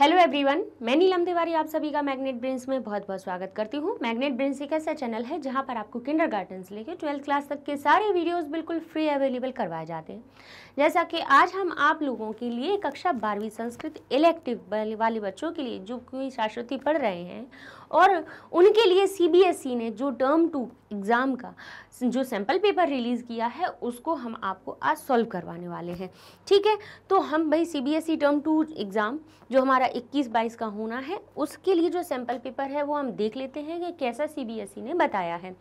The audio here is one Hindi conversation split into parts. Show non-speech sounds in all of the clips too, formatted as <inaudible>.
हेलो एवरीवन मैं नीलम तिवारी आप सभी का मैग्नेट ब्रिंस में बहुत बहुत स्वागत करती हूँ मैग्नेट ब्रिंस एक ऐसा चैनल है जहाँ पर आपको किंडर गार्डन से लेकर ट्वेल्थ क्लास तक के सारे वीडियोस बिल्कुल फ्री अवेलेबल करवाए जाते हैं जैसा कि आज हम आप लोगों के लिए कक्षा बारहवीं संस्कृत इलेक्टिव वाले बच्चों के लिए जो कोई शाश्वती पढ़ रहे हैं और उनके लिए सीबीएसई e ने जो टर्म टू एग्ज़ाम का जो सैम्पल पेपर रिलीज़ किया है उसको हम आपको आज सॉल्व करवाने वाले हैं ठीक है तो हम भाई सीबीएसई टर्म टू एग्ज़ाम जो हमारा 21-22 का होना है उसके लिए जो सैम्पल पेपर है वो हम देख लेते हैं कि कैसा सीबीएसई e ने बताया है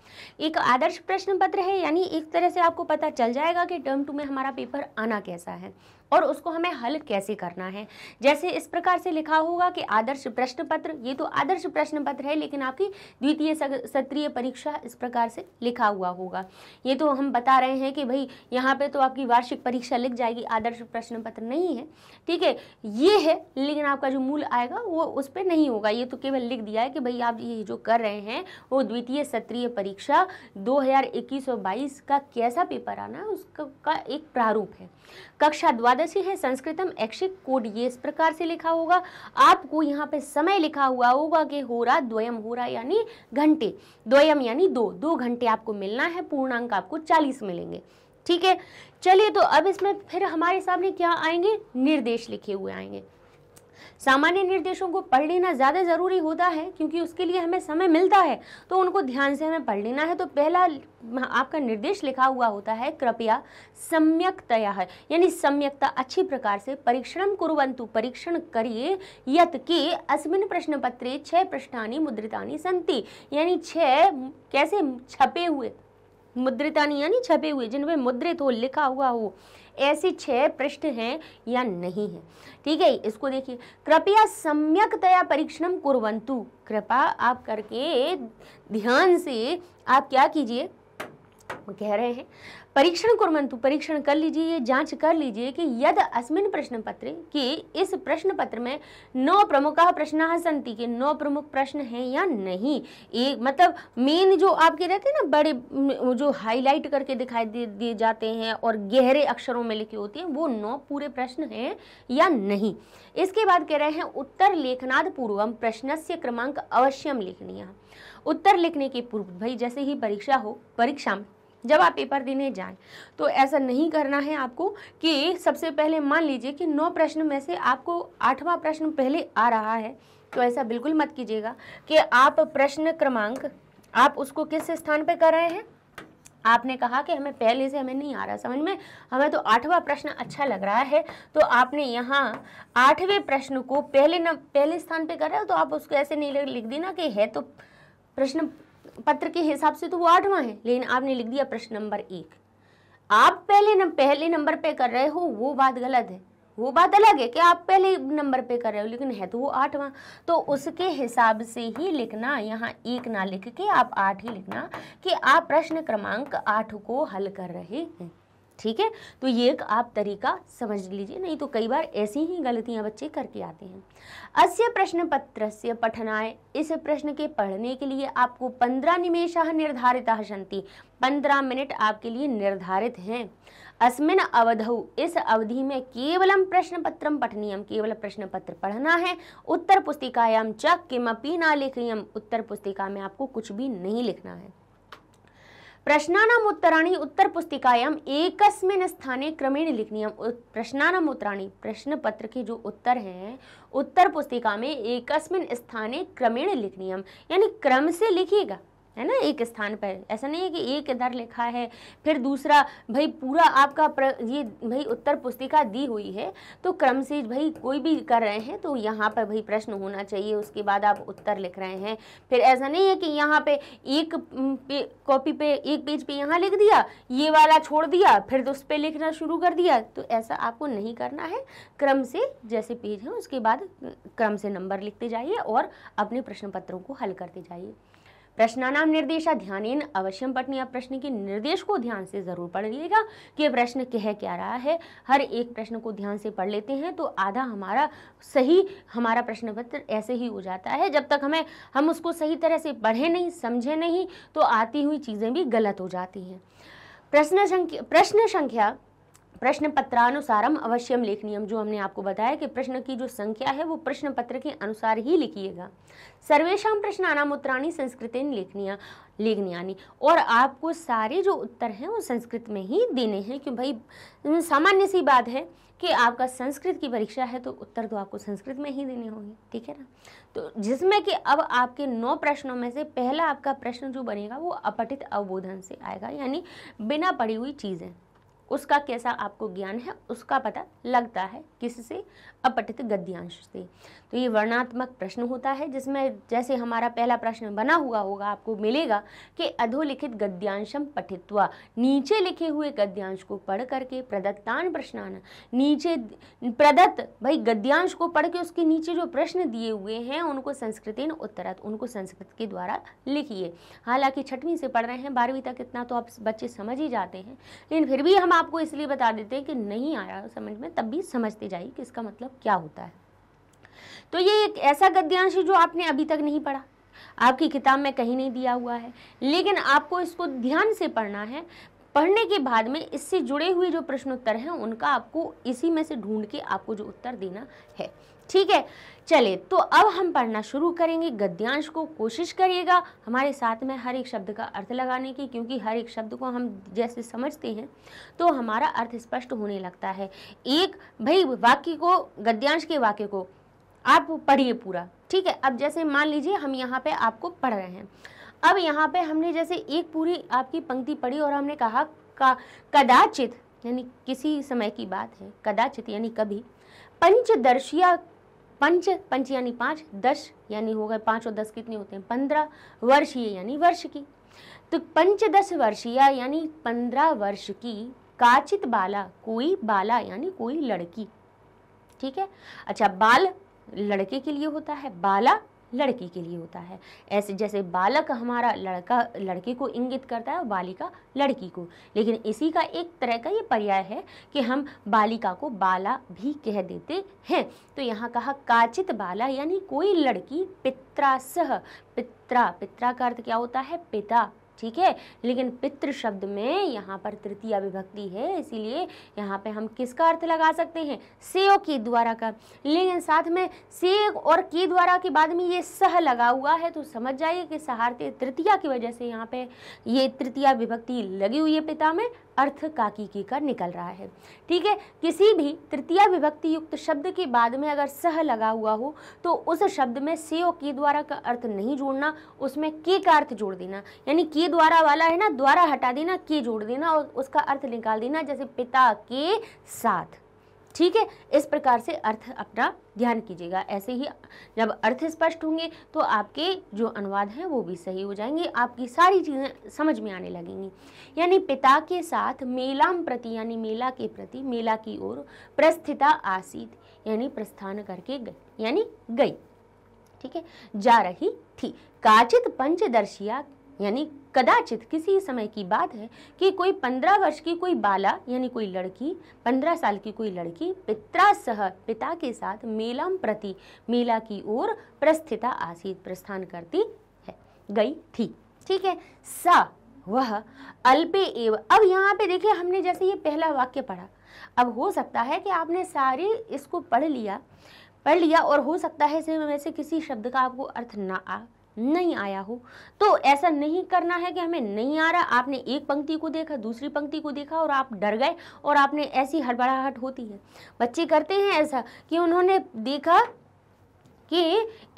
एक आदर्श प्रश्न पत्र है यानी एक तरह से आपको पता चल जाएगा कि टर्म टू में हमारा पेपर आना कैसा है और उसको हमें हल कैसे करना है जैसे इस प्रकार से लिखा होगा कि आदर्श प्रश्न पत्र ये तो आदर्श प्रश्न पत्र है लेकिन आपकी द्वितीय सत्रीय परीक्षा इस प्रकार से लिखा हुआ होगा ये तो हम बता रहे हैं कि भाई यहाँ पे तो आपकी वार्षिक परीक्षा लिख जाएगी आदर्श प्रश्न पत्र नहीं है ठीक है ये है लेकिन आपका जो मूल आएगा वो उस पर नहीं होगा ये तो केवल लिख दिया है कि भाई आप ये जो कर रहे हैं वो द्वितीय सत्रीय परीक्षा 2021 और बाईस का कैसा पेपर आना है उसका एक प्रारूप है कक्षा द्वादशी है संस्कृतम ऐक्षिक कोड ये इस प्रकार से लिखा होगा आपको यहाँ पे समय लिखा हुआ होगा कि हो रहा द्वयम हो रहा यानी घंटे द्वयम यानी दो दो घंटे आपको मिलना है पूर्णांक आपको चालीस मिलेंगे ठीक है चलिए तो अब इसमें फिर हमारे सामने क्या आएंगे निर्देश लिखे हुए आएंगे सामान्य निर्देशों को पढ़ लेना ज़्यादा ज़रूरी होता है क्योंकि उसके लिए हमें समय मिलता है तो उनको ध्यान से हमें पढ़ लेना है तो पहला आपका निर्देश लिखा हुआ होता है कृपया सम्यकतया है यानी सम्यकता अच्छी प्रकार से परीक्षण कुरंतु परीक्षण करिए यत के अस्मिन प्रश्न पत्रे छः पृष्ठानी मुद्रितानी संति यानी छह कैसे छपे हुए मुद्रितानी यानी छपे हुए जिनमें मुद्रित हो लिखा हुआ हो ऐसी छह पृष्ठ हैं या नहीं है ठीक है इसको देखिए कृपया सम्यकतया परीक्षण कुरवंतु कृपा आप करके ध्यान से आप क्या कीजिए कह रहे हैं परीक्षण कुर्वन्तु परीक्षण कर लीजिए ये जांच कर लीजिए कि यद अस्मिन प्रश्न पत्र कि इस प्रश्न पत्र में नौ प्रमुख प्रश्न सन्ति के नौ प्रमुख प्रश्न हैं या नहीं एक मतलब मेन जो आपके रहते हैं ना बड़े जो हाईलाइट करके दिखाई दे दिए जाते हैं और गहरे अक्षरों में लिखे होते हैं वो नौ पूरे प्रश्न हैं या नहीं इसके बाद कह रहे हैं उत्तर लेखनाद पूर्वम प्रश्न से क्रमांक अवश्यम लिखनीय उत्तर लिखने के पूर्व भाई जैसे ही परीक्षा हो परीक्षा में जब आप पेपर देने जाएं तो ऐसा नहीं करना है आपको कि सबसे पहले मान लीजिए कि नौ प्रश्न में से आपको आठवां प्रश्न पहले आ रहा है तो ऐसा बिल्कुल मत कीजिएगा कि आप प्रश्न क्रमांक आप उसको किस स्थान पर कर रहे हैं आपने कहा कि हमें पहले से हमें नहीं आ रहा समझ में हमें तो आठवां प्रश्न अच्छा लग रहा है तो आपने यहाँ आठवें प्रश्न को पहले न पहले स्थान पे करा तो आप उसको ऐसे नहीं लिख देना कि है तो प्रश्न पत्र के हिसाब से तो वो आठवां है लेकिन आपने लिख दिया प्रश्न नंबर एक आप पहले न, पहले नंबर पे कर रहे हो वो बात गलत है वो बात अलग है कि आप पहले नंबर पे कर रहे हो लेकिन है तो वो आठवां तो उसके हिसाब से ही लिखना यहाँ एक ना लिख के आप आठ ही लिखना कि आप प्रश्न क्रमांक आठ को हल कर रहे हैं ठीक है तो ये एक आप तरीका समझ लीजिए नहीं तो कई बार ऐसी ही गलतियां बच्चे करके आते हैं अस्य प्रश्न पत्र से पठनाए इस प्रश्न के पढ़ने के लिए आपको पंद्रह निमेश निर्धारित सन्ति पंद्रह मिनट आपके लिए निर्धारित हैं अस्मिन अवधौ इस अवधि में केवलम प्रश्न पत्र पठनीयम केवल प्रश्न पत्र पढ़ना है उत्तर पुस्तिकायाम च किमपी ना लिखनीयम उत्तर पुस्तिका में आपको कुछ भी नहीं लिखना है उत्तराणी उत्तर पुस्तिकायाम एकस्मिन स्थाने क्रमेण लिखनीयम प्रश्नानाम उत्तराणी प्रश्न पत्र के जो उत्तर हैं उत्तर पुस्तिका में एकस्मिन स्थाने क्रमेण लिखनीयम यानी क्रम से लिखिएगा है ना एक स्थान पर ऐसा नहीं है कि एक इधर लिखा है फिर दूसरा भाई पूरा आपका प्र, ये भाई उत्तर पुस्तिका दी हुई है तो क्रम से भाई कोई भी कर रहे हैं तो यहाँ पर भाई प्रश्न होना चाहिए उसके बाद आप उत्तर लिख रहे हैं फिर ऐसा नहीं है कि यहाँ पे एक कॉपी पे एक पेज पे यहाँ लिख दिया ये वाला छोड़ दिया फिर उस पर लिखना शुरू कर दिया तो ऐसा आपको नहीं करना है क्रम से जैसे पेज है उसके बाद क्रम से नंबर लिखते जाइए और अपने प्रश्न पत्रों को हल करते जाइए प्रश्नानाम निर्देशा ध्यान अवश्यम पठनीय प्रश्न के निर्देश को ध्यान से जरूर पढ़ लीजिएगा कि प्रश्न कह क्या रहा है हर एक प्रश्न को ध्यान से पढ़ लेते हैं तो आधा हमारा सही हमारा प्रश्न पत्र ऐसे ही हो जाता है जब तक हमें हम उसको सही तरह से पढ़े नहीं समझे नहीं तो आती हुई चीज़ें भी गलत हो जाती हैं प्रश्न संख्या प्रश्न संख्या प्रश्न पत्रानुसारम अवश्यम लेखनीयम जो हमने आपको बताया कि प्रश्न की जो संख्या है वो प्रश्न पत्र के अनुसार ही लिखिएगा सर्वेशा प्रश्नानाम उत्तराणी संस्कृत लेखनिया लेखनियानी और आपको सारे जो उत्तर हैं वो संस्कृत में ही देने हैं क्यों भाई सामान्य सी बात है कि आपका संस्कृत की परीक्षा है तो उत्तर तो आपको संस्कृत में ही देने होंगे ठीक है ना तो जिसमें कि अब आपके नौ प्रश्नों में से पहला आपका प्रश्न जो बनेगा वो अपठित अवबोधन से आएगा यानी बिना पड़ी हुई चीज़ें उसका कैसा आपको ज्ञान है उसका पता लगता है किससे अपठित गद्यांश से तो ये वर्णात्मक प्रश्न होता है जिसमें जैसे हमारा पहला प्रश्न बना हुआ होगा आपको मिलेगा कि अधोलिखित गद्यांशम पठित्वा नीचे लिखे हुए गद्यांश को पढ़ करके प्रदत्तान प्रश्नान नीचे प्रदत्त भाई गद्यांश को पढ़ के उसके नीचे जो प्रश्न दिए हुए हैं उनको संस्कृति उत्तरत उनको संस्कृत के द्वारा लिखिए हालांकि छठवीं से पढ़ रहे हैं बारहवीं तक इतना तो आप बच्चे समझ ही जाते हैं लेकिन फिर भी हम आपको इसलिए बता देते हैं कि नहीं आया समझ में तब भी समझते जाइए कि इसका मतलब क्या होता है तो ये एक ऐसा गद्यांश है जो आपने अभी तक नहीं पढ़ा आपकी किताब में कहीं नहीं दिया हुआ है लेकिन आपको इसको ध्यान से पढ़ना है पढ़ने के बाद में इससे जुड़े हुए जो प्रश्नोत्तर हैं उनका आपको इसी में से ढूंढ के आपको जो उत्तर देना है ठीक है चले तो अब हम पढ़ना शुरू करेंगे गद्यांश को कोशिश करिएगा हमारे साथ में हर एक शब्द का अर्थ लगाने की क्योंकि हर एक शब्द को हम जैसे समझते हैं तो हमारा अर्थ स्पष्ट होने लगता है एक भाई वाक्य को गद्यांश के वाक्य को आप पढ़िए पूरा ठीक है अब जैसे मान लीजिए हम यहाँ पे आपको पढ़ रहे हैं अब यहाँ पे हमने जैसे एक पूरी आपकी पंक्ति पढ़ी और हमने कहा का कदाचित यानी किसी समय की बात है कदाचित यानी कभी पंचदर्शिया पंच पंच यानी पाँच दस यानी हो गए पाँच और दस कितने होते हैं पंद्रह वर्षीय यानी वर्ष की तो पंचदश वर्षीय यानी पंद्रह वर्ष की काचित बाला कोई बाला यानी कोई लड़की ठीक है अच्छा बाल लड़के के लिए होता है बाला लड़की के लिए होता है ऐसे जैसे बालक हमारा लड़का लड़के को इंगित करता है और बालिका लड़की को लेकिन इसी का एक तरह का ये पर्याय है कि हम बालिका को बाला भी कह देते हैं तो यहाँ कहा काचित बाला यानी कोई लड़की पित्रा सह पित्रा पित्रा का अर्थ क्या होता है पिता ठीक है लेकिन पितृ शब्द में यहाँ पर तृतीय विभक्ति है इसीलिए यहाँ पे हम किसका अर्थ लगा सकते हैं से और के द्वारा का लेकिन साथ में से और के द्वारा के बाद में ये सह लगा हुआ है तो समझ जाइए कि सहारते तृतीया की वजह से यहाँ पे ये तृतीय विभक्ति लगी हुई है पिता में अर्थ काकी का निकल रहा है ठीक है किसी भी तृतीय विभक्ति युक्त शब्द के बाद में अगर सह लगा हुआ हो तो उस शब्द में से और के द्वारा का अर्थ नहीं जोड़ना उसमें के का अर्थ जोड़ देना यानी के द्वारा वाला है ना द्वारा हटा देना के जोड़ देना और उसका अर्थ निकाल देना जैसे पिता के साथ ठीक है इस प्रकार से अर्थ अपना ध्यान कीजिएगा ऐसे ही जब अर्थ स्पष्ट होंगे तो आपके जो अनुवाद हैं वो भी सही हो जाएंगे आपकी सारी चीज़ें समझ में आने लगेंगी यानी पिता के साथ मेलाम प्रति यानी मेला के प्रति मेला की ओर प्रस्थिता आसीत यानी प्रस्थान करके गई यानी गई ठीक है जा रही थी काचित पंचदर्शिया यानी कदाचित किसी समय की बात है कि कोई पंद्रह वर्ष की कोई बाला यानी कोई लड़की पंद्रह साल की कोई लड़की पित्रा सह पिता के साथ मेलम प्रति मेला की ओर प्रस्थिता आसीत प्रस्थान करती है गई थी ठीक है सा वह अल्पे एव अब यहाँ पे देखिए हमने जैसे ये पहला वाक्य पढ़ा अब हो सकता है कि आपने सारे इसको पढ़ लिया पढ़ लिया और हो सकता है इसमें वैसे किसी शब्द का आपको अर्थ ना आ नहीं आया हो तो ऐसा नहीं करना है कि हमें नहीं आ रहा आपने एक पंक्ति को देखा दूसरी पंक्ति को देखा और आप डर गए और आपने ऐसी हड़बड़ाहट होती है बच्चे करते हैं ऐसा कि उन्होंने देखा कि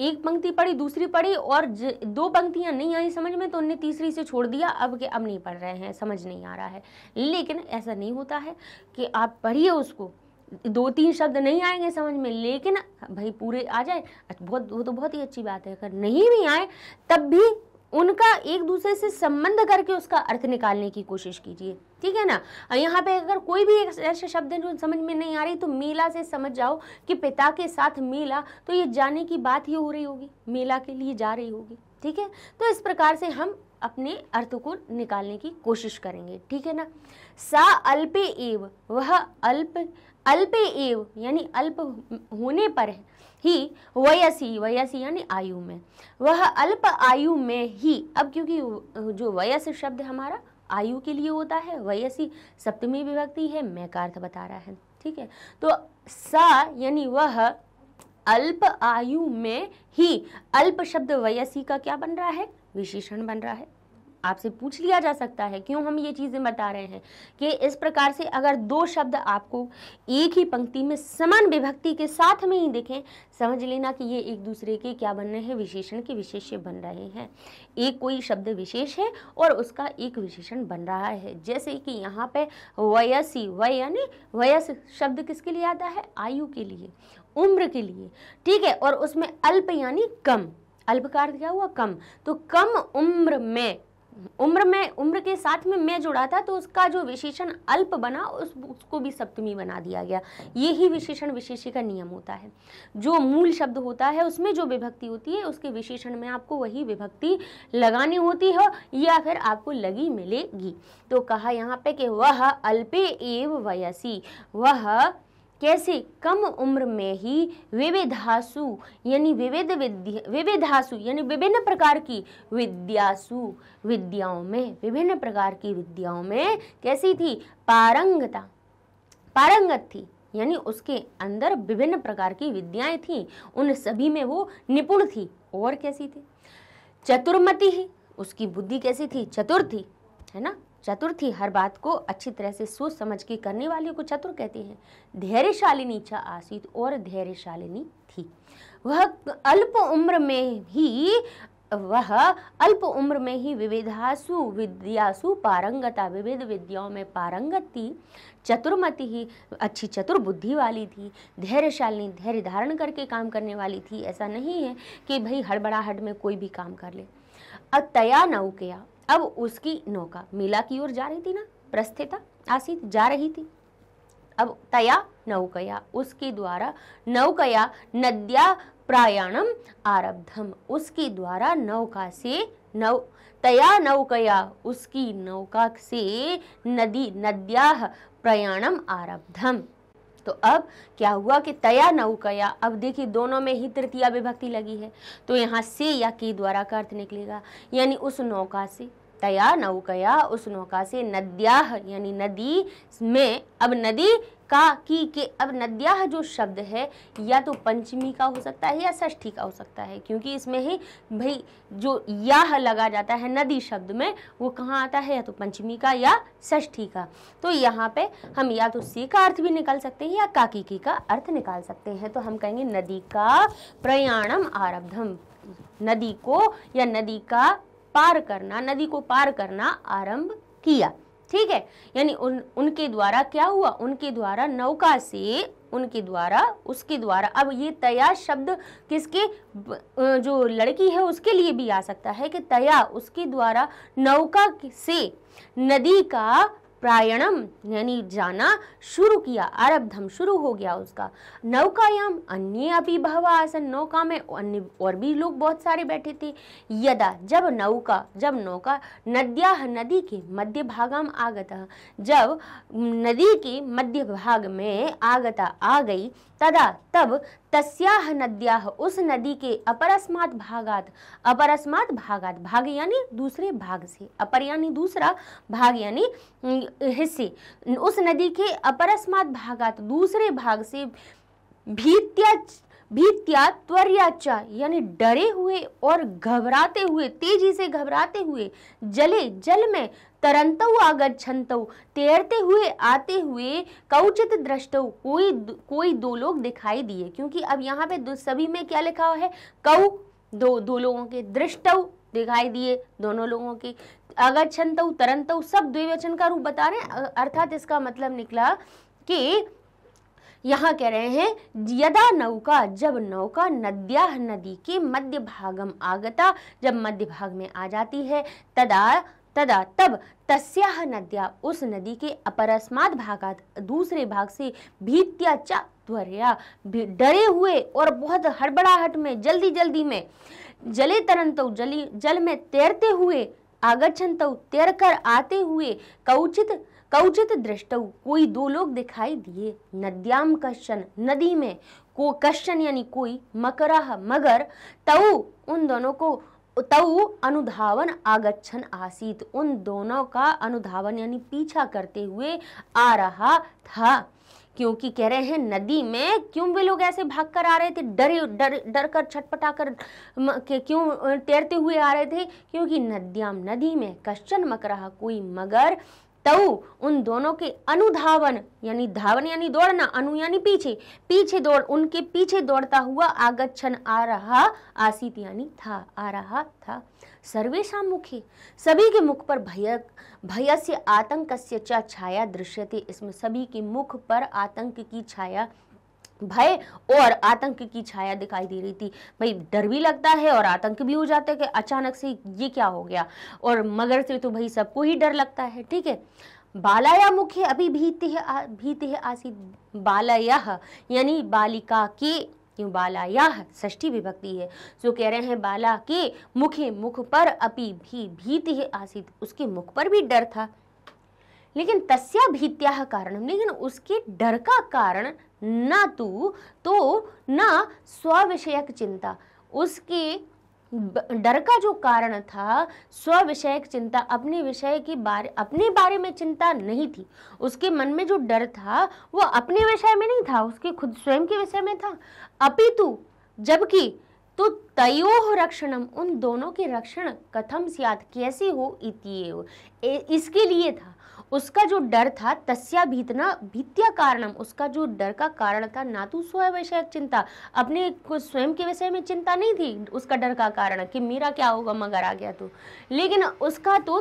एक पंक्ति पढ़ी दूसरी पढ़ी और दो पंक्तियां नहीं आई समझ में तो उनने तीसरी से छोड़ दिया अब के अब नहीं पढ़ रहे हैं समझ नहीं आ रहा है लेकिन ऐसा नहीं होता है कि आप पढ़िए उसको दो तीन शब्द नहीं आएंगे समझ में लेकिन भाई पूरे आ जाए बहुत वो तो बहुत ही अच्छी बात है अगर नहीं भी आए तब भी उनका एक दूसरे से संबंध करके उसका अर्थ निकालने की कोशिश कीजिए ठीक है ना यहाँ पे अगर कोई भी एक ऐसे शब्द है जो समझ में नहीं आ रही तो मेला से समझ जाओ कि पिता के साथ मेला तो ये जाने की बात ही हो रही होगी मेला के लिए जा रही होगी ठीक है तो इस प्रकार से हम अपने अर्थ को निकालने की कोशिश करेंगे ठीक है ना सा अल्प एव वह अल्प अल्प एव यानी अल्प होने पर ही वयसी वयसी यानी आयु में वह अल्प आयु में ही अब क्योंकि जो वयस शब्द हमारा आयु के लिए होता है वयसी सप्तमी विभक्ति है मैं का अर्थ बता रहा है ठीक है तो सा यानी वह अल्प आयु में ही अल्प शब्द वयसी का क्या बन रहा है विशेषण बन रहा है आपसे पूछ लिया जा सकता है क्यों हम ये चीज़ें बता रहे हैं कि इस प्रकार से अगर दो शब्द आपको एक ही पंक्ति में समान विभक्ति के साथ में ही दिखें समझ लेना कि ये एक दूसरे के क्या बन रहे हैं विशेषण के विशेष्य बन रहे हैं एक कोई शब्द विशेष है और उसका एक विशेषण बन रहा है जैसे कि यहाँ पे वयसी वय यानी वयस शब्द किसके लिए आता है आयु के लिए उम्र के लिए ठीक है और उसमें अल्प यानी कम अल्पकार क्या हुआ कम तो कम उम्र में उम्र में उम्र के साथ में मैं जुड़ा था तो उसका जो विशेषण अल्प बना उस उसको भी सप्तमी बना दिया गया ये ही विशेषण विशेषी का नियम होता है जो मूल शब्द होता है उसमें जो विभक्ति होती है उसके विशेषण में आपको वही विभक्ति लगानी होती है या फिर आपको लगी मिलेगी तो कहा यहाँ पे कि वह अल्पे एव वयसी वह कैसे कम उम्र में ही विविधासु यानी विविध विद्या विविधासु यानी विभिन्न प्रकार की विद्यासु विद्याओं में विभिन्न प्रकार की विद्याओं में कैसी थी पारंगता पारंगत थी यानी उसके अंदर विभिन्न प्रकार की विद्याएं थीं उन सभी में वो निपुण थी और कैसी थी चतुर्मति ही उसकी बुद्धि कैसी थी चतुर थी है ना चतुर्थी हर बात को अच्छी तरह से सोच समझ के करने वाले को चतुर कहते हैं धैर्यशालिनी च आसित और धैर्यशालिनी थी वह अल्प उम्र में ही वह अल्प उम्र में ही विविधासु विद्यासु पारंगता विविध विद्याओं में पारंगत थी चतुर्मति ही अच्छी चतुर बुद्धि वाली थी धैर्यशालिनी धैर्य धारण करके काम करने वाली थी ऐसा नहीं है कि भाई हड़बड़ाहट में कोई भी काम कर ले अतया नौकया अब उसकी नौका मीला की ओर जा रही थी ना प्रस्थिता आसित जा रही थी अब तया नौकया उसके द्वारा नौकया नद्या प्रायाणम आरब्धम उसके द्वारा नौका से नौ तया नौकया उसकी नौका से नदी नद्या प्रयाणम आरब्धम तो अब क्या हुआ कि तया नौकया अब देखिए दोनों में ही तृतीया विभक्ति लगी है तो यहाँ से या के द्वारा का अर्थ निकलेगा यानी उस नौका से तया नौकया उस नौका से नद्या यानी नदी में अब नदी का की के अब नद्याह जो शब्द है या तो पंचमी का हो सकता है या षष्ठी का हो सकता है क्योंकि इसमें ही भाई जो याह लगा जाता है नदी शब्द में वो कहाँ आता है या तो पंचमी का या षष्ठी का तो यहाँ पे हम या तो सी का अर्थ भी निकाल सकते हैं या काकी की का अर्थ निकाल सकते हैं तो हम कहेंगे नदी का प्रयाणम आरब्धम नदी को या नदी का पार करना नदी को पार करना आरंभ किया ठीक है यानी उन उनके द्वारा क्या हुआ उनके द्वारा नौका से उनके द्वारा उसके द्वारा अब ये तया शब्द किसके जो लड़की है उसके लिए भी आ सकता है कि तया उसके द्वारा नौका से नदी का प्रायणम यानी जाना शुरू किया आरब्धम शुरू हो गया उसका नौकायाम अन्य अभिभवा आसन नौका में अन्य और भी लोग बहुत सारे बैठे थे यदा जब नौका जब नौका नद्या नदी के मध्य भागम आगता जब नदी के मध्य भाग में आगता आ गई तदा तब तस्या नद्या उस नदी के अपरस्मात भागात अपरस्मात भागात भाग यानी दूसरे भाग से अपर यानी दूसरा भाग यानी हिस्से उस नदी के अपरस्मात भागात दूसरे भाग से भीत्या भीत्या त्वर्याचा यानी डरे हुए और घबराते हुए तेजी से घबराते हुए जले जल में तरंत आगछत तैरते हुए आते हुए कौचित दृष्ट कोई कोई दो लोग दिखाई दिए क्योंकि अब यहाँ पे सभी में क्या लिखा हुआ है कौ दो दो लोगों के दृष्ट दिखाई दिए दोनों लोगों के अगछंतौ तरंत सब द्विवचन का रूप बता रहे हैं अर्थात इसका मतलब निकला कि यहाँ कह रहे हैं यदा नौका जब नौका नद्या नदी के मध्य भागम आगता जब मध्य भाग में आ जाती है तदा तदा तब तस्याह नद्या उस नदी के अपरस्मात भागात दूसरे भाग से भीत्या चा त्वरया डरे हुए और बहुत हड़बड़ाहट में जल्दी जल्दी में जले तरंत तो जली जल में तैरते हुए आगछंत तो तैर कर आते हुए कौचित कौचित दृष्टौ कोई दो लोग दिखाई दिए नद्याम कश्चन नदी में को कश्चन यानी कोई मकरा मगर तऊ उन दोनों को तऊ अनुधावन आगच्छन आसीत उन दोनों का अनुधावन यानी पीछा करते हुए आ रहा था क्योंकि कह रहे हैं नदी में क्यों वे लोग ऐसे भाग कर आ रहे थे डर डर डर कर छटपटा कर के क्यों तैरते हुए आ रहे थे क्योंकि नद्याम नदी में कश्चन मकरा कोई मगर तव उन दोनों के अनुधावन यानी धावन यानी दौड़ना अनु यानी पीछे पीछे दौड़ उनके पीछे दौड़ता हुआ आगच्छन आ रहा आसित यानी था आ रहा था सर्वेशा मुखी सभी के मुख पर भय भय से आतंक से छाया थे इसमें सभी के मुख पर आतंक की छाया भय और आतंक की छाया दिखाई दे रही थी भाई डर भी लगता है और आतंक भी हो जाता है कि अचानक से ये क्या हो गया और मगर से तो भाई सबको ही डर लगता है ठीक है बालाया मुखे अभी भीते है भीते है आसी बालाया यानी बालिका के क्यों बालाया षष्ठी विभक्ति है जो कह रहे हैं बाला के मुखे मुख पर अभी भी भीते है आसित उसके मुख पर भी डर था लेकिन तस्या भीत्या कारण लेकिन उसके डर का कारण न तू तो न स्विषयक चिंता उसके डर का जो कारण था स्व विषयक चिंता अपने विषय के बारे अपने बारे में चिंता नहीं थी उसके मन में जो डर था वो अपने विषय में नहीं था उसके खुद स्वयं के विषय में था अपितु जबकि तो तयो रक्षणम उन दोनों के रक्षण कथम सियात कैसे हो इतिए इसके लिए था उसका जो डर था तस्या भीतना भीतिया कारणम उसका जो डर का कारण था ना तो स्वयं विषय चिंता अपने स्वयं के विषय में चिंता नहीं थी उसका डर का कारण कि मेरा क्या होगा मगर आ गया तो लेकिन उसका तो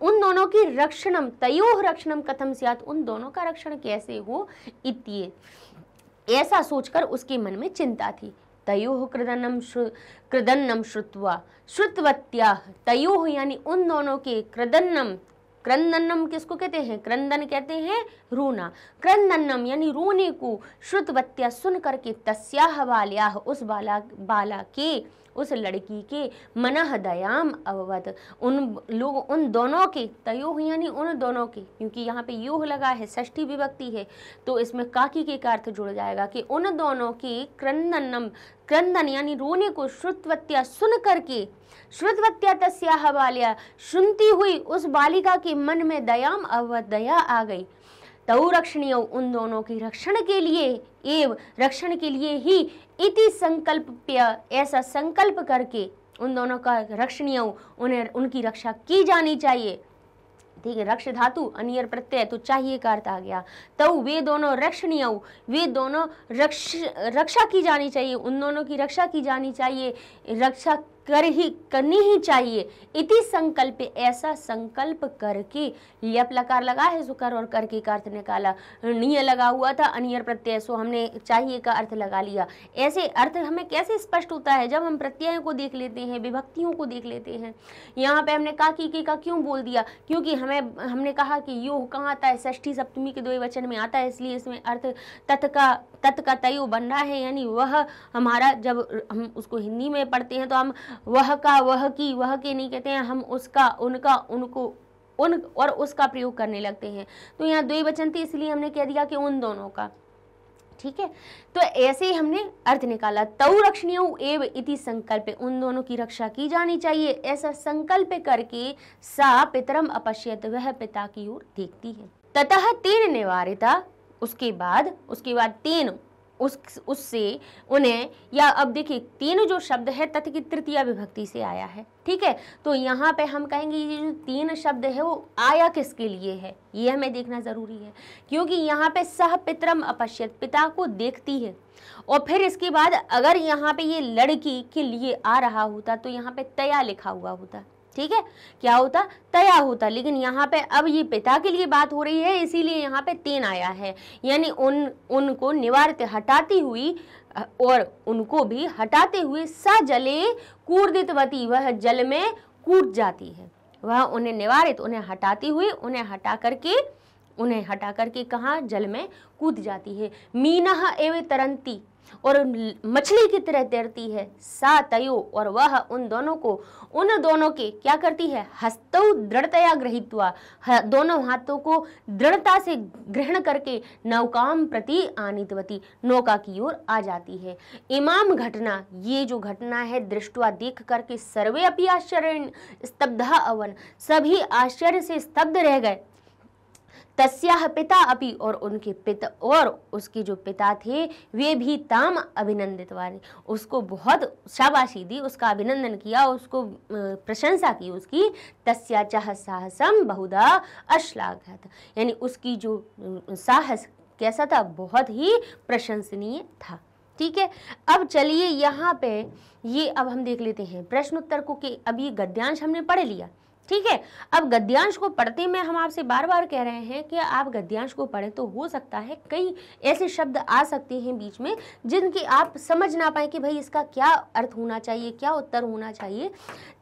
उन दोनों की रक्षणम तयोह रक्षणम कथम सियात उन दोनों का रक्षण कैसे हो इतिए ऐसा सोचकर उसके मन में चिंता थी तयोह कृदनम श्रु कृदन्नम श्रुत्वा श्रुतवत्या तयोह यानी उन दोनों के कृदन्नम क्रंदनम किसको कहते हैं क्रंदन कहते हैं रोना क्रंदनम यानी रोने को श्रुतवत्या सुन करके तस्या बाल्या उस बाला बाला के उस लड़की के मनहदयाम अवत उन लोग उन दोनों के तयोग यानी उन दोनों के क्योंकि यहाँ पे योग लगा है षष्ठी विभक्ति है तो इसमें काकी के कार्थ जुड़ जाएगा कि उन दोनों के क्रंदनम क्रंदन यानी रोने को श्रुतवत्या सुन करके श्रुतवत्या तस्या बालिया सुनती हुई उस बालिका के मन में दयाम अवत दया आ गई तऊ रक्षणीय उन दोनों की रक्षण के लिए एव रक्षण के लिए ही इति संकल्प ऐसा संकल्प करके उन दोनों का रक्षणीय उन्हें उनकी रक्षा की जानी चाहिए ठीक है रक्ष धातु अनियर प्रत्यय तो चाहिए कार्य आ गया तऊ वे दोनों रक्षणीय वे दोनों रक्ष रक्षा की जानी चाहिए उन दोनों की रक्षा की जानी चाहिए रक्षा कर ही करनी ही चाहिए इति संकल्प ऐसा संकल्प करके लियप लकार लगा है सो कर और करके का अर्थ निकाला निय लगा हुआ था अनियर प्रत्यय सो हमने चाहिए का अर्थ लगा लिया ऐसे अर्थ हमें कैसे स्पष्ट होता है जब हम प्रत्ययों को देख लेते हैं विभक्तियों को देख लेते हैं यहाँ पे हमने कहा कि, का क्यों बोल दिया क्योंकि हमें हमने कहा कि यो कहाँ आता है षष्ठी सप्तमी के दो वचन में आता है इसलिए इसमें अर्थ तथ का तत् का तय बन रहा है यानी वह हमारा जब हम उसको हिंदी में पढ़ते हैं तो हम वह का वह की वह के नहीं कहते हैं हम उसका उनका उनको उन और उसका प्रयोग करने लगते हैं तो यहाँ दो वचन थे इसलिए हमने कह दिया कि उन दोनों का ठीक है तो ऐसे ही हमने अर्थ निकाला तऊ रक्षणीय एव इति संकल्प उन दोनों की रक्षा की जानी चाहिए ऐसा संकल्प करके सा पितरम अपश्यत वह पिता की ओर देखती है ततः तीन निवारिता उसके बाद उसके बाद तीन उस उससे उन्हें या अब देखिए तीन जो शब्द है तथ्य की तृतीय विभक्ति से आया है ठीक है तो यहाँ पे हम कहेंगे ये जो तीन शब्द है वो आया किसके लिए है ये हमें देखना ज़रूरी है क्योंकि यहाँ पे सह पितरम अपश्यत पिता को देखती है और फिर इसके बाद अगर यहाँ पे ये लड़की के लिए आ रहा होता तो यहाँ पे तया लिखा हुआ होता ठीक है क्या होता तया होता लेकिन यहाँ पे अब ये पिता के लिए बात हो रही है इसीलिए यहाँ पे तीन आया है यानी उन उनको निवारित हटाती हुई और उनको भी हटाते हुए स जले कूर्दितवती वह जल में कूद जाती है वह उन्हें निवारित उन्हें हटाती हुई उन्हें हटा करके उन्हें हटा करके कहाँ जल में कूद जाती है मीना एवं तरंती और मछली की तरह तैरती है सा तयो और वह उन दोनों को उन दोनों के क्या करती है हस्तौ दृढ़तया ग्रहित दोनों हाथों को दृढ़ता से ग्रहण करके नौकाम प्रति आनीतवती नौका की ओर आ जाती है इमाम घटना ये जो घटना है दृष्टवा देख करके सर्वे अपनी आश्चर्य स्तब्ध अवन सभी आश्चर्य से स्तब्ध रह गए तस्याह पिता अपि और उनके पिता और उसके जो पिता थे वे भी ताम अभिनंदित वाले उसको बहुत शाबाशी दी उसका अभिनंदन किया उसको प्रशंसा की उसकी तस्याचाह साहसम बहुधा अश्लाघत यानी उसकी जो साहस कैसा था बहुत ही प्रशंसनीय था ठीक है अब चलिए यहाँ पे ये अब हम देख लेते हैं प्रश्नोत्तर को कि अब ये गद्यांश हमने पढ़ लिया ठीक है अब गद्यांश को पढ़ते में हम आपसे बार बार कह रहे हैं कि आप गद्यांश को पढ़ें तो हो सकता है कई ऐसे शब्द आ सकते हैं बीच में जिनकी आप समझ ना पाए कि भाई इसका क्या अर्थ होना चाहिए क्या उत्तर होना चाहिए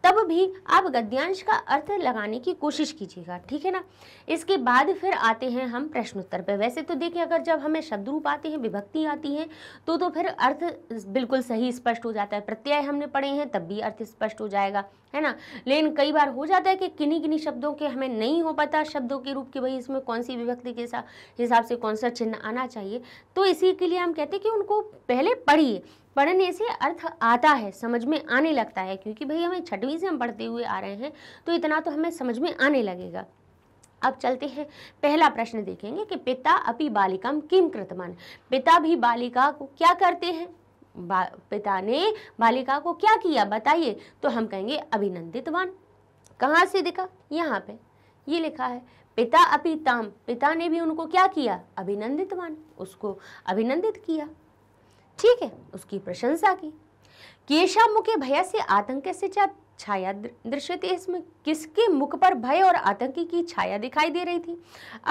तब भी आप गद्यांश का अर्थ लगाने की कोशिश कीजिएगा ठीक है ना इसके बाद फिर आते हैं हम प्रश्नोत्तर पर वैसे तो देखिए अगर जब हमें शब्द रूप आते हैं विभक्ति आती है तो तो फिर अर्थ बिल्कुल सही स्पष्ट हो जाता है प्रत्यय हमने पढ़े हैं तब भी अर्थ स्पष्ट हो जाएगा है ना लेकिन कई बार हो जाता है है कि किन्हीं किन्हीं शब्दों के हमें नहीं हो पाता शब्दों के रूप के भाई इसमें कौन सी विभक्ति के हिसाब से कौन सा चिन्ह आना चाहिए तो इसी के लिए हम कहते हैं कि उनको पहले पढ़िए पढ़ने से अर्थ आता है समझ में आने लगता है क्योंकि भाई हमें छठवीं से हम पढ़ते हुए आ रहे हैं तो इतना तो हमें समझ में आने लगेगा अब चलते हैं पहला प्रश्न देखेंगे कि पिता अपि में किम कृतमान पिता भी बालिका को क्या करते हैं पिता ने बालिका को क्या किया बताइए तो हम कहेंगे अभिनंदितवान कहाँ से दिखा यहाँ पे ये लिखा है पिता अपिताम पिता ने भी उनको क्या किया अभिनंदित मान उसको अभिनंदित किया ठीक है उसकी प्रशंसा की केशा मुखे भय से आतंक से छाया दृश्यते इसमें किसके मुख पर भय और आतंकी की छाया दिखाई दे रही थी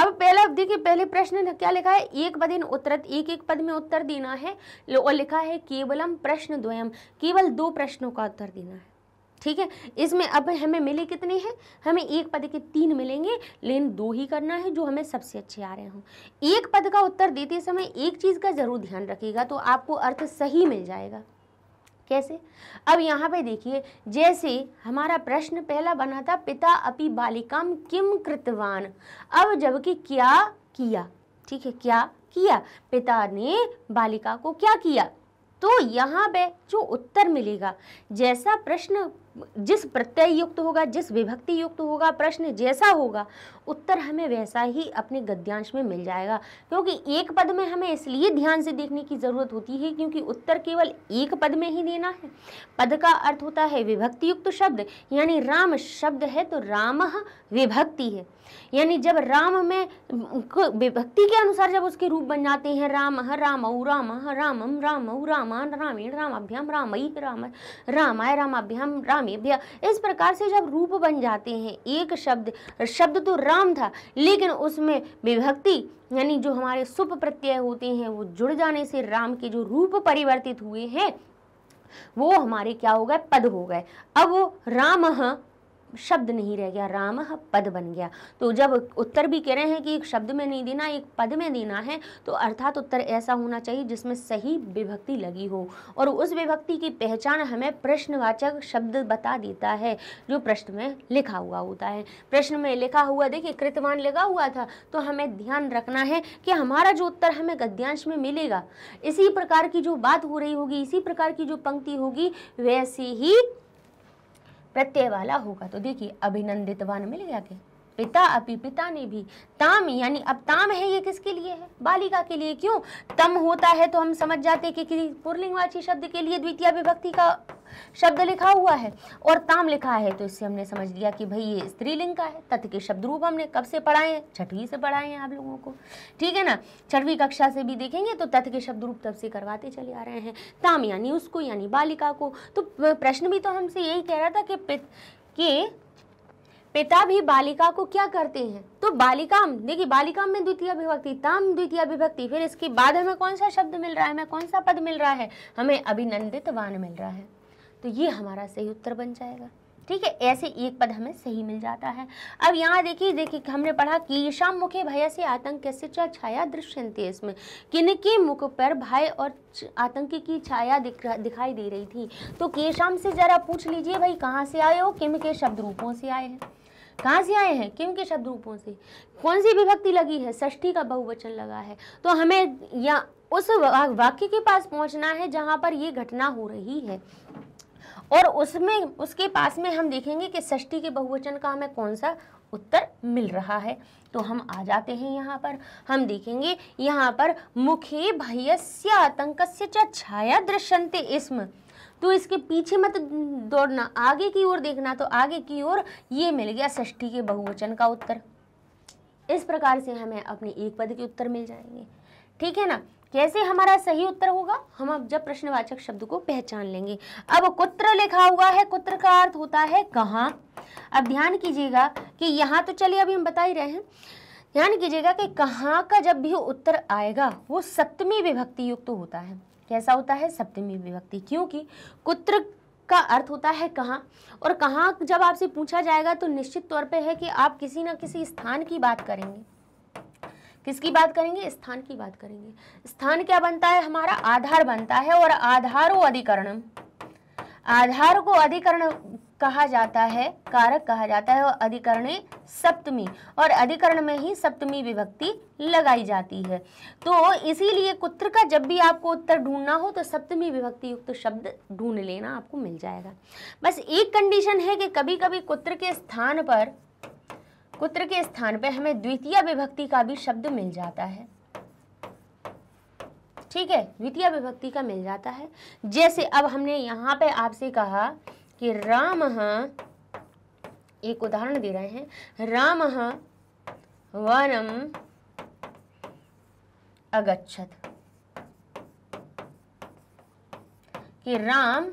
अब पहला देखिए पहले प्रश्न क्या लिखा है एक पद इन उत्तर एक एक पद में उत्तर देना है और लिखा है केवलम प्रश्न द्वयम केवल दो प्रश्नों का उत्तर देना है ठीक है इसमें अब हमें मिले कितने हैं हमें एक पद के तीन मिलेंगे लेकिन दो ही करना है जो हमें सबसे अच्छे आ रहे हों एक पद का उत्तर देते समय एक चीज़ का ज़रूर ध्यान रखिएगा तो आपको अर्थ सही मिल जाएगा कैसे अब यहाँ पे देखिए जैसे हमारा प्रश्न पहला बना था पिता अपि बालिकाम किम कृतवान अब जबकि क्या किया ठीक है क्या किया पिता ने बालिका को क्या किया तो यहाँ पे जो उत्तर मिलेगा जैसा प्रश्न जिस प्रत्यय युक्त होगा जिस विभक्ति युक्त होगा प्रश्न जैसा होगा उत्तर हमें वैसा ही अपने गद्यांश में मिल जाएगा क्योंकि एक पद में हमें इसलिए ध्यान से देखने की ज़रूरत होती है क्योंकि उत्तर केवल एक पद में ही देना है पद का अर्थ होता है विभक्ति युक्त शब्द यानी राम शब्द है तो राम विभक्ति है यानी जब राम में विभक्ति के अनुसार जब उसके रूप बन जाते हैं राम राम राम रामम राम रामान रामेण रामाभ्याम रामई राम रामाय रामाभ्याम राम रामेभ्य इस प्रकार से जब रूप बन जाते हैं एक शब्द शब्द तो राम था लेकिन उसमें विभक्ति यानी जो हमारे सुप प्रत्यय होते हैं वो जुड़ जाने से राम के जो रूप परिवर्तित हुए हैं वो हमारे क्या हो गए पद हो गए अब राम शब्द नहीं रह गया राम पद बन गया तो जब उत्तर भी कह रहे हैं कि एक शब्द में नहीं देना एक पद में देना है तो अर्थात उत्तर ऐसा होना चाहिए जिसमें सही विभक्ति लगी हो और उस विभक्ति की पहचान हमें प्रश्नवाचक शब्द बता देता है जो प्रश्न में लिखा हुआ होता है प्रश्न में लिखा हुआ देखिए कृतवान लिखा हुआ था तो हमें ध्यान रखना है कि हमारा जो उत्तर हमें गद्यांश में मिलेगा इसी प्रकार की जो बात हो रही होगी इसी प्रकार की जो पंक्ति होगी वैसे ही प्रत्यय वाला होगा तो देखिए अभिनंदित वन मिल गया क्या पिता अपि पिता ने भी ताम यानी अब ताम है ये किसके लिए है बालिका के लिए क्यों तम होता है तो हम समझ जाते कि, पुरलिंगवाची शब्द के लिए द्वितीय विभक्ति का शब्द लिखा हुआ है और ताम लिखा है तो इससे हमने समझ लिया कि भाई ये स्त्रीलिंग का है तथ के शब्द रूप हमने कब से पढ़ाए हैं छठवीं से पढ़ाए हैं आप लोगों को ठीक है ना छठवीं कक्षा से भी देखेंगे तो तथ के शब्द रूप तब से करवाते चले आ रहे हैं ताम यानी उसको यानी बालिका को तो प्रश्न भी तो हमसे यही कह रहा था कि के पिता भी बालिका को क्या करते हैं तो बालिकाम देखिए बालिकाम में द्वितीय विभक्ति ताम द्वितीय विभक्ति फिर इसके बाद हमें कौन सा शब्द मिल रहा है हमें कौन सा पद मिल रहा है हमें अभिनंदित वान मिल रहा है तो ये हमारा सही उत्तर बन जाएगा ठीक है ऐसे एक पद हमें सही मिल जाता है अब यहाँ देखिए देखिए हमने पढ़ा कि ईशा मुखे भय से आतंक कैसे छाया दृश्यंती इसमें किनके मुख पर भय और आतंक की छाया दिखाई दे रही थी तो केशाम से जरा पूछ लीजिए भाई कहाँ से आए हो किन के शब्द रूपों से आए हैं कहाँ से आए हैं किन के शब्द रूपों से कौन सी विभक्ति लगी है षष्ठी का बहुवचन लगा है तो हमें या उस वाक्य के पास पहुंचना है जहाँ पर ये घटना हो रही है और उसमें उसके पास में हम देखेंगे कि षष्ठी के बहुवचन का हमें कौन सा उत्तर मिल रहा है तो हम आ जाते हैं यहाँ पर हम देखेंगे यहाँ पर मुखे भयस्य आतंक छाया दृश्यंते इसमें तो इसके पीछे मत दौड़ना आगे की ओर देखना तो आगे की ओर ये मिल गया षष्ठी के बहुवचन का उत्तर इस प्रकार से हमें अपने एक पद के उत्तर मिल जाएंगे ठीक है ना कैसे हमारा सही उत्तर होगा हम अब जब प्रश्नवाचक शब्द को पहचान लेंगे अब कुत्र लिखा हुआ है कुत्र का अर्थ होता है कहाँ अब ध्यान कीजिएगा कि यहाँ तो चलिए अभी हम बता ही रहे हैं ध्यान कीजिएगा कि कहाँ का जब भी उत्तर आएगा वो सप्तमी विभक्ति युक्त तो होता है कैसा होता है सप्तमी विभक्ति क्योंकि कुत्र का अर्थ होता है कहाँ और कहाँ जब आपसे पूछा जाएगा तो निश्चित तौर पे है कि आप किसी ना किसी स्थान की बात करेंगे किसकी बात करेंगे स्थान की बात करेंगे स्थान क्या बनता है हमारा आधार बनता है और आधारो अधिकरणम आधार को अधिकरण कहा जाता है कारक कहा जाता है और अधिकरण सप्तमी और अधिकरण में ही सप्तमी विभक्ति लगाई जाती है तो इसीलिए कुत्र का जब भी आपको उत्तर ढूंढना हो तो सप्तमी विभक्ति युक्त तो शब्द ढूंढ लेना आपको मिल जाएगा बस एक कंडीशन है कि कभी कभी कुत्र के स्थान पर कुत्र के स्थान पर हमें द्वितीय विभक्ति का भी शब्द मिल जाता है ठीक है द्वितीय विभक्ति का मिल जाता है जैसे अब हमने यहाँ पे आपसे कहा कि राम एक उदाहरण दे रहे हैं राम वनम अगच्छत कि राम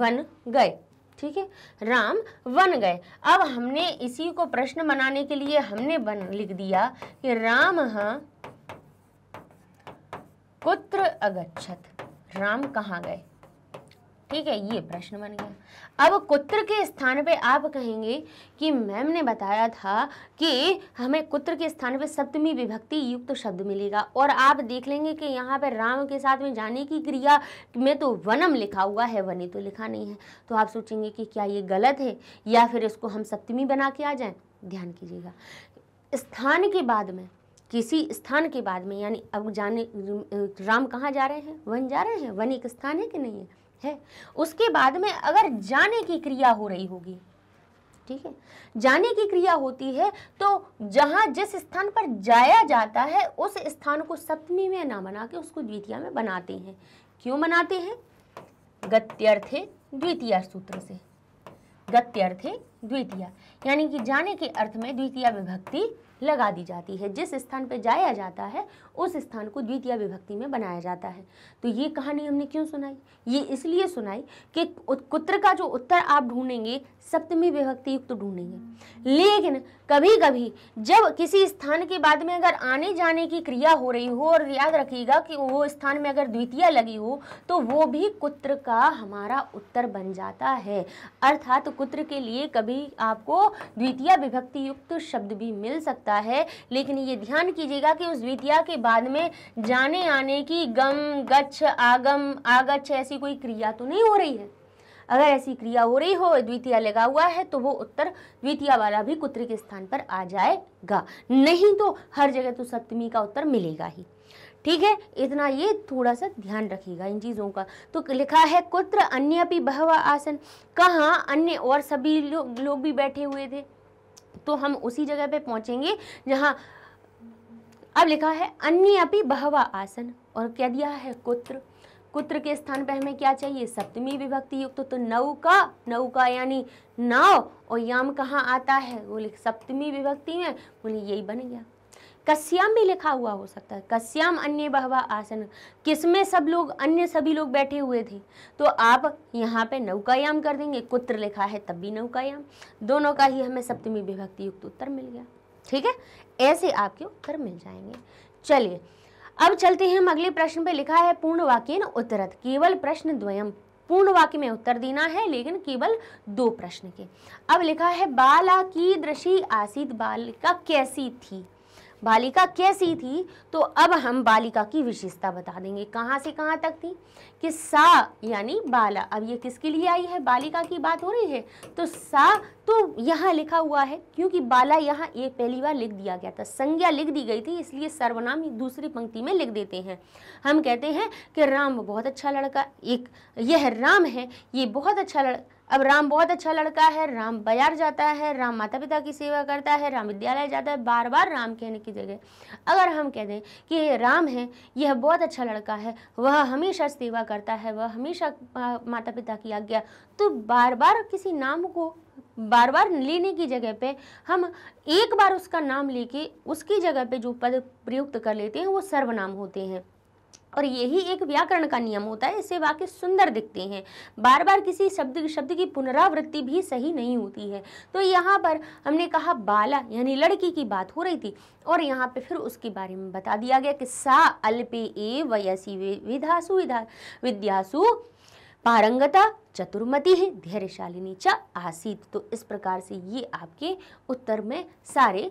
वन गए ठीक है राम वन गए अब हमने इसी को प्रश्न बनाने के लिए हमने बन लिख दिया कि राम हा पुत्र अगच्छत राम कहाँ गए ठीक है ये प्रश्न बन गया अब कुत्र के स्थान पे आप कहेंगे कि मैम ने बताया था कि हमें कुत्र के स्थान पे सप्तमी विभक्ति युक्त तो शब्द मिलेगा और आप देख लेंगे कि यहाँ पर राम के साथ में जाने की क्रिया में तो वनम लिखा हुआ है वने तो लिखा नहीं है तो आप सोचेंगे कि क्या ये गलत है या फिर इसको हम सप्तमी बना के आ जाए ध्यान कीजिएगा स्थान के बाद में किसी स्थान के बाद में यानी अब जाने राम कहाँ जा रहे हैं वन जा रहे हैं वन एक स्थान है कि नहीं है है उसके बाद में अगर जाने की क्रिया हो रही होगी ठीक है जाने की क्रिया होती है तो जहाँ जिस स्थान पर जाया जाता है उस स्थान को सप्तमी में ना बना के उसको द्वितीय में बनाते हैं क्यों बनाते हैं गत्यर्थे द्वितीय सूत्र से गत्यर्थे द्वितीय यानी कि जाने के अर्थ में द्वितीय विभक्ति लगा दी जाती है जिस स्थान पर जाया जाता है उस स्थान को द्वितीय विभक्ति में बनाया जाता है तो ये कहानी हमने क्यों सुनाई ये इसलिए सुनाई कि कुत्र का जो उत्तर आप ढूंढेंगे सप्तमी विभक्ति युक्त तो ढूंढेंगे लेकिन कभी कभी जब किसी स्थान के बाद में अगर आने जाने की क्रिया हो रही हो और याद रखिएगा कि वो स्थान में अगर द्वितीय लगी हो तो वो भी कुत्र का हमारा उत्तर बन जाता है अर्थात तो कुत्र के लिए कभी आपको द्वितीय विभक्ति युक्त तो शब्द भी मिल सकता है लेकिन ये ध्यान कीजिएगा कि उस द्वितीय के बाद बाद में जाने आने की गम गच्छ आगम आगच्छ ऐसी कोई क्रिया तो नहीं हो रही है अगर ऐसी क्रिया हो रही हो द्वितीय लगा हुआ है तो वो उत्तर द्वितीय वाला भी कुत्री के स्थान पर आ जाएगा नहीं तो हर जगह तो सप्तमी का उत्तर मिलेगा ही ठीक है इतना ये थोड़ा सा ध्यान रखिएगा इन चीज़ों का तो लिखा है कुत्र अन्य भी बहवा आसन कहाँ अन्य और सभी लोग लो भी बैठे हुए थे तो हम उसी जगह पे पहुँचेंगे जहाँ अब लिखा है अन्य अपी बहवा आसन और क्या दिया है कुत्र कुत्र के स्थान पर हमें क्या चाहिए सप्तमी विभक्ति युक्त तो, तो नौ का नौ का यानी नाव और याम कहाँ आता है वो लिख सप्तमी विभक्ति में बोले यही बन गया कश्याम भी लिखा हुआ हो सकता है कश्याम अन्य बहवा आसन किसमें सब लोग अन्य सभी लोग बैठे हुए थे तो आप यहाँ पे नौकायाम कर देंगे कुत्र लिखा है तब भी नौकायाम दोनों का ही हमें सप्तमी विभक्ति युक्त उत्तर मिल गया ठीक है ऐसे आपके उत्तर मिल जाएंगे चलिए अब चलते हैं हम अगले प्रश्न पे लिखा है पूर्ण वाक्य न उत्तरत केवल प्रश्न द्वयम पूर्ण वाक्य में उत्तर देना है लेकिन केवल दो प्रश्न के अब लिखा है बाला की दृषि आसित बालिका कैसी थी बालिका कैसी थी तो अब हम बालिका की विशेषता बता देंगे कहाँ से कहाँ तक थी कि सा यानी बाला अब ये किसके लिए आई है बालिका की बात हो रही है तो सा तो यहाँ लिखा हुआ है क्योंकि बाला यहाँ ये पहली बार लिख दिया गया था संज्ञा लिख दी गई थी इसलिए सर्वनाम दूसरी पंक्ति में लिख देते हैं हम कहते हैं कि राम बहुत अच्छा लड़का एक यह राम है ये बहुत अच्छा लड़का अब राम बहुत अच्छा लड़का है राम बाजार जाता है राम माता पिता की सेवा करता है राम विद्यालय जाता है बार बार राम कहने की जगह अगर हम कह दें कि राम है यह बहुत अच्छा लड़का है वह हमेशा सेवा करता है वह हमेशा माता पिता की आज्ञा तो बार बार किसी नाम को बार बार लेने की जगह पे हम एक बार उसका नाम लेके उसकी जगह पे जो पद प्रयुक्त कर लेते हैं वो सर्वनाम होते हैं और यही एक व्याकरण का नियम होता है इससे वाक्य सुंदर दिखते हैं बार बार किसी शब्द शब्द की पुनरावृत्ति भी सही नहीं होती है तो यहाँ पर हमने कहा बाला यानी लड़की की बात हो रही थी और यहाँ पे फिर उसके बारे में बता दिया गया कि सा अल्पे ए वयसी विधासु विधा विद्यासु पारंगता चतुर्मती है धैर्यशालिनी च आसीत तो इस प्रकार से ये आपके उत्तर में सारे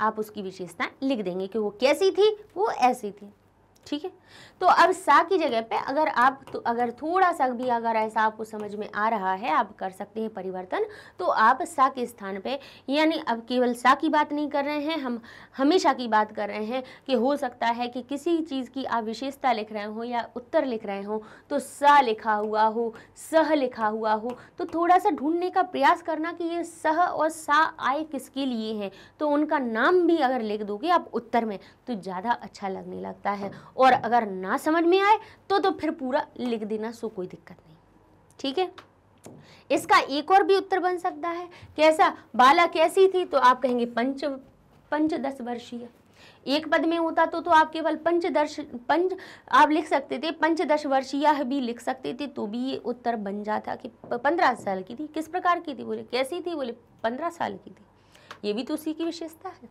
आप उसकी विशेषताएं लिख देंगे कि वो कैसी थी वो ऐसी थी ठीक है तो अब सा की जगह पे अगर आप तो अगर थोड़ा सा भी अगर ऐसा आपको समझ में आ रहा है आप कर सकते हैं परिवर्तन तो आप सा के स्थान पे यानी अब केवल सा की बात नहीं कर रहे हैं हम हमेशा की बात कर रहे हैं कि हो सकता है कि किसी चीज़ की आप विशेषता लिख रहे हो या उत्तर लिख रहे हो तो सा लिखा हुआ हो सह लिखा हुआ हो तो थोड़ा सा ढूंढने का प्रयास करना कि ये सह और सा आए किसके लिए हैं तो उनका नाम भी अगर लिख दोगे आप उत्तर में तो ज़्यादा अच्छा लगने लगता है और अगर ना समझ में आए तो तो फिर पूरा लिख देना सो कोई दिक्कत नहीं ठीक है इसका एक और भी उत्तर बन सकता है कैसा बाला कैसी थी तो आप कहेंगे पंच पंचदश वर्षीय एक पद में होता तो तो आप केवल पंचदश पंच आप लिख सकते थे पंचदश वर्षीय भी लिख सकते थे तो भी ये उत्तर बन जाता कि पंद्रह साल की थी किस प्रकार की थी बोले कैसी थी बोले पंद्रह साल की थी ये भी तो उसी की विशेषता है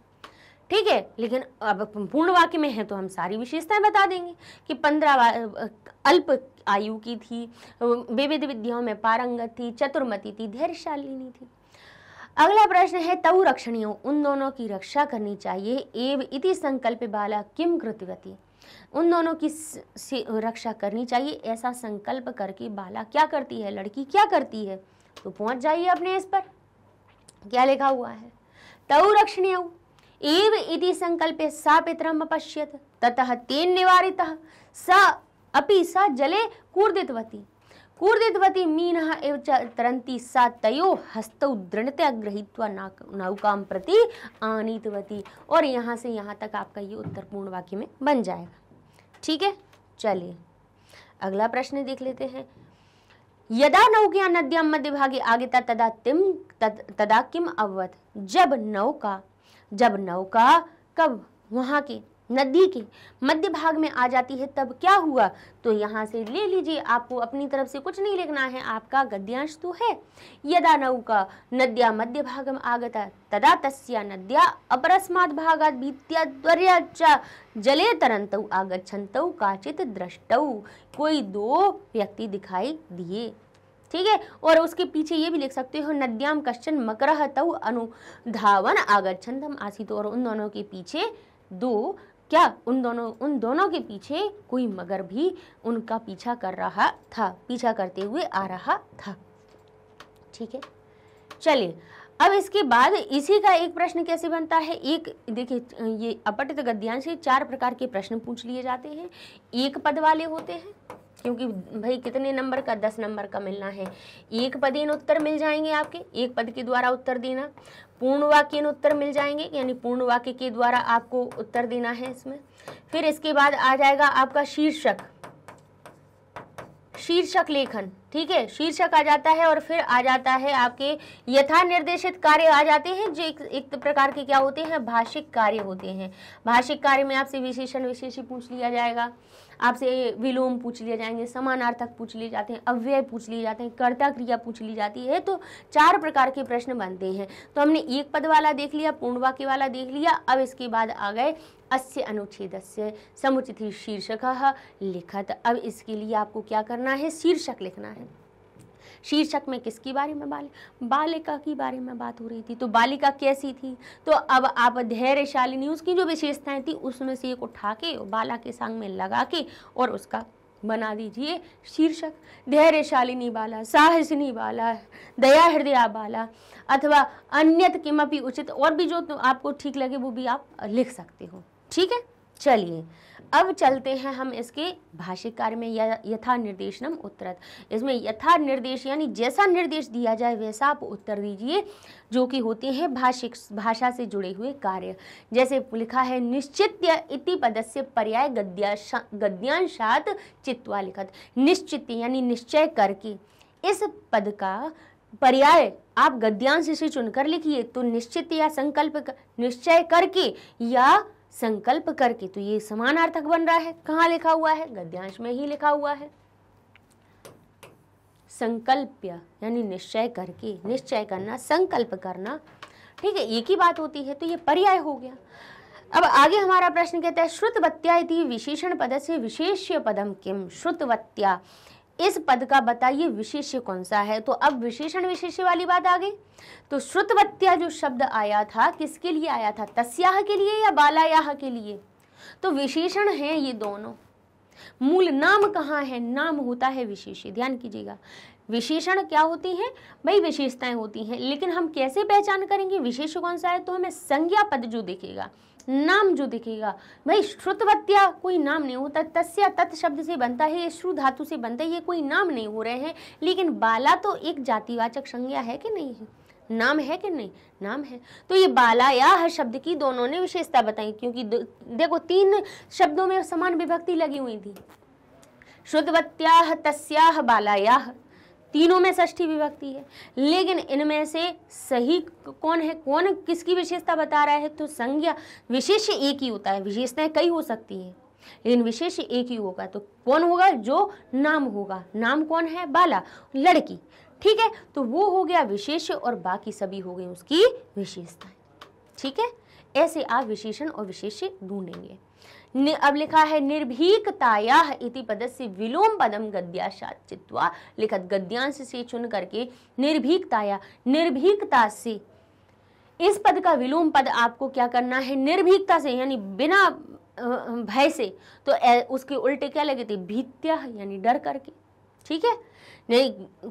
ठीक है लेकिन अब पूर्ण वाक्य में है तो हम सारी विशेषताएं बता देंगे कि पंद्रह अल्प आयु की थी विविध विद्याओं में पारंगत थी चतुर्मती थी धैर्यशालिनी थी अगला प्रश्न है तऊ रक्षणियों उन दोनों की रक्षा करनी चाहिए एव इति संकल्प बाला किम कृतवती उन दोनों की रक्षा करनी चाहिए ऐसा संकल्प करके बाला क्या करती है लड़की क्या करती है तो पहुंच जाइए अपने इस पर क्या लिखा हुआ है तऊ रक्षणियों एव इति संकल्पे सा पितरम अपश्यत ततः तेन निवारितः सा अपि सा जले कूर्दितवती कूर्दितवती मीनः एव च तरन्ति सा तयो हस्तौ दृढ़ते अग्रहीत्वा नौका प्रति आनीतवती और यहाँ से यहाँ तक आपका ये उत्तर पूर्ण वाक्य में बन जाएगा ठीक है चलिए अगला प्रश्न देख लेते हैं यदा नौकिया नद्याम मध्य भागे आगे तदा तिम तद, तदा किम अवत जब नौका जब नौका कब वहाँ के नदी के मध्य भाग में आ जाती है तब क्या हुआ तो यहाँ से ले लीजिए आपको अपनी तरफ से कुछ नहीं लिखना है आपका गद्यांश तो है यदा नौका नद्या मध्य भाग भागम आगता तदा तस्या नद्या अपरस्मात् भागात भीत्याद्वर्या जले तरंत आगछंत काचित दृष्टौ कोई दो व्यक्ति दिखाई दिए ठीक है और उसके पीछे ये भी लिख सकते हो नद्याम कश्चन मकर तव अनुधावन आगछंदम आसित और उन दोनों के पीछे दो क्या उन दोनों उन दोनों के पीछे कोई मगर भी उनका पीछा कर रहा था पीछा करते हुए आ रहा था ठीक है चलिए अब इसके बाद इसी का एक प्रश्न कैसे बनता है एक देखिए ये अपटित गद्यांश से चार प्रकार के प्रश्न पूछ लिए जाते हैं एक पद वाले होते हैं क्योंकि भाई कितने नंबर का दस नंबर का मिलना है एक पदीन उत्तर मिल जाएंगे आपके एक पद के द्वारा उत्तर देना पूर्ण वाक्यन उत्तर मिल जाएंगे यानी पूर्ण वाक्य के द्वारा आपको उत्तर देना है इसमें फिर इसके बाद आ जाएगा आपका शीर्षक शीर्षक लेखन ठीक है शीर्षक आ जाता है और फिर आ जाता है आपके यथा निर्देशित कार्य आ जाते हैं जो एक, एक प्रकार के क्या होते हैं भाषिक कार्य होते हैं भाषिक कार्य में आपसे विशेषण विशेषी पूछ लिया जाएगा आपसे विलोम पूछ लिए जाएंगे समानार्थक पूछ लिए जाते हैं अव्यय पूछ लिए जाते हैं कर्ता क्रिया पूछ ली जाती है तो चार प्रकार के प्रश्न बनते हैं तो हमने एक पद वाला देख लिया पूर्ण वाक्य वाला देख लिया अब इसके बाद आ गए अस्य अनुच्छेद से समुचित शीर्षक लिखत अब इसके लिए आपको क्या करना है शीर्षक लिखना है शीर्षक में किसकी बारे में बाल बालिका की बारे में बात हो रही थी तो बालिका कैसी थी तो अब आप धैर्यशालिनी की जो विशेषताएं थी उसमें से एक उठा के बाला के संग में लगा के और उसका बना दीजिए शीर्षक धैर्यशालिनी बाला साहसिनी बाला दया हृदया बाला अथवा अन्यत किमपि उचित और भी जो तो आपको ठीक लगे वो भी आप लिख सकते हो ठीक है चलिए अब चलते हैं हम इसके भाषिक कार्य में यथा निर्देशनम उत्तरत इसमें यथा निर्देश यानी जैसा निर्देश दिया जाए वैसा आप उत्तर दीजिए जो कि होते हैं भाषिक भाषा से जुड़े हुए कार्य जैसे लिखा है निश्चित इति पद से पर्याय गद्यांशात चित्वा लिखत निश्चित यानी निश्चय करके इस पद का पर्याय आप गद्यांश से चुनकर लिखिए तो निश्चित या संकल्प निश्चय करके या संकल्प करके तो ये समानार्थक बन रहा है कहाँ लिखा हुआ है गद्यांश में ही लिखा हुआ है संकल्प्य यानी निश्चय करके निश्चय करना संकल्प करना ठीक है एक ही बात होती है तो ये पर्याय हो गया अब आगे हमारा प्रश्न कहता है श्रुतवत्या विशेषण पद से विशेष्य पदम किम श्रुतवत्या इस पद का बताइए विशेष्य कौन सा है तो अब विशेषण विशेष्य वाली बात आ गई तो श्रुतवत्या जो शब्द आया था किसके लिए आया था तस्या के लिए या बालाया के लिए तो विशेषण है ये दोनों मूल नाम कहाँ है नाम होता है विशेष्य ध्यान कीजिएगा विशेषण क्या होती हैं भाई विशेषताएं होती हैं लेकिन हम कैसे पहचान करेंगे विशेष कौन सा है तो हमें संज्ञा पद जो देखेगा नाम जो दिखेगा भाई श्रुतवत्या कोई नाम नहीं होता तस्या तत् शब्द से बनता है ये श्रु धातु से बनता है ये कोई नाम नहीं हो रहे हैं लेकिन बाला तो एक जातिवाचक संज्ञा है कि नहीं है नाम है कि नहीं नाम है तो ये बाला या हर शब्द की दोनों ने विशेषता बताई क्योंकि देखो तीन शब्दों में समान विभक्ति लगी हुई थी श्रुतवत्या तस्या बालाया तीनों में षष्ठी विभक्ति है लेकिन इनमें से सही कौन है कौन किसकी विशेषता बता रहा है तो संज्ञा विशेष एक ही होता है विशेषताएं कई हो सकती है लेकिन विशेष एक ही होगा तो कौन होगा जो नाम होगा नाम कौन है बाला लड़की ठीक है तो वो हो गया विशेष और बाकी सभी हो गई उसकी विशेषताएं ठीक है ऐसे आप विशेषण और विशेष ढूंढेंगे अब लिखा है निर्भीकताया इति से विलोम पदम गद्याशात चित्वा लिखत गद्यांश से चुन करके निर्भीकताया निर्भीकता से इस पद का विलोम पद आपको क्या करना है निर्भीकता से यानी बिना भय से तो उसके उल्टे क्या लगे थे भीत्या यानी डर करके ठीक है नहीं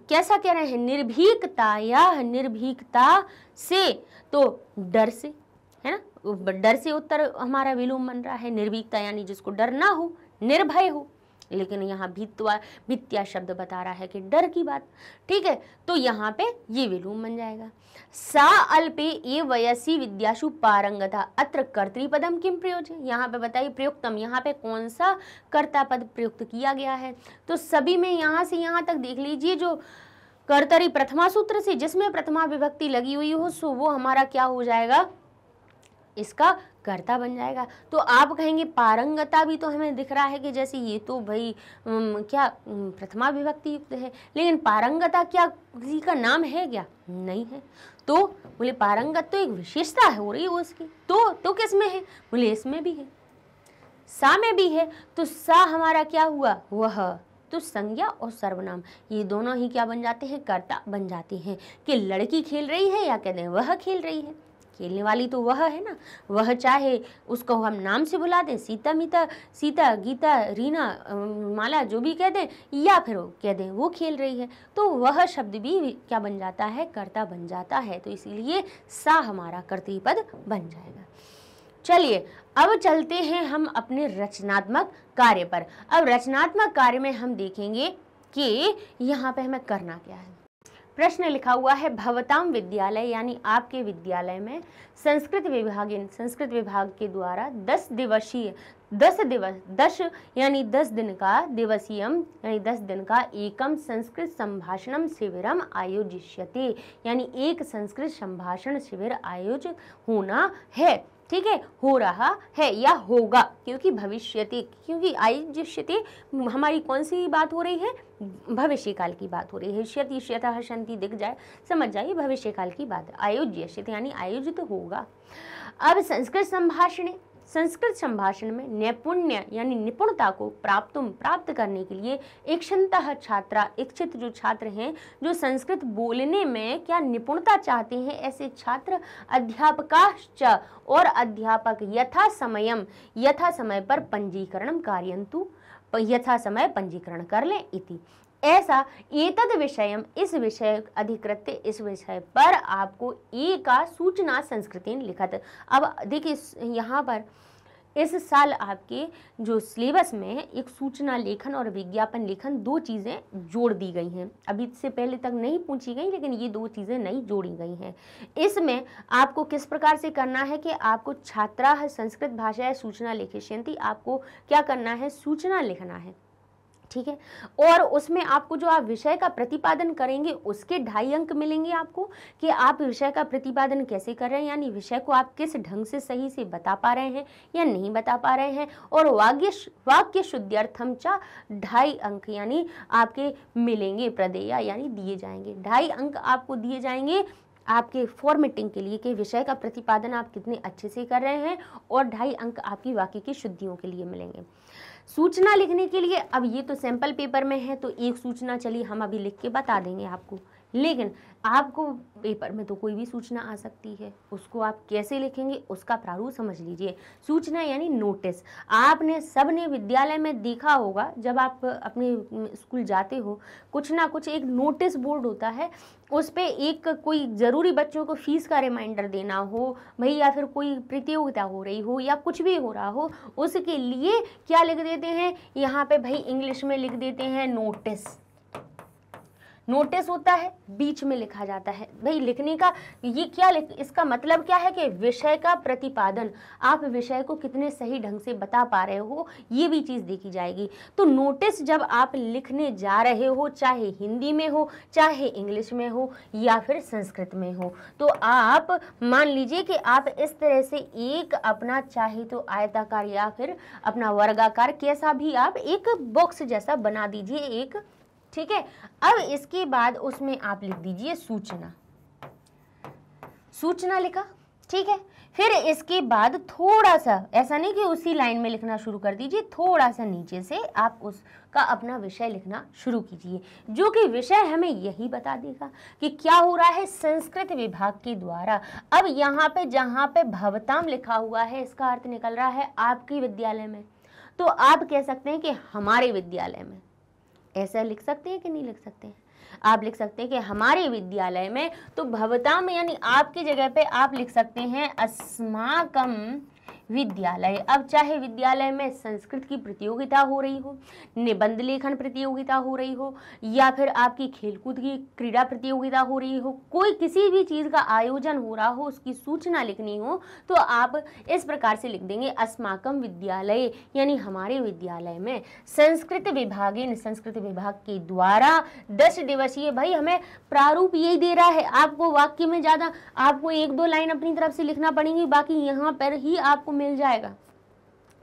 कैसा कह रहे हैं निर्भीकता या निर्भीकता से तो डर से है ना डर से उत्तर हमारा विलोम बन रहा है निर्भीकता यानी जिसको डर ना हो निर्भय हो लेकिन यहाँ भित्वा भित्या शब्द बता रहा है कि डर की बात ठीक है तो यहाँ पे ये विलोम बन जाएगा सा अल्पे ये वयसी विद्याशु पारंगता अत्र कर्तृपदम किम प्रयोज है यहाँ पे बताइए प्रयुक्तम यहाँ पे कौन सा कर्ता पद प्रयुक्त किया गया है तो सभी में यहाँ से यहाँ तक देख लीजिए जो कर्तरी प्रथमा सूत्र से जिसमें प्रथमा विभक्ति लगी हुई हो सो वो हमारा क्या हो जाएगा इसका कर्ता बन जाएगा तो आप कहेंगे पारंगता भी तो हमें दिख रहा है कि जैसे ये तो भाई क्या प्रथमा विभक्ति युक्त है लेकिन पारंगता क्या किसी का नाम है क्या नहीं है तो बोले पारंगत तो एक विशेषता है हो रही है उसकी तो तो किस में है बोले इसमें भी है सा में भी है तो सा हमारा क्या हुआ वह तो संज्ञा और सर्वनाम ये दोनों ही क्या बन जाते हैं कर्ता बन जाते हैं कि लड़की खेल रही है या कहते हैं वह खेल रही है खेलने वाली तो वह है ना वह चाहे उसको हम नाम से बुला दें सीता मिता सीता गीता रीना माला जो भी कह दें या फिर कह दें वो खेल रही है तो वह शब्द भी क्या बन जाता है कर्ता बन जाता है तो इसीलिए सा हमारा कर्ती पद बन जाएगा चलिए अब चलते हैं हम अपने रचनात्मक कार्य पर अब रचनात्मक कार्य में हम देखेंगे कि यहाँ पे हमें करना क्या है प्रश्न लिखा हुआ है भवताम विद्यालय यानी आपके विद्यालय में संस्कृत विभाग संस्कृत विभाग के द्वारा दस दिवसीय दस दिवस दस यानी दस दिन का दिवसीय यानी दस दिन का एकम संस्कृत संभाषणम शिविरम आयोजिष्यते यानी एक संस्कृत संभाषण शिविर आयोजित होना है ठीक है हो रहा है या होगा क्योंकि भविष्यति क्योंकि आयुष्यति हमारी कौन सी बात हो रही है भविष्य काल की बात हो रही है क्षति क्षता शांति दिख जाए समझ जाए भविष्य काल की बात आयोज्य यानी आयोजित होगा अब संस्कृत संभाषण संस्कृत संभाषण में नैपुण्य यानी निपुणता को प्राप्त प्राप्त करने के लिए इक्षणतः छात्रा इच्छित जो छात्र हैं जो संस्कृत बोलने में क्या निपुणता चाहते हैं ऐसे छात्र अध्यापकाश्च और अध्यापक यथा समयम यथा समय पर पंजीकरण कार्यंतु यथा समय पंजीकरण कर लें इति ऐसा एतद विषय इस विषय अधिकृत्य इस विषय पर आपको ए का सूचना संस्कृति लिखत अब देखिए यहाँ पर इस साल आपके जो सिलेबस में एक सूचना लेखन और विज्ञापन लेखन दो चीज़ें जोड़ दी गई हैं अभी इससे पहले तक नहीं पूछी गई लेकिन ये दो चीज़ें नई जोड़ी गई हैं इसमें आपको किस प्रकार से करना है कि आपको छात्रा संस्कृत भाषा है सूचना लेखे आपको क्या करना है सूचना लिखना है ठीक है और उसमें आपको जो आप विषय का प्रतिपादन करेंगे उसके ढाई अंक मिलेंगे आपको कि आप विषय का प्रतिपादन कैसे कर रहे हैं यानी विषय को आप किस ढंग से सही से बता पा रहे हैं या नहीं बता पा रहे हैं और वाक्य वाक्य शुद्ध्यर्थम चा ढाई अंक यानी आपके मिलेंगे प्रदेय यानी दिए जाएंगे ढाई अंक आपको दिए जाएंगे आपके फॉर्मेटिंग के लिए कि विषय का प्रतिपादन आप कितने अच्छे से कर रहे हैं और ढाई अंक आपकी वाक्य की शुद्धियों के लिए मिलेंगे सूचना लिखने के लिए अब ये तो सैंपल पेपर में है तो एक सूचना चलिए हम अभी लिख के बता देंगे आपको लेकिन आपको पेपर में तो कोई भी सूचना आ सकती है उसको आप कैसे लिखेंगे उसका प्रारूप समझ लीजिए सूचना यानी नोटिस आपने सबने विद्यालय में देखा होगा जब आप अपने स्कूल जाते हो कुछ ना कुछ एक नोटिस बोर्ड होता है उस पर एक कोई ज़रूरी बच्चों को फीस का रिमाइंडर देना हो भाई या फिर कोई प्रतियोगिता हो रही हो या कुछ भी हो रहा हो उसके लिए क्या लिख देते हैं यहाँ पे भाई इंग्लिश में लिख देते हैं नोटिस नोटिस होता है बीच में लिखा जाता है भाई लिखने का ये क्या लिख इसका मतलब क्या है कि विषय का प्रतिपादन आप विषय को कितने सही ढंग से बता पा रहे हो ये भी चीज़ देखी जाएगी तो नोटिस जब आप लिखने जा रहे हो चाहे हिंदी में हो चाहे इंग्लिश में हो या फिर संस्कृत में हो तो आप मान लीजिए कि आप इस तरह से एक अपना चाहे तो आयताकार या फिर अपना वर्गाकार कैसा भी आप एक बॉक्स जैसा बना दीजिए एक ठीक है अब इसके बाद उसमें आप लिख दीजिए सूचना सूचना लिखा ठीक है फिर इसके बाद थोड़ा सा ऐसा नहीं कि उसी लाइन में लिखना शुरू कर दीजिए थोड़ा सा नीचे से आप उसका अपना विषय लिखना शुरू कीजिए जो कि विषय हमें यही बता देगा कि क्या हो रहा है संस्कृत विभाग के द्वारा अब यहाँ पे जहाँ पे भवताम लिखा हुआ है इसका अर्थ निकल रहा है आपके विद्यालय में तो आप कह सकते हैं कि हमारे विद्यालय में ऐसा लिख सकते हैं कि नहीं लिख सकते हैं आप लिख सकते हैं कि हमारे विद्यालय में तो भवता में यानी आपकी जगह पे आप लिख सकते हैं अस्माकम विद्यालय अब चाहे विद्यालय में संस्कृत की प्रतियोगिता हो रही हो निबंध लेखन प्रतियोगिता हो रही हो या फिर आपकी खेलकूद की क्रीड़ा प्रतियोगिता हो रही हो कोई किसी भी चीज़ का आयोजन हो रहा हो उसकी सूचना लिखनी हो तो आप इस प्रकार से लिख देंगे अस्माकम विद्यालय यानी हमारे विद्यालय में संस्कृत इन संस्कृत विभाग के द्वारा दस दिवसीय भाई हमें प्रारूप यही दे रहा है आपको वाक्य में ज़्यादा आपको एक दो लाइन अपनी तरफ से लिखना पड़ेंगी बाकी यहाँ पर ही आपको मिल जाएगा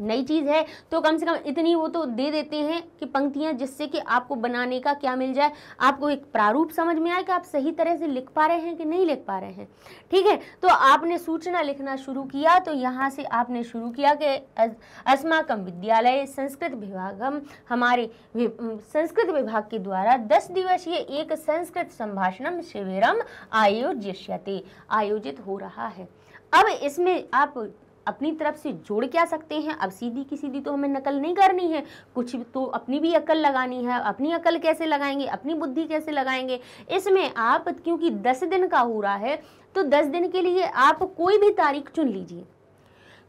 नई चीज़ है तो कम से कम इतनी वो तो दे देते हैं कि पंक्तियाँ जिससे कि आपको बनाने का क्या मिल जाए आपको एक प्रारूप समझ में आए कि आप सही तरह से लिख पा रहे हैं कि नहीं लिख पा रहे हैं ठीक है तो आपने सूचना लिखना शुरू किया तो यहाँ से आपने शुरू किया कि अस्माकम विद्यालय संस्कृत विभाग हम हमारे संस्कृत विभाग के द्वारा दस दिवसीय एक संस्कृत संभाषणम शिविरम आयोजित आयोजित हो रहा है अब इसमें आप अपनी तरफ से जोड़ क्या सकते हैं अब सीधी की सीधी तो हमें नकल नहीं करनी है कुछ तो अपनी भी अकल लगानी है अपनी अकल कैसे लगाएंगे अपनी बुद्धि कैसे लगाएंगे इसमें आप क्योंकि दस दिन का हो रहा है तो दस दिन के लिए आप कोई भी तारीख चुन लीजिए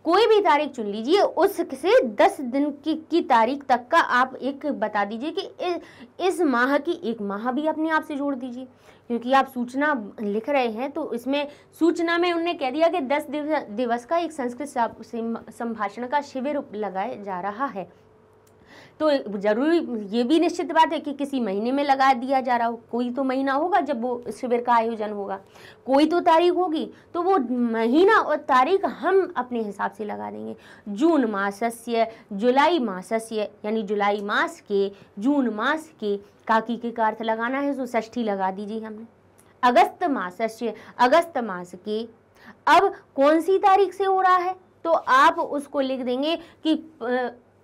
कोई भी तारीख चुन लीजिए उससे दस दिन की, की तारीख तक का आप एक बता दीजिए कि इ, इस माह की एक माह भी अपने आप से जोड़ दीजिए क्योंकि आप सूचना लिख रहे हैं तो इसमें सूचना में उनने कह दिया कि दस दिवस का एक संस्कृत संभाषण का शिविर लगाया जा रहा है तो जरूरी ये भी निश्चित बात है कि किसी महीने में लगा दिया जा रहा हो कोई तो महीना होगा जब वो शिविर का आयोजन होगा कोई तो तारीख होगी तो वो महीना और तारीख हम अपने हिसाब से लगा देंगे जून मासस्य जुलाई मासस्य यानी जुलाई मास के जून मास के काकी के का अर्थ लगाना है सो ष्ठी लगा दीजिए हमने अगस्त मासस्य अगस्त मास के अब कौन सी तारीख से हो रहा है तो आप उसको लिख देंगे कि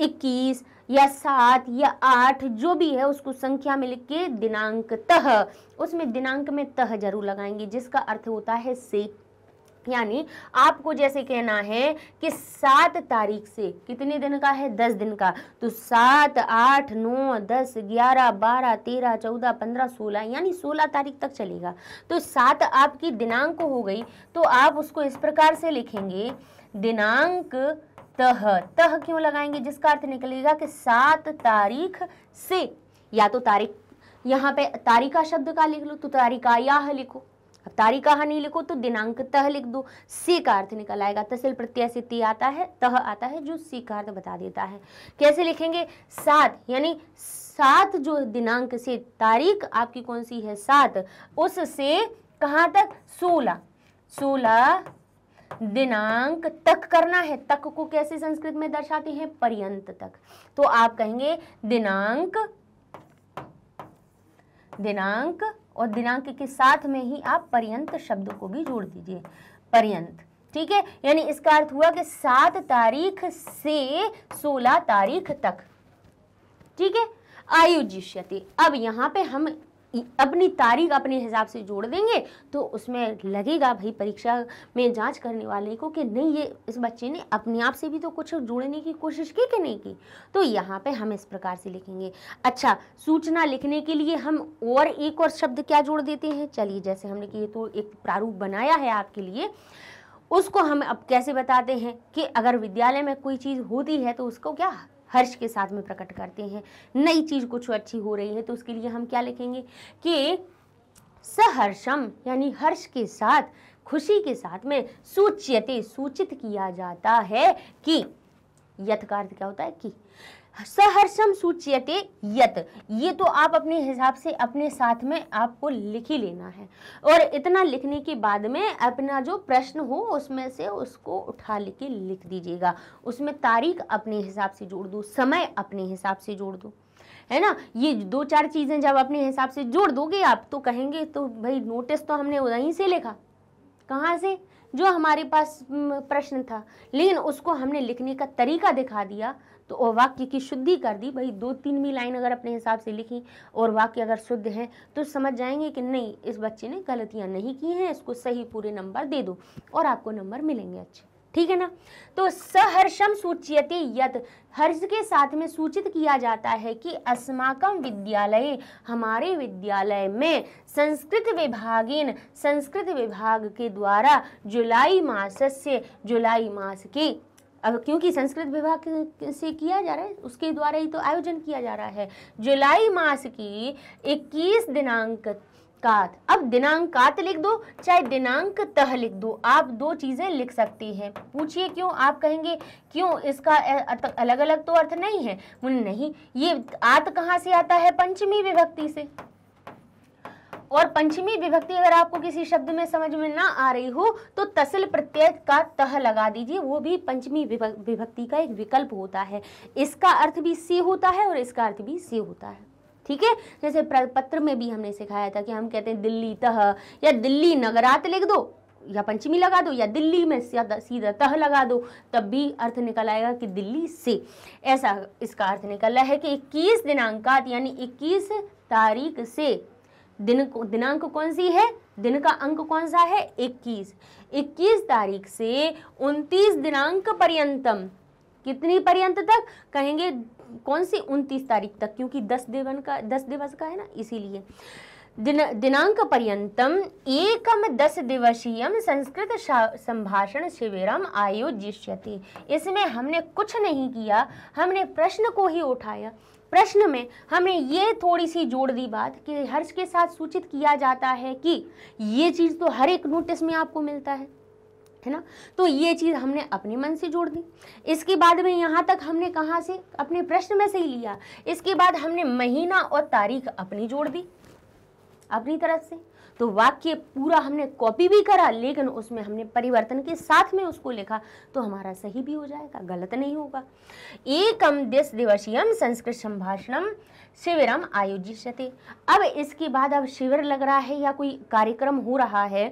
इक्कीस या सात या आठ जो भी है उसको संख्या में लिख के दिनांक तह उसमें दिनांक में तह जरूर लगाएंगे जिसका अर्थ होता है से यानी आपको जैसे कहना है कि सात तारीख से कितने दिन का है दस दिन का तो सात आठ नौ दस ग्यारह बारह तेरह चौदह पंद्रह सोलह यानी सोलह तारीख तक चलेगा तो सात आपकी दिनांक हो गई तो आप उसको इस प्रकार से लिखेंगे दिनांक तह तह क्यों लगाएंगे जिसका अर्थ निकलेगा कि सात तारीख से या तो तारीख यहाँ पे तारीखा शब्द का लिख लो तो तारीका याह लिखो अब तारीका नहीं लिखो तो दिनांक तह लिख दो सी का अर्थ निकल आएगा तहसील प्रत्यय से ती आता है तह आता है जो सी का अर्थ बता देता है कैसे लिखेंगे सात यानी सात जो दिनांक से तारीख आपकी कौन सी है सात उससे कहाँ तक सोलह सोलह दिनांक तक करना है तक को कैसे संस्कृत में दर्शाते हैं पर्यंत तक तो आप कहेंगे दिनांक दिनांक और दिनांक के साथ में ही आप पर्यंत शब्द को भी जोड़ दीजिए पर्यंत ठीक है यानी इसका अर्थ हुआ कि सात तारीख से सोलह तारीख तक ठीक है आयुजिष्यति अब यहां पे हम अपनी तारीख अपने हिसाब से जोड़ देंगे तो उसमें लगेगा भाई परीक्षा में जांच करने वाले को कि नहीं ये इस बच्चे ने अपने आप से भी तो कुछ जोड़ने की कोशिश की कि नहीं की तो यहाँ पे हम इस प्रकार से लिखेंगे अच्छा सूचना लिखने के लिए हम और एक और शब्द क्या जोड़ देते हैं चलिए जैसे हमने कि ये तो एक प्रारूप बनाया है आपके लिए उसको हम अब कैसे बताते हैं कि अगर विद्यालय में कोई चीज़ होती है तो उसको क्या हर्ष के साथ में प्रकट करते हैं नई चीज़ कुछ अच्छी हो रही है तो उसके लिए हम क्या लिखेंगे कि सहर्षम यानी हर्ष के साथ खुशी के साथ में सूचित सूचित किया जाता है कि यथकार्थ क्या होता है कि सहर्षम सूच्यते यत ये तो आप अपने हिसाब से अपने साथ में आपको लिख ही लेना है और इतना लिखने के बाद में अपना जो प्रश्न हो उसमें से उसको उठा लेके लिख दीजिएगा उसमें तारीख अपने हिसाब से जोड़ दो समय अपने हिसाब से जोड़ दो है ना ये दो चार चीज़ें जब अपने हिसाब से जोड़ दोगे आप तो कहेंगे तो भाई नोटिस तो हमने वहीं से लिखा कहाँ से जो हमारे पास प्रश्न था लेकिन उसको हमने लिखने का तरीका दिखा दिया तो और वाक्य की शुद्धि कर दी भाई दो तीन भी लाइन अगर अपने हिसाब से लिखी और वाक्य अगर शुद्ध है तो समझ जाएंगे कि नहीं इस बच्चे ने गलतियाँ नहीं की हैं इसको सही पूरे नंबर दे दो और आपको नंबर मिलेंगे अच्छे ठीक है ना तो सहर्षम सूच्यते यत हर्ष के साथ में सूचित किया जाता है कि अस्माकम विद्यालय हमारे विद्यालय में संस्कृत विभागेन संस्कृत विभाग के द्वारा जुलाई मास से जुलाई मास की अब क्योंकि संस्कृत विभाग से किया जा रहा है उसके द्वारा ही तो आयोजन किया जा रहा है जुलाई मास की इक्कीस दिनांक कात अब दिनांक कात लिख दो चाहे दिनांक तह लिख दो आप दो चीज़ें लिख सकती हैं पूछिए क्यों आप कहेंगे क्यों इसका अलग अलग तो अर्थ नहीं है नहीं ये आत कहाँ से आता है पंचमी विभक्ति से और पंचमी विभक्ति अगर आपको किसी शब्द में समझ में ना आ रही हो तो तसल प्रत्यय का तह लगा दीजिए वो भी पंचमी विभक्ति का एक विकल्प होता है इसका अर्थ भी सी होता है और इसका अर्थ भी सी होता है ठीक है जैसे पत्र में भी हमने सिखाया था कि हम कहते हैं दिल्ली तह या दिल्ली नगरात लिख दो या पंचमी लगा दो या दिल्ली में सीधा तह लगा दो तब भी अर्थ निकल आएगा कि दिल्ली से ऐसा इसका अर्थ निकल रहा है कि 21 दिनांकात यानी 21 तारीख से दिन दिनांक कौन सी है दिन का अंक कौन सा है 21 21 तारीख से 29 दिनांक पर्यंतम कितनी पर्यंत तक कहेंगे कौन सी 29 तारीख तक क्योंकि 10 दिवन का 10 दिवस का है ना इसीलिए दिन दिनांक पर्यंतम एकम दस दिवसीय संस्कृत संभाषण शिविरम आयोजिष्यते इसमें हमने कुछ नहीं किया हमने प्रश्न को ही उठाया प्रश्न में हमें ये थोड़ी सी जोड़ दी बात कि हर्ष के साथ सूचित किया जाता है कि ये चीज़ तो हर एक नोटिस में आपको मिलता है है ना तो ये चीज़ हमने अपने मन से जोड़ दी इसके बाद में यहाँ तक हमने कहाँ से अपने प्रश्न में से ही लिया इसके बाद हमने महीना और तारीख अपनी जोड़ दी अपनी तरफ से तो वाक्य पूरा हमने कॉपी भी करा लेकिन उसमें हमने परिवर्तन के साथ में उसको लिखा तो हमारा सही भी हो जाएगा गलत नहीं होगा एकम दिस दिवसीयम संस्कृत संभाषणम शिविरम आयोजित अब इसके बाद अब शिविर लग रहा है या कोई कार्यक्रम हो रहा है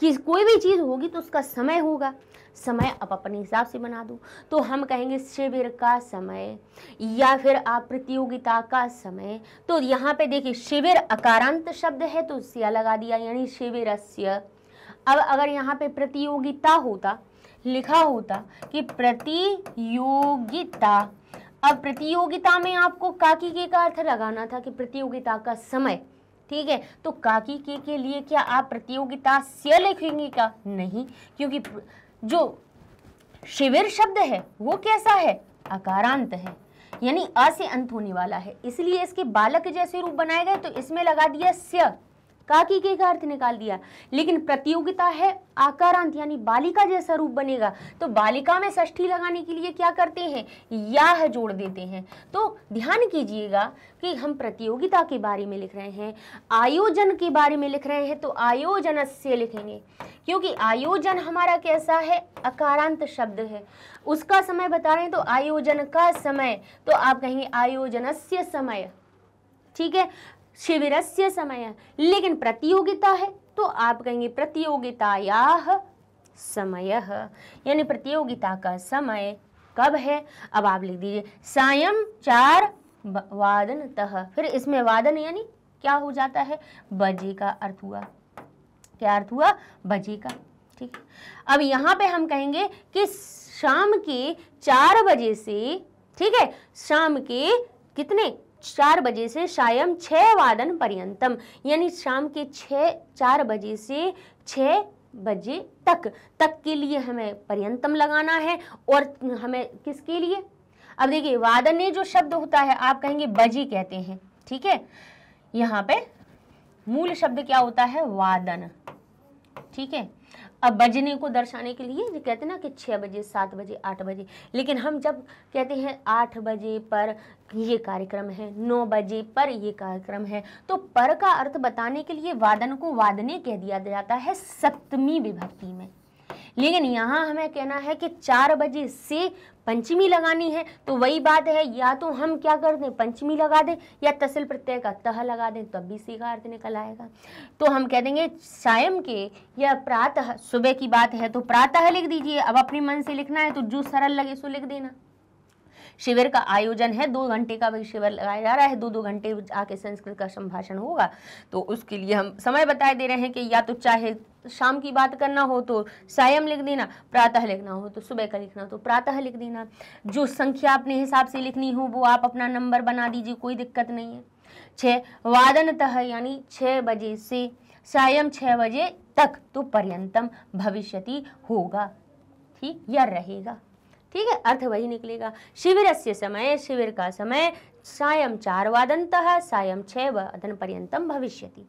कि कोई भी चीज़ होगी तो उसका समय होगा समय आप अपने हिसाब से बना दो तो हम कहेंगे शिविर का समय या फिर आप प्रतियोगिता का समय तो यहाँ पे देखिए शिविर अकारांत शब्द है तो उससे लगा दिया यानी शिविर अब अगर यहाँ पे प्रतियोगिता होता लिखा होता कि प्रतियोगिता अब प्रतियोगिता में आपको काकी के का अर्थ लगाना था कि प्रतियोगिता का समय ठीक है तो काकी के के लिए क्या आप प्रतियोगिता से लिखेंगे क्या नहीं क्योंकि प्र... जो शिविर शब्द है वो कैसा है अकारांत है यानी अ से अंत होने वाला है इसलिए इसके बालक जैसे रूप बनाए गए तो इसमें लगा दिया स्य की के का अर्थ निकाल दिया लेकिन प्रतियोगिता है आकारांत यानी बालिका जैसा रूप बनेगा तो बालिका में ष्ठी लगाने के लिए क्या करते हैं है जोड़ देते हैं तो ध्यान कीजिएगा कि हम प्रतियोगिता के बारे में लिख रहे हैं आयोजन के बारे में लिख रहे हैं तो आयोजन से लिखेंगे क्योंकि आयोजन हमारा कैसा है अकारांत शब्द है उसका समय बता रहे हैं तो आयोजन का समय तो आप कहेंगे आयोजन समय ठीक है से समय लेकिन प्रतियोगिता है तो आप कहेंगे प्रतियोगिताया समय यानी प्रतियोगिता का समय कब है अब आप लिख दीजिए सायं चार तह फिर इसमें वादन यानी क्या हो जाता है बजे का अर्थ हुआ क्या अर्थ हुआ बजे का ठीक अब यहां पे हम कहेंगे कि शाम के चार बजे से ठीक है शाम के कितने चार बजे से सायं छः वादन पर्यंतम यानी शाम के छः चार बजे से छः बजे तक तक के लिए हमें पर्यंतम लगाना है और हमें किसके लिए अब देखिए वादने जो शब्द होता है आप कहेंगे बजी कहते हैं ठीक है यहाँ पे मूल शब्द क्या होता है वादन ठीक है अब बजने को दर्शाने के लिए कहते हैं ना कि छः बजे सात बजे आठ बजे लेकिन हम जब कहते हैं आठ बजे पर ये कार्यक्रम है नौ बजे पर ये कार्यक्रम है तो पर का अर्थ बताने के लिए वादन को वादने कह दिया जाता है सप्तमी विभक्ति में लेकिन यहाँ हमें कहना है कि चार बजे से पंचमी लगानी है तो वही बात है या तो हम क्या कर दें पंचमी लगा दें या तसल प्रत्यय का तह लगा दें तब भी सीखा अर्थ निकल आएगा तो हम कह देंगे सायम के या प्रातः सुबह की बात है तो प्रातः लिख दीजिए अब अपने मन से लिखना है तो जो सरल लगे सो लिख देना शिविर का आयोजन है दो घंटे का भी शिविर लगाया जा रहा है दो दो घंटे आके संस्कृत का संभाषण होगा तो उसके लिए हम समय बताए दे रहे हैं कि या तो चाहे शाम की बात करना हो तो सायम लिख देना प्रातः लिखना हो तो सुबह का लिखना हो तो प्रातः लिख देना जो संख्या अपने हिसाब से लिखनी हो वो आप अपना नंबर बना दीजिए कोई दिक्कत नहीं है छः वादनतः यानी छः बजे से सायम छः बजे तक तो पर्यंतम भविष्यति होगा ठीक या रहेगा ठीक है अर्थ वही निकलेगा शिविर से समय शिविर का समय सायम चार वादन सायं छः वादन पर्यतम भविष्यति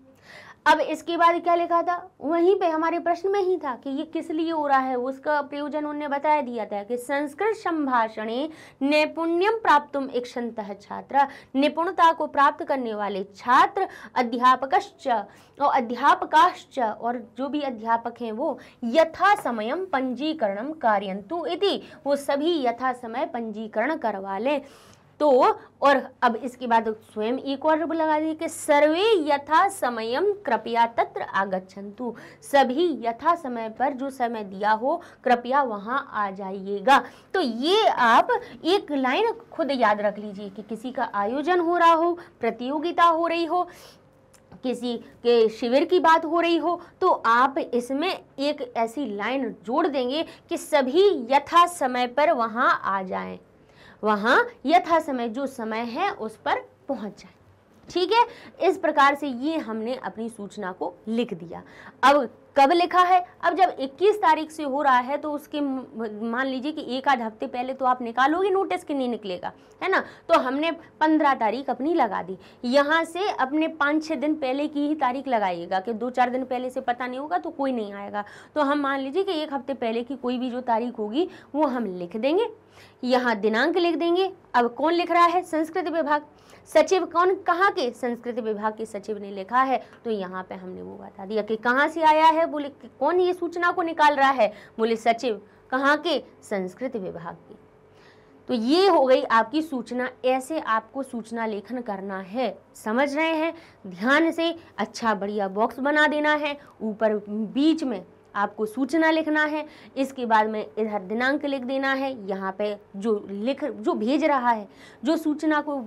अब इसके बाद क्या लिखा था वहीं पे हमारे प्रश्न में ही था कि ये किस लिए हो रहा है उसका प्रयोजन उनने बताया दिया था कि संस्कृत संभाषणे नैपुण्यम प्राप्त इक्षंत छात्र निपुणता को प्राप्त करने वाले छात्र अध्यापक और अध्यापकाश्च और जो भी अध्यापक हैं वो यथा समयम पंजीकरण कार्यंतु इति वो सभी यथा समय पंजीकरण करवा लें तो और अब इसके बाद स्वयं एक और लगा दिए कि सर्वे यथा समयम कृपया तत्र आगछंतु सभी यथा समय पर जो समय दिया हो कृपया वहाँ आ जाइएगा तो ये आप एक लाइन खुद याद रख लीजिए कि किसी का आयोजन हो रहा हो प्रतियोगिता हो रही हो किसी के शिविर की बात हो रही हो तो आप इसमें एक ऐसी लाइन जोड़ देंगे कि सभी यथा समय पर वहाँ आ जाएं वहाँ यथा समय जो समय है उस पर पहुँच जाए ठीक है इस प्रकार से ये हमने अपनी सूचना को लिख दिया अब कब लिखा है अब जब 21 तारीख से हो रहा है तो उसके मान लीजिए कि एक आध हफ्ते पहले तो आप निकालोगे नोटिस के नहीं निकलेगा है ना तो हमने 15 तारीख अपनी लगा दी यहाँ से अपने पाँच छः दिन पहले की ही तारीख लगाइएगा कि दो चार दिन पहले से पता नहीं होगा तो कोई नहीं आएगा तो हम मान लीजिए कि एक हफ्ते पहले की कोई भी जो तारीख होगी वो हम लिख देंगे यहाँ दिनांक लिख देंगे अब कौन लिख रहा है संस्कृत विभाग सचिव कौन कहाँ के संस्कृत विभाग के सचिव ने लिखा है तो यहाँ पे हमने वो बता दिया कि कहाँ से आया है बोले कौन ये सूचना को निकाल रहा है बोले सचिव कहाँ के संस्कृत विभाग के तो ये हो गई आपकी सूचना ऐसे आपको सूचना लेखन करना है समझ रहे हैं ध्यान से अच्छा बढ़िया बॉक्स बना देना है ऊपर बीच में आपको सूचना लिखना है इसके बाद में इधर दिनांक लिख देना है यहाँ पे जो लिख जो भेज रहा है जो सूचना को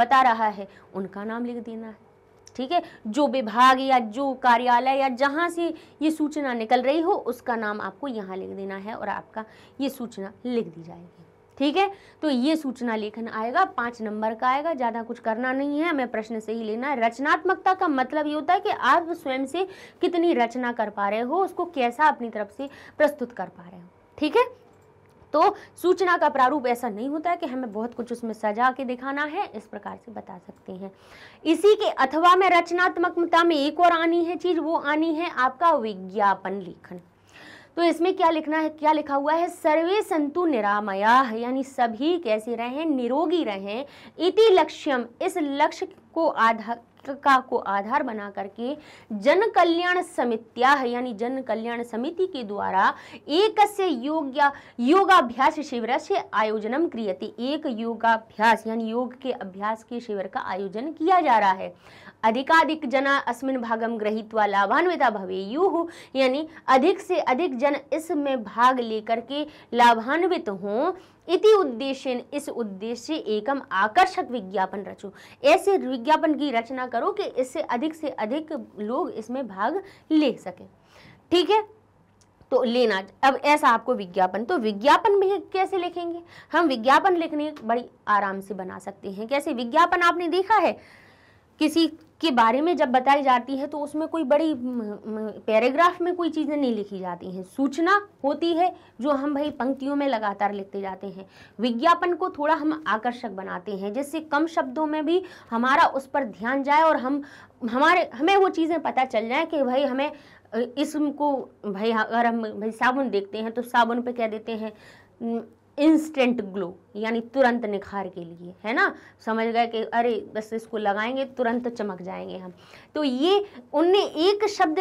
बता रहा है उनका नाम लिख देना है ठीक है जो विभाग या जो कार्यालय या जहाँ से ये सूचना निकल रही हो उसका नाम आपको यहाँ लिख देना है और आपका ये सूचना लिख दी जाएगी ठीक है तो ये सूचना लेखन आएगा पांच नंबर का आएगा ज़्यादा कुछ करना नहीं है हमें प्रश्न से ही लेना है रचनात्मकता का मतलब ये होता है कि आप स्वयं से कितनी रचना कर पा रहे हो उसको कैसा अपनी तरफ से प्रस्तुत कर पा रहे हो ठीक है तो सूचना का प्रारूप ऐसा नहीं होता है कि हमें बहुत कुछ उसमें सजा के दिखाना है इस प्रकार से बता सकते हैं इसी के अथवा में रचनात्मकता में एक और आनी है चीज़ वो आनी है आपका विज्ञापन लेखन तो इसमें क्या लिखना है क्या लिखा हुआ है सर्वे संतु निरामया यानी सभी कैसे रहें निरोगी रहें इति लक्ष्यम इस लक्ष्य को आधार का को आधार बना करके जन कल्याण समित्या यानी जन कल्याण समिति के द्वारा एक से योग्या योगाभ्यास शिविर से आयोजन क्रियते एक योगाभ्यास यानी योग के अभ्यास के शिविर का आयोजन किया जा रहा है अधिकाधिक जना अस्मिन भागम गृहीत्वा लाभान्विता भवेयु यानी अधिक से अधिक जन इसमें भाग लेकर के लाभान्वित हों इति उद्देश्य इस उद्देश्य एकम आकर्षक विज्ञापन रचो ऐसे विज्ञापन की रचना करो कि इससे अधिक से अधिक लोग इसमें भाग ले सकें ठीक है तो लेना अब ऐसा आपको विज्ञापन तो विज्ञापन भी कैसे लिखेंगे हम विज्ञापन लिखने बड़ी आराम से बना सकते हैं कैसे विज्ञापन आपने देखा है किसी के बारे में जब बताई जाती है तो उसमें कोई बड़ी पैराग्राफ में कोई चीज़ें नहीं लिखी जाती हैं सूचना होती है जो हम भाई पंक्तियों में लगातार लिखते जाते हैं विज्ञापन को थोड़ा हम आकर्षक बनाते हैं जिससे कम शब्दों में भी हमारा उस पर ध्यान जाए और हम हमारे हमें वो चीज़ें पता चल जाए कि भाई हमें इसको भाई अगर हम भाई साबुन देखते हैं तो साबुन पर क्या देते हैं इंस्टेंट ग्लो यानी तुरंत निखार के लिए है ना समझ गए कि अरे बस इसको लगाएंगे तुरंत चमक जाएंगे हम तो ये उनने एक शब्द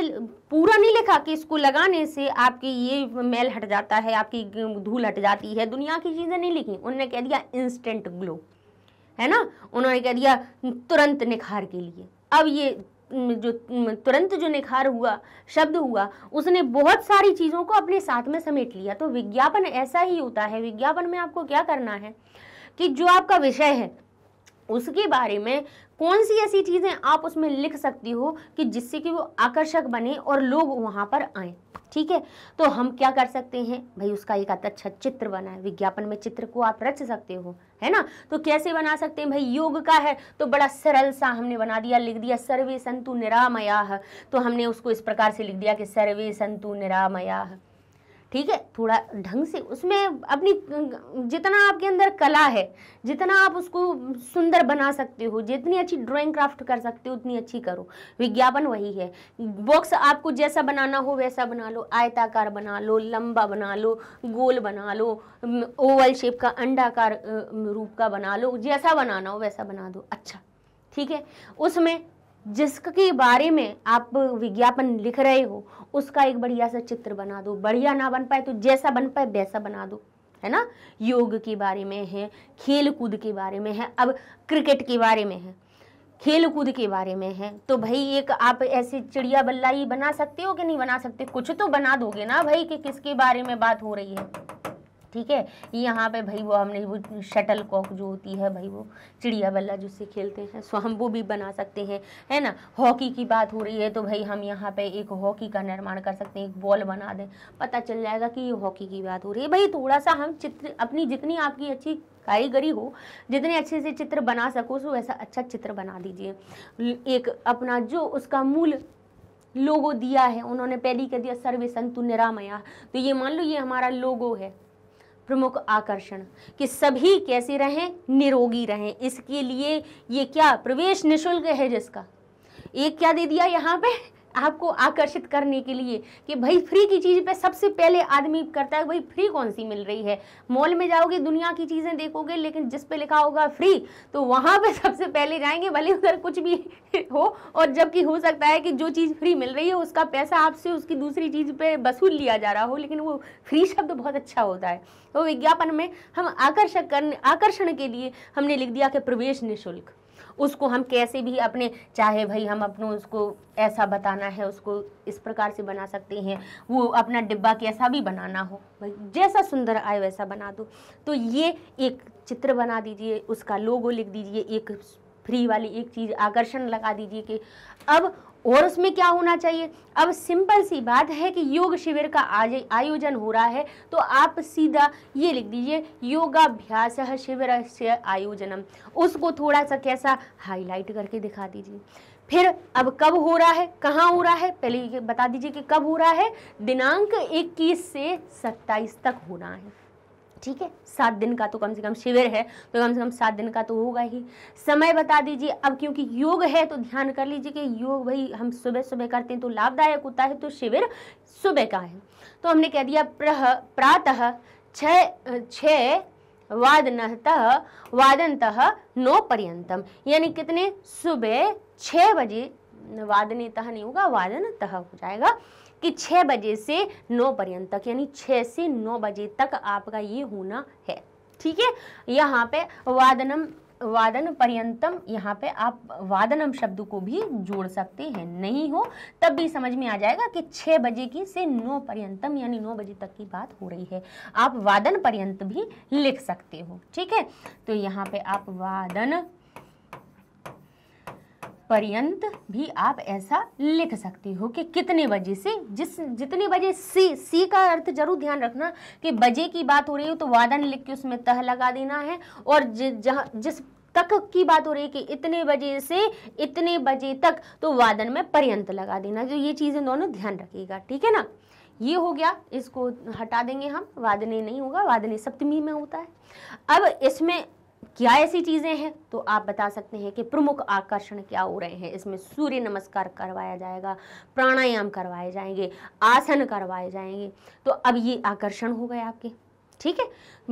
पूरा नहीं लिखा कि इसको लगाने से आपकी ये मैल हट जाता है आपकी धूल हट जाती है दुनिया की चीज़ें नहीं लिखी उनने कह दिया इंस्टेंट ग्लो है ना उन्होंने कह दिया तुरंत निखार के लिए अब ये जो तुरंत जो निखार हुआ शब्द हुआ उसने बहुत सारी चीज़ों को अपने साथ में समेट लिया तो विज्ञापन ऐसा ही होता है विज्ञापन में आपको क्या करना है कि जो आपका विषय है उसके बारे में कौन सी ऐसी चीज़ें आप उसमें लिख सकती हो कि जिससे कि वो आकर्षक बने और लोग वहाँ पर आए ठीक है तो हम क्या कर सकते हैं भाई उसका एक अच्छा चित्र बनाए विज्ञापन में चित्र को आप रच सकते हो है ना तो कैसे बना सकते हैं भाई योग का है तो बड़ा सरल सा हमने बना दिया लिख दिया सर्वे संतु निरामया तो हमने उसको इस प्रकार से लिख दिया कि सर्वे संतु निरामया ठीक है थोड़ा ढंग से उसमें अपनी जितना आपके अंदर कला है जितना आप उसको सुंदर बना सकते हो जितनी अच्छी ड्राइंग क्राफ्ट कर सकते हो उतनी अच्छी करो विज्ञापन वही है बॉक्स आपको जैसा बनाना हो वैसा बना लो आयताकार बना लो लंबा बना लो गोल बना लो ओवल शेप का अंडाकार रूप का बना लो जैसा बनाना हो वैसा बना दो अच्छा ठीक है उसमें जिसके बारे में आप विज्ञापन लिख रहे हो उसका एक बढ़िया सा चित्र बना दो बढ़िया ना बन पाए तो जैसा बन पाए वैसा बना दो है ना योग के बारे में है खेल कूद के बारे में है अब क्रिकेट के बारे में है खेल कूद के बारे में है तो भाई एक आप ऐसे चिड़िया बल्ला ही बना सकते हो कि नहीं बना सकते कुछ तो बना दोगे ना भाई कि किसके बारे में बात हो रही है ठीक है यहाँ पे भाई वो हमने वो शटल कॉक जो होती है भाई वो चिड़िया बल्ला जिससे खेलते हैं सो हम वो भी बना सकते हैं है ना हॉकी की बात हो रही है तो भाई हम यहाँ पे एक हॉकी का निर्माण कर सकते हैं एक बॉल बना दें पता चल जाएगा कि ये हॉकी की बात हो रही है भाई थोड़ा सा हम चित्र अपनी जितनी आपकी अच्छी कारीगरी हो जितने अच्छे से चित्र बना सको सो वैसा अच्छा चित्र बना दीजिए एक अपना जो उसका मूल लोगो दिया है उन्होंने पहली कह दिया सर्वे संतु निरामया तो ये मान लो ये हमारा लोगो है प्रमुख आकर्षण कि सभी कैसे रहें निरोगी रहें इसके लिए ये क्या प्रवेश निशुल्क है जिसका एक क्या दे दिया यहाँ पे आपको आकर्षित करने के लिए कि भाई फ्री की चीज़ पे सबसे पहले आदमी करता है भाई फ्री कौन सी मिल रही है मॉल में जाओगे दुनिया की चीज़ें देखोगे लेकिन जिस पे लिखा होगा फ्री तो वहाँ पे <laughs> सबसे पहले जाएंगे भले उधर कुछ भी <laughs> हो और जबकि हो सकता है कि जो चीज़ फ्री मिल रही है उसका पैसा आपसे उसकी दूसरी चीज़ पर वसूल लिया जा रहा हो लेकिन वो फ्री शब्द बहुत अच्छा होता है तो विज्ञापन में हम आकर्षक करने आकर्षण के लिए हमने लिख दिया कि प्रवेश निःशुल्क उसको हम कैसे भी अपने चाहे भाई हम अपनों उसको ऐसा बताना है उसको इस प्रकार से बना सकते हैं वो अपना डिब्बा कैसा भी बनाना हो भाई जैसा सुंदर आए वैसा बना दो तो ये एक चित्र बना दीजिए उसका लोगो लिख दीजिए एक फ्री वाली एक चीज़ आकर्षण लगा दीजिए कि अब और उसमें क्या होना चाहिए अब सिंपल सी बात है कि योग शिविर का आज आयोजन हो रहा है तो आप सीधा ये लिख दीजिए योगाभ्यास शिविर से आयोजनम उसको थोड़ा सा कैसा हाईलाइट करके दिखा दीजिए फिर अब कब हो रहा है कहाँ हो रहा है पहले ये बता दीजिए कि कब हो रहा है दिनांक 21 से 27 तक होना है ठीक है सात दिन का तो कम से कम शिविर है तो कम से कम सात दिन का तो होगा ही समय बता दीजिए अब क्योंकि योग है तो ध्यान कर लीजिए कि योग भाई हम सुबह सुबह करते हैं तो लाभदायक होता है तो शिविर सुबह का है तो हमने कह दिया प्रह प्रातः छः वादनतः वादनतः नौ पर्यंतम यानी कितने सुबह छः बजे वादनतः नहीं होगा वादनतः हो जाएगा कि छः बजे से नौ पर्यंत तक यानी छः से नौ बजे तक आपका ये होना है ठीक है यहाँ पे वादनम वादन पर्यंतम यहाँ पे आप वादनम शब्द को भी जोड़ सकते हैं नहीं हो तब भी समझ में आ जाएगा कि छः बजे की से नौ पर्यंतम यानी नौ बजे तक की बात हो रही है आप वादन पर्यंत भी लिख सकते हो ठीक है तो यहाँ पे आप वादन पर्यंत भी आप ऐसा लिख सकते हो कि कितने बजे से जिस जितने बजे सी सी का अर्थ जरूर ध्यान रखना कि बजे की बात हो रही हो तो वादन लिख के उसमें तह लगा देना है और जहाँ जिस तक की बात हो रही है कि इतने बजे से इतने बजे तक तो वादन में पर्यंत लगा देना जो ये चीज़ें दोनों ध्यान रखिएगा ठीक है ना ये हो गया इसको हटा देंगे हम वादने नहीं होगा वादने सप्तमी में होता है अब इसमें क्या ऐसी चीज़ें हैं तो आप बता सकते हैं कि प्रमुख आकर्षण क्या हो रहे हैं इसमें सूर्य नमस्कार करवाया जाएगा प्राणायाम करवाए जाएंगे आसन करवाए जाएंगे तो अब ये आकर्षण हो गए आपके ठीक है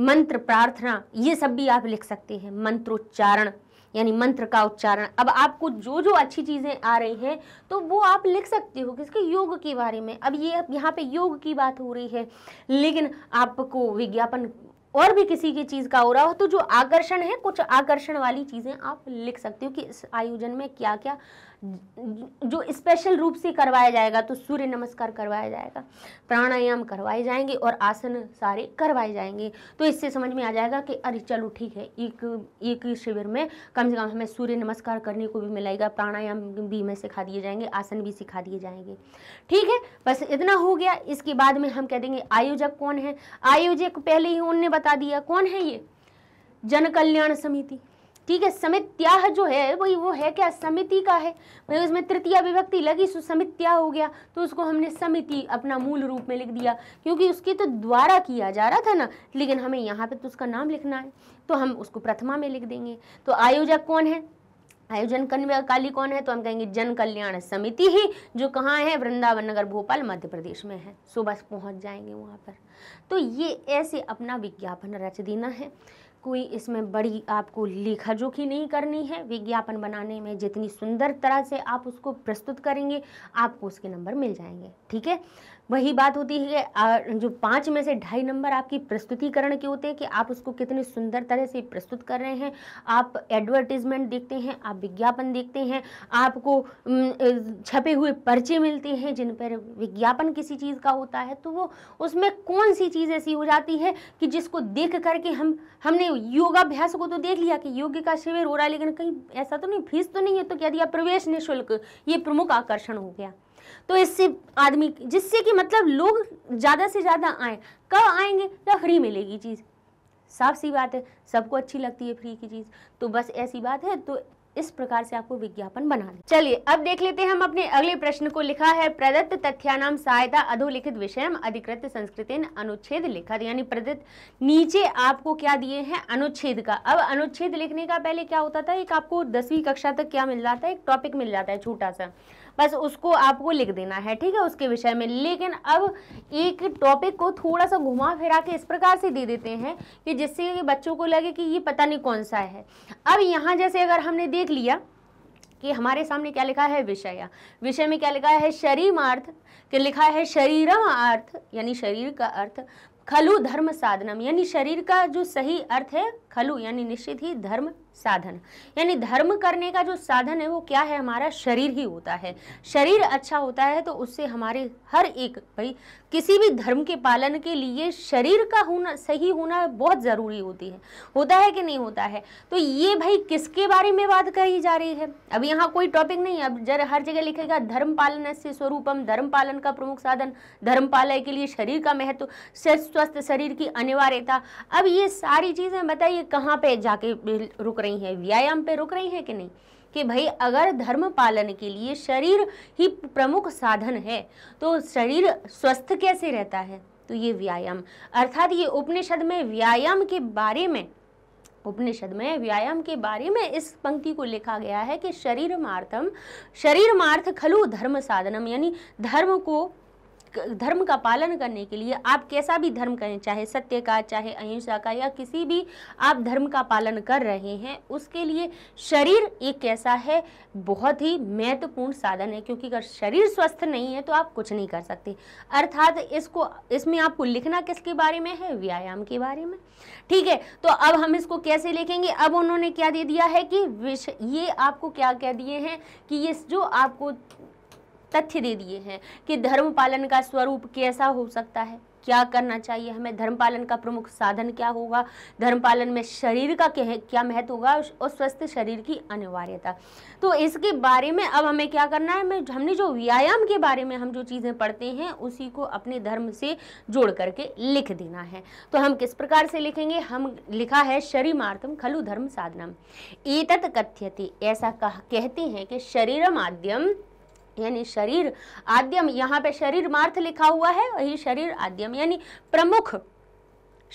मंत्र प्रार्थना ये सब भी आप लिख सकते हैं मंत्रोच्चारण यानी मंत्र का उच्चारण अब आपको जो जो अच्छी चीज़ें आ रही हैं तो वो आप लिख सकते हो किसके योग के बारे में अब ये यहाँ पे योग की बात हो रही है लेकिन आपको विज्ञापन और भी किसी की चीज़ का हो रहा हो तो जो आकर्षण है कुछ आकर्षण वाली चीज़ें आप लिख सकते हो कि इस आयोजन में क्या क्या जो स्पेशल रूप से करवाया जाएगा तो सूर्य नमस्कार करवाया जाएगा प्राणायाम करवाए जाएंगे और आसन सारे करवाए जाएंगे तो इससे समझ में आ जाएगा कि अरे चलो ठीक है एक एक शिविर में कम से कम हमें सूर्य नमस्कार करने को भी मिलेगा प्राणायाम भी हमें सिखा दिए जाएंगे आसन भी सिखा दिए जाएंगे ठीक है बस इतना हो गया इसके बाद में हम कह देंगे आयोजक कौन है आयोजक पहले ही उनने बता दिया कौन है ये जन कल्याण समिति ठीक है समित्याह जो है वही वो है क्या समिति का है मतलब उसमें तृतीय विभक्ति लगी सो समित्या हो गया तो उसको हमने समिति अपना मूल रूप में लिख दिया क्योंकि उसके तो द्वारा किया जा रहा था ना लेकिन हमें यहाँ पे तो उसका नाम लिखना है तो हम उसको प्रथमा में लिख देंगे तो आयोजक कौन है आयोजन काली कौन है तो हम कहेंगे जन कल्याण समिति ही जो कहाँ है वृंदावन नगर भोपाल मध्य प्रदेश में है सुबह पहुँच जाएंगे वहाँ पर तो ये ऐसे अपना विज्ञापन रच देना है कोई इसमें बड़ी आपको लेखा जोखी नहीं करनी है विज्ञापन बनाने में जितनी सुंदर तरह से आप उसको प्रस्तुत करेंगे आपको उसके नंबर मिल जाएंगे ठीक है वही बात होती है कि जो पाँच में से ढाई नंबर आपकी प्रस्तुतिकरण के होते हैं कि आप उसको कितने सुंदर तरह से प्रस्तुत कर रहे हैं आप एडवर्टीजमेंट देखते हैं आप विज्ञापन देखते हैं आपको छपे हुए पर्चे मिलते हैं जिन पर विज्ञापन किसी चीज़ का होता है तो वो उसमें कौन सी चीज़ ऐसी हो जाती है कि जिसको देख करके हम हमने योगाभ्यास को तो देख लिया कि योग का शिविर हो रहा है लेकिन कहीं ऐसा तो नहीं फीस तो नहीं है तो क्या दिया प्रवेश निःशुल्क ये प्रमुख आकर्षण हो गया तो इससे आदमी जिससे कि मतलब लोग ज़्यादा से ज़्यादा आए कब आएंगे तो फ्री मिलेगी चीज़ साफ सी बात है सबको अच्छी लगती है फ्री की चीज़ तो बस ऐसी बात है तो इस प्रकार से आपको विज्ञापन बना लें चलिए अब देख लेते हैं हम अपने अगले प्रश्न को लिखा है प्रदत्त तथ्यानाम सहायता अधोलिखित विषय अधिकृत संस्कृत अनुच्छेद लिखा यानी प्रदत्त नीचे आपको क्या दिए हैं अनुच्छेद का अब अनुच्छेद लिखने का पहले क्या होता था एक आपको दसवीं कक्षा तक क्या मिल जाता है एक टॉपिक मिल जाता है छोटा सा बस उसको आपको लिख देना है ठीक है उसके विषय में लेकिन अब एक टॉपिक को थोड़ा सा घुमा फिरा के इस प्रकार से दे देते हैं कि जिससे बच्चों को लगे कि ये पता नहीं कौन सा है अब यहाँ जैसे अगर हमने देख लिया कि हमारे सामने क्या लिखा है विषय विषय में क्या लिखा है अर्थ कि लिखा है शरीरम अर्थ यानी शरीर का अर्थ खलु धर्म साधनम यानी शरीर का जो सही अर्थ है खलु यानी निश्चित ही धर्म साधन यानी धर्म करने का जो साधन है वो क्या है हमारा शरीर ही होता है शरीर अच्छा होता है तो उससे हमारे हर एक भाई किसी भी धर्म के पालन के लिए शरीर का होना सही होना बहुत ज़रूरी होती है होता है कि नहीं होता है तो ये भाई किसके बारे में बात कही जा रही है अब यहाँ कोई टॉपिक नहीं अब जर हर जगह लिखेगा धर्म पालन से स्वरूपम धर्म पालन का प्रमुख साधन धर्म पालन के लिए शरीर का महत्व स्वस्थ शरीर की अनिवार्यता अब ये सारी चीज़ें बताइए कहाँ पे जाके रुक रही हैं व्यायाम पे रुक रही हैं कि नहीं कि भाई अगर धर्म पालन के लिए शरीर ही प्रमुख साधन है तो शरीर स्वस्थ कैसे रहता है तो ये व्यायाम अर्थात ये उपनिषद में व्यायाम के बारे में उपनिषद में व्यायाम के बारे में इस पंक्ति को लिखा गया है कि शरीर मार्थम शरीर मार्थ खलु धर्म साधनम यानी धर्म को धर्म का पालन करने के लिए आप कैसा भी धर्म करें चाहे सत्य का चाहे अहिंसा का या किसी भी आप धर्म का पालन कर रहे हैं उसके लिए शरीर एक कैसा है बहुत ही महत्वपूर्ण साधन है क्योंकि अगर शरीर स्वस्थ नहीं है तो आप कुछ नहीं कर सकते अर्थात इसको इसमें आपको लिखना किसके बारे में है व्यायाम के बारे में ठीक है तो अब हम इसको कैसे लिखेंगे अब उन्होंने क्या दे दिया है कि विष ये आपको क्या कह दिए हैं कि ये जो आपको तथ्य दे दिए हैं कि धर्म पालन का स्वरूप कैसा हो सकता है क्या करना चाहिए हमें धर्म पालन का प्रमुख साधन क्या होगा धर्म पालन में शरीर का क्या क्या महत्व होगा और स्वस्थ शरीर की अनिवार्यता तो इसके बारे में अब हमें क्या करना है हमें हमने जो व्यायाम के बारे में हम जो चीज़ें पढ़ते हैं उसी को अपने धर्म से जोड़ करके लिख देना है तो हम किस प्रकार से लिखेंगे हम लिखा है शरीमार्थम खलु धर्म साधनम एतत कथ्यते ऐसा कह कहते हैं कि शरीर माध्यम यानी शरीर आद्यम यहाँ पे शरीर मार्थ लिखा हुआ है वही शरीर आद्यम यानी प्रमुख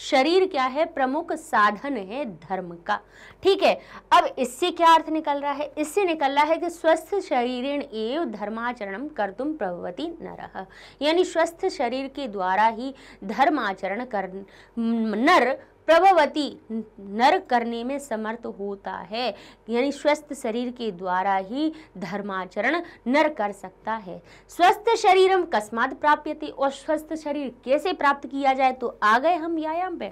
शरीर क्या है प्रमुख साधन है धर्म का ठीक है अब इससे क्या अर्थ निकल रहा है इससे निकल रहा है कि स्वस्थ शरीर एवं धर्माचरण कर तुम प्रभवती न रह यानी स्वस्थ शरीर के द्वारा ही धर्माचरण कर नर प्रभवती नर करने में समर्थ होता है यानी स्वस्थ शरीर के द्वारा ही धर्माचरण नर कर सकता है स्वस्थ शरीरम कस्मात प्राप्यते और स्वस्थ शरीर कैसे प्राप्त किया जाए तो आ गए हम व्यायाम पे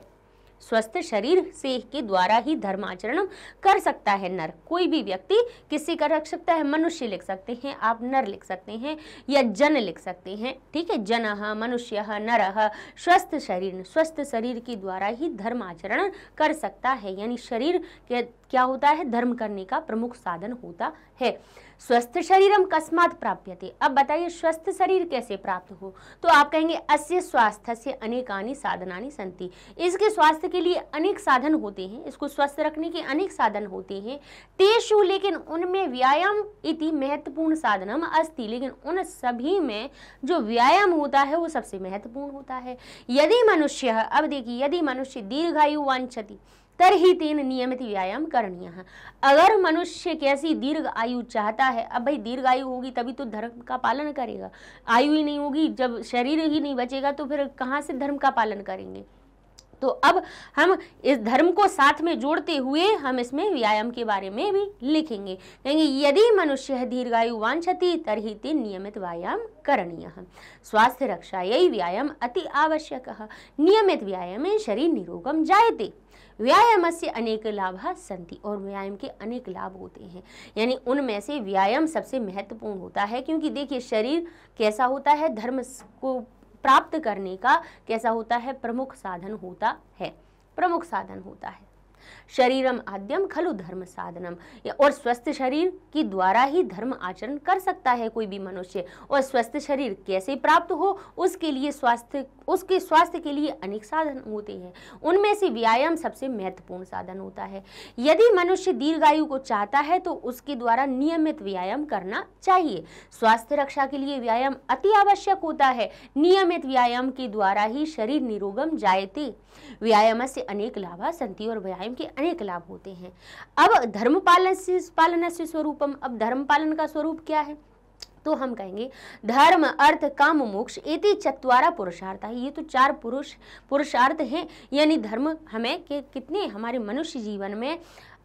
स्वस्थ शरीर से के द्वारा ही धर्माचरण कर सकता है नर कोई भी व्यक्ति किसी का रख सकता है मनुष्य लिख सकते हैं आप नर लिख सकते हैं या जन लिख सकते हैं ठीक है जन मनुष्य नर स्वस्थ शरीर स्वस्थ शरीर के द्वारा ही धर्माचरण कर सकता है यानी शरीर क्या होता है धर्म करने का प्रमुख साधन होता है स्वस्थ शरीरम कस्मात प्राप्यते अब बताइए स्वस्थ शरीर कैसे प्राप्त हो तो आप कहेंगे अस्य स्वास्थ्य से अनेकानी साधनानी संति इसके स्वास्थ्य के लिए अनेक साधन होते हैं इसको स्वस्थ रखने के अनेक साधन होते हैं तेषु लेकिन उनमें व्यायाम इति महत्वपूर्ण साधनम अस्थि लेकिन उन सभी में जो व्यायाम होता है वो सबसे महत्वपूर्ण होता है यदि मनुष्य अब देखिए यदि मनुष्य दीर्घायु वांछती तरही तीन नियमित व्यायाम है अगर मनुष्य कैसी दीर्घ आयु चाहता है अब भाई दीर्घ आयु होगी तभी तो धर्म का पालन करेगा आयु ही नहीं होगी जब शरीर ही नहीं बचेगा तो फिर कहाँ से धर्म का पालन करेंगे तो अब हम इस धर्म को साथ में जोड़ते हुए हम इसमें व्यायाम के बारे में भी लिखेंगे कहेंगे यदि मनुष्य दीर्घायु वांछति तरही ते नियमित व्यायाम करणीय स्वास्थ्य रक्षा यही व्यायाम अति आवश्यक है नियमित व्यायाम शरीर निरोगम जायते व्यायाम से अनेक लाभ सन्ति और व्यायाम के अनेक लाभ होते हैं यानी उनमें से व्यायाम सबसे महत्वपूर्ण होता है क्योंकि देखिए शरीर कैसा होता है धर्म को प्राप्त करने का कैसा होता है प्रमुख साधन होता है प्रमुख साधन होता है शरीरम आद्यम खलु धर्म साधनम और स्वस्थ शरीर के द्वारा ही धर्म आचरण कर सकता है कोई भी मनुष्य और स्वस्थ शरीर कैसे प्राप्त हो उसके लिए स्वास्थ्य उसके स्वास्थ्य के लिए अनेक साधन होते हैं उनमें से व्यायाम सबसे महत्वपूर्ण साधन होता है यदि मनुष्य दीर्घायु को चाहता है तो उसके द्वारा नियमित व्यायाम करना चाहिए स्वास्थ्य रक्षा के लिए व्यायाम अति आवश्यक होता है नियमित व्यायाम के द्वारा ही शरीर निरोगम जायते व्यायाम से अनेक लाभ संति और व्यायाम के अनेक लाभ होते हैं अब धर्म पालन से पालन से स्वरूपम अब धर्म पालन का स्वरूप क्या है तो हम कहेंगे धर्म अर्थ काम मोक्ष इति चतवारा पुरुषार्थ है ये तो चार पुरुष पुरुषार्थ हैं यानी धर्म हमें के कितने हमारे मनुष्य जीवन में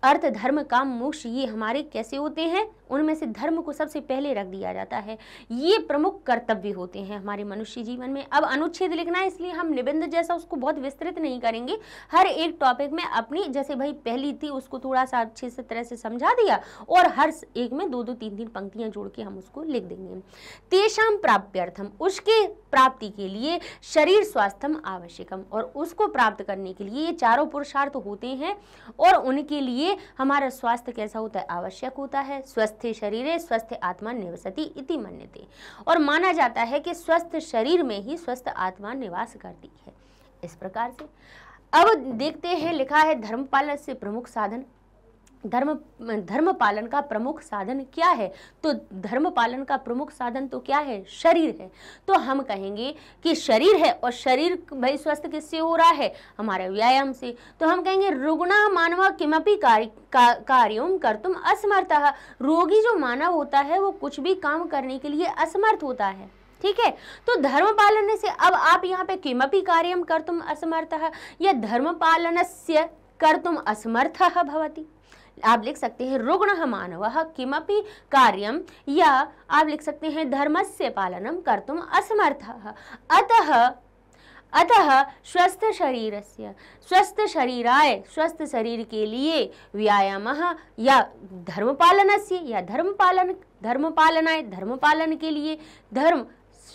अर्थ धर्म काम मोक्ष ये हमारे कैसे होते हैं उनमें से धर्म को सबसे पहले रख दिया जाता है ये प्रमुख कर्तव्य होते हैं हमारे मनुष्य जीवन में अब अनुच्छेद लिखना है इसलिए हम निबंध जैसा उसको बहुत विस्तृत नहीं करेंगे हर एक टॉपिक में अपनी जैसे भाई पहली थी उसको थोड़ा सा अच्छे से तरह से समझा दिया और हर एक में दो दो तीन तीन पंक्तियां जोड़ के हम उसको लिख देंगे तेषाम प्राप्त्यर्थम उसके प्राप्ति के लिए शरीर स्वास्थ्यम आवश्यकम और उसको प्राप्त करने के लिए ये चारों पुरुषार्थ होते हैं और उनके लिए हमारा स्वास्थ्य कैसा होता है आवश्यक होता है स्वस्थ स्वस्थ शरीर स्वस्थ आत्मा निवसती इति मन्यते और माना जाता है कि स्वस्थ शरीर में ही स्वस्थ आत्मा निवास करती है इस प्रकार से अब देखते हैं लिखा है धर्मपालन से प्रमुख साधन धर्म धर्म पालन का प्रमुख साधन क्या है तो धर्म पालन का प्रमुख साधन तो क्या है शरीर है तो हम कहेंगे कि शरीर है और शरीर भाई स्वस्थ किससे हो रहा है हमारे व्यायाम से तो हम कहेंगे रुग्णा मानव किमपि कार्य का, कार्यों कर तुम असमर्थ रोगी जो मानव होता है वो कुछ भी काम करने के लिए असमर्थ होता है ठीक है तो धर्म पालन से अब आप यहाँ पे किमपि कार्यम कर तुम असमर्थ या धर्म पालन से कर तुम असमर्थ भवती आप लिख सकते हैं रुग्ण मानव किमपि कार्यम या आप लिख सकते हैं धर्मस्य पालनं कर्तुम असमर्थ अतः अतः स्वस्थ शरीर से स्वस्थ शरीराय स्वस्थ शरीर के लिए व्यायाम या धर्मपालन से या धर्म धर्मपालनाय धर्मपालन पालनाय के लिए धर्म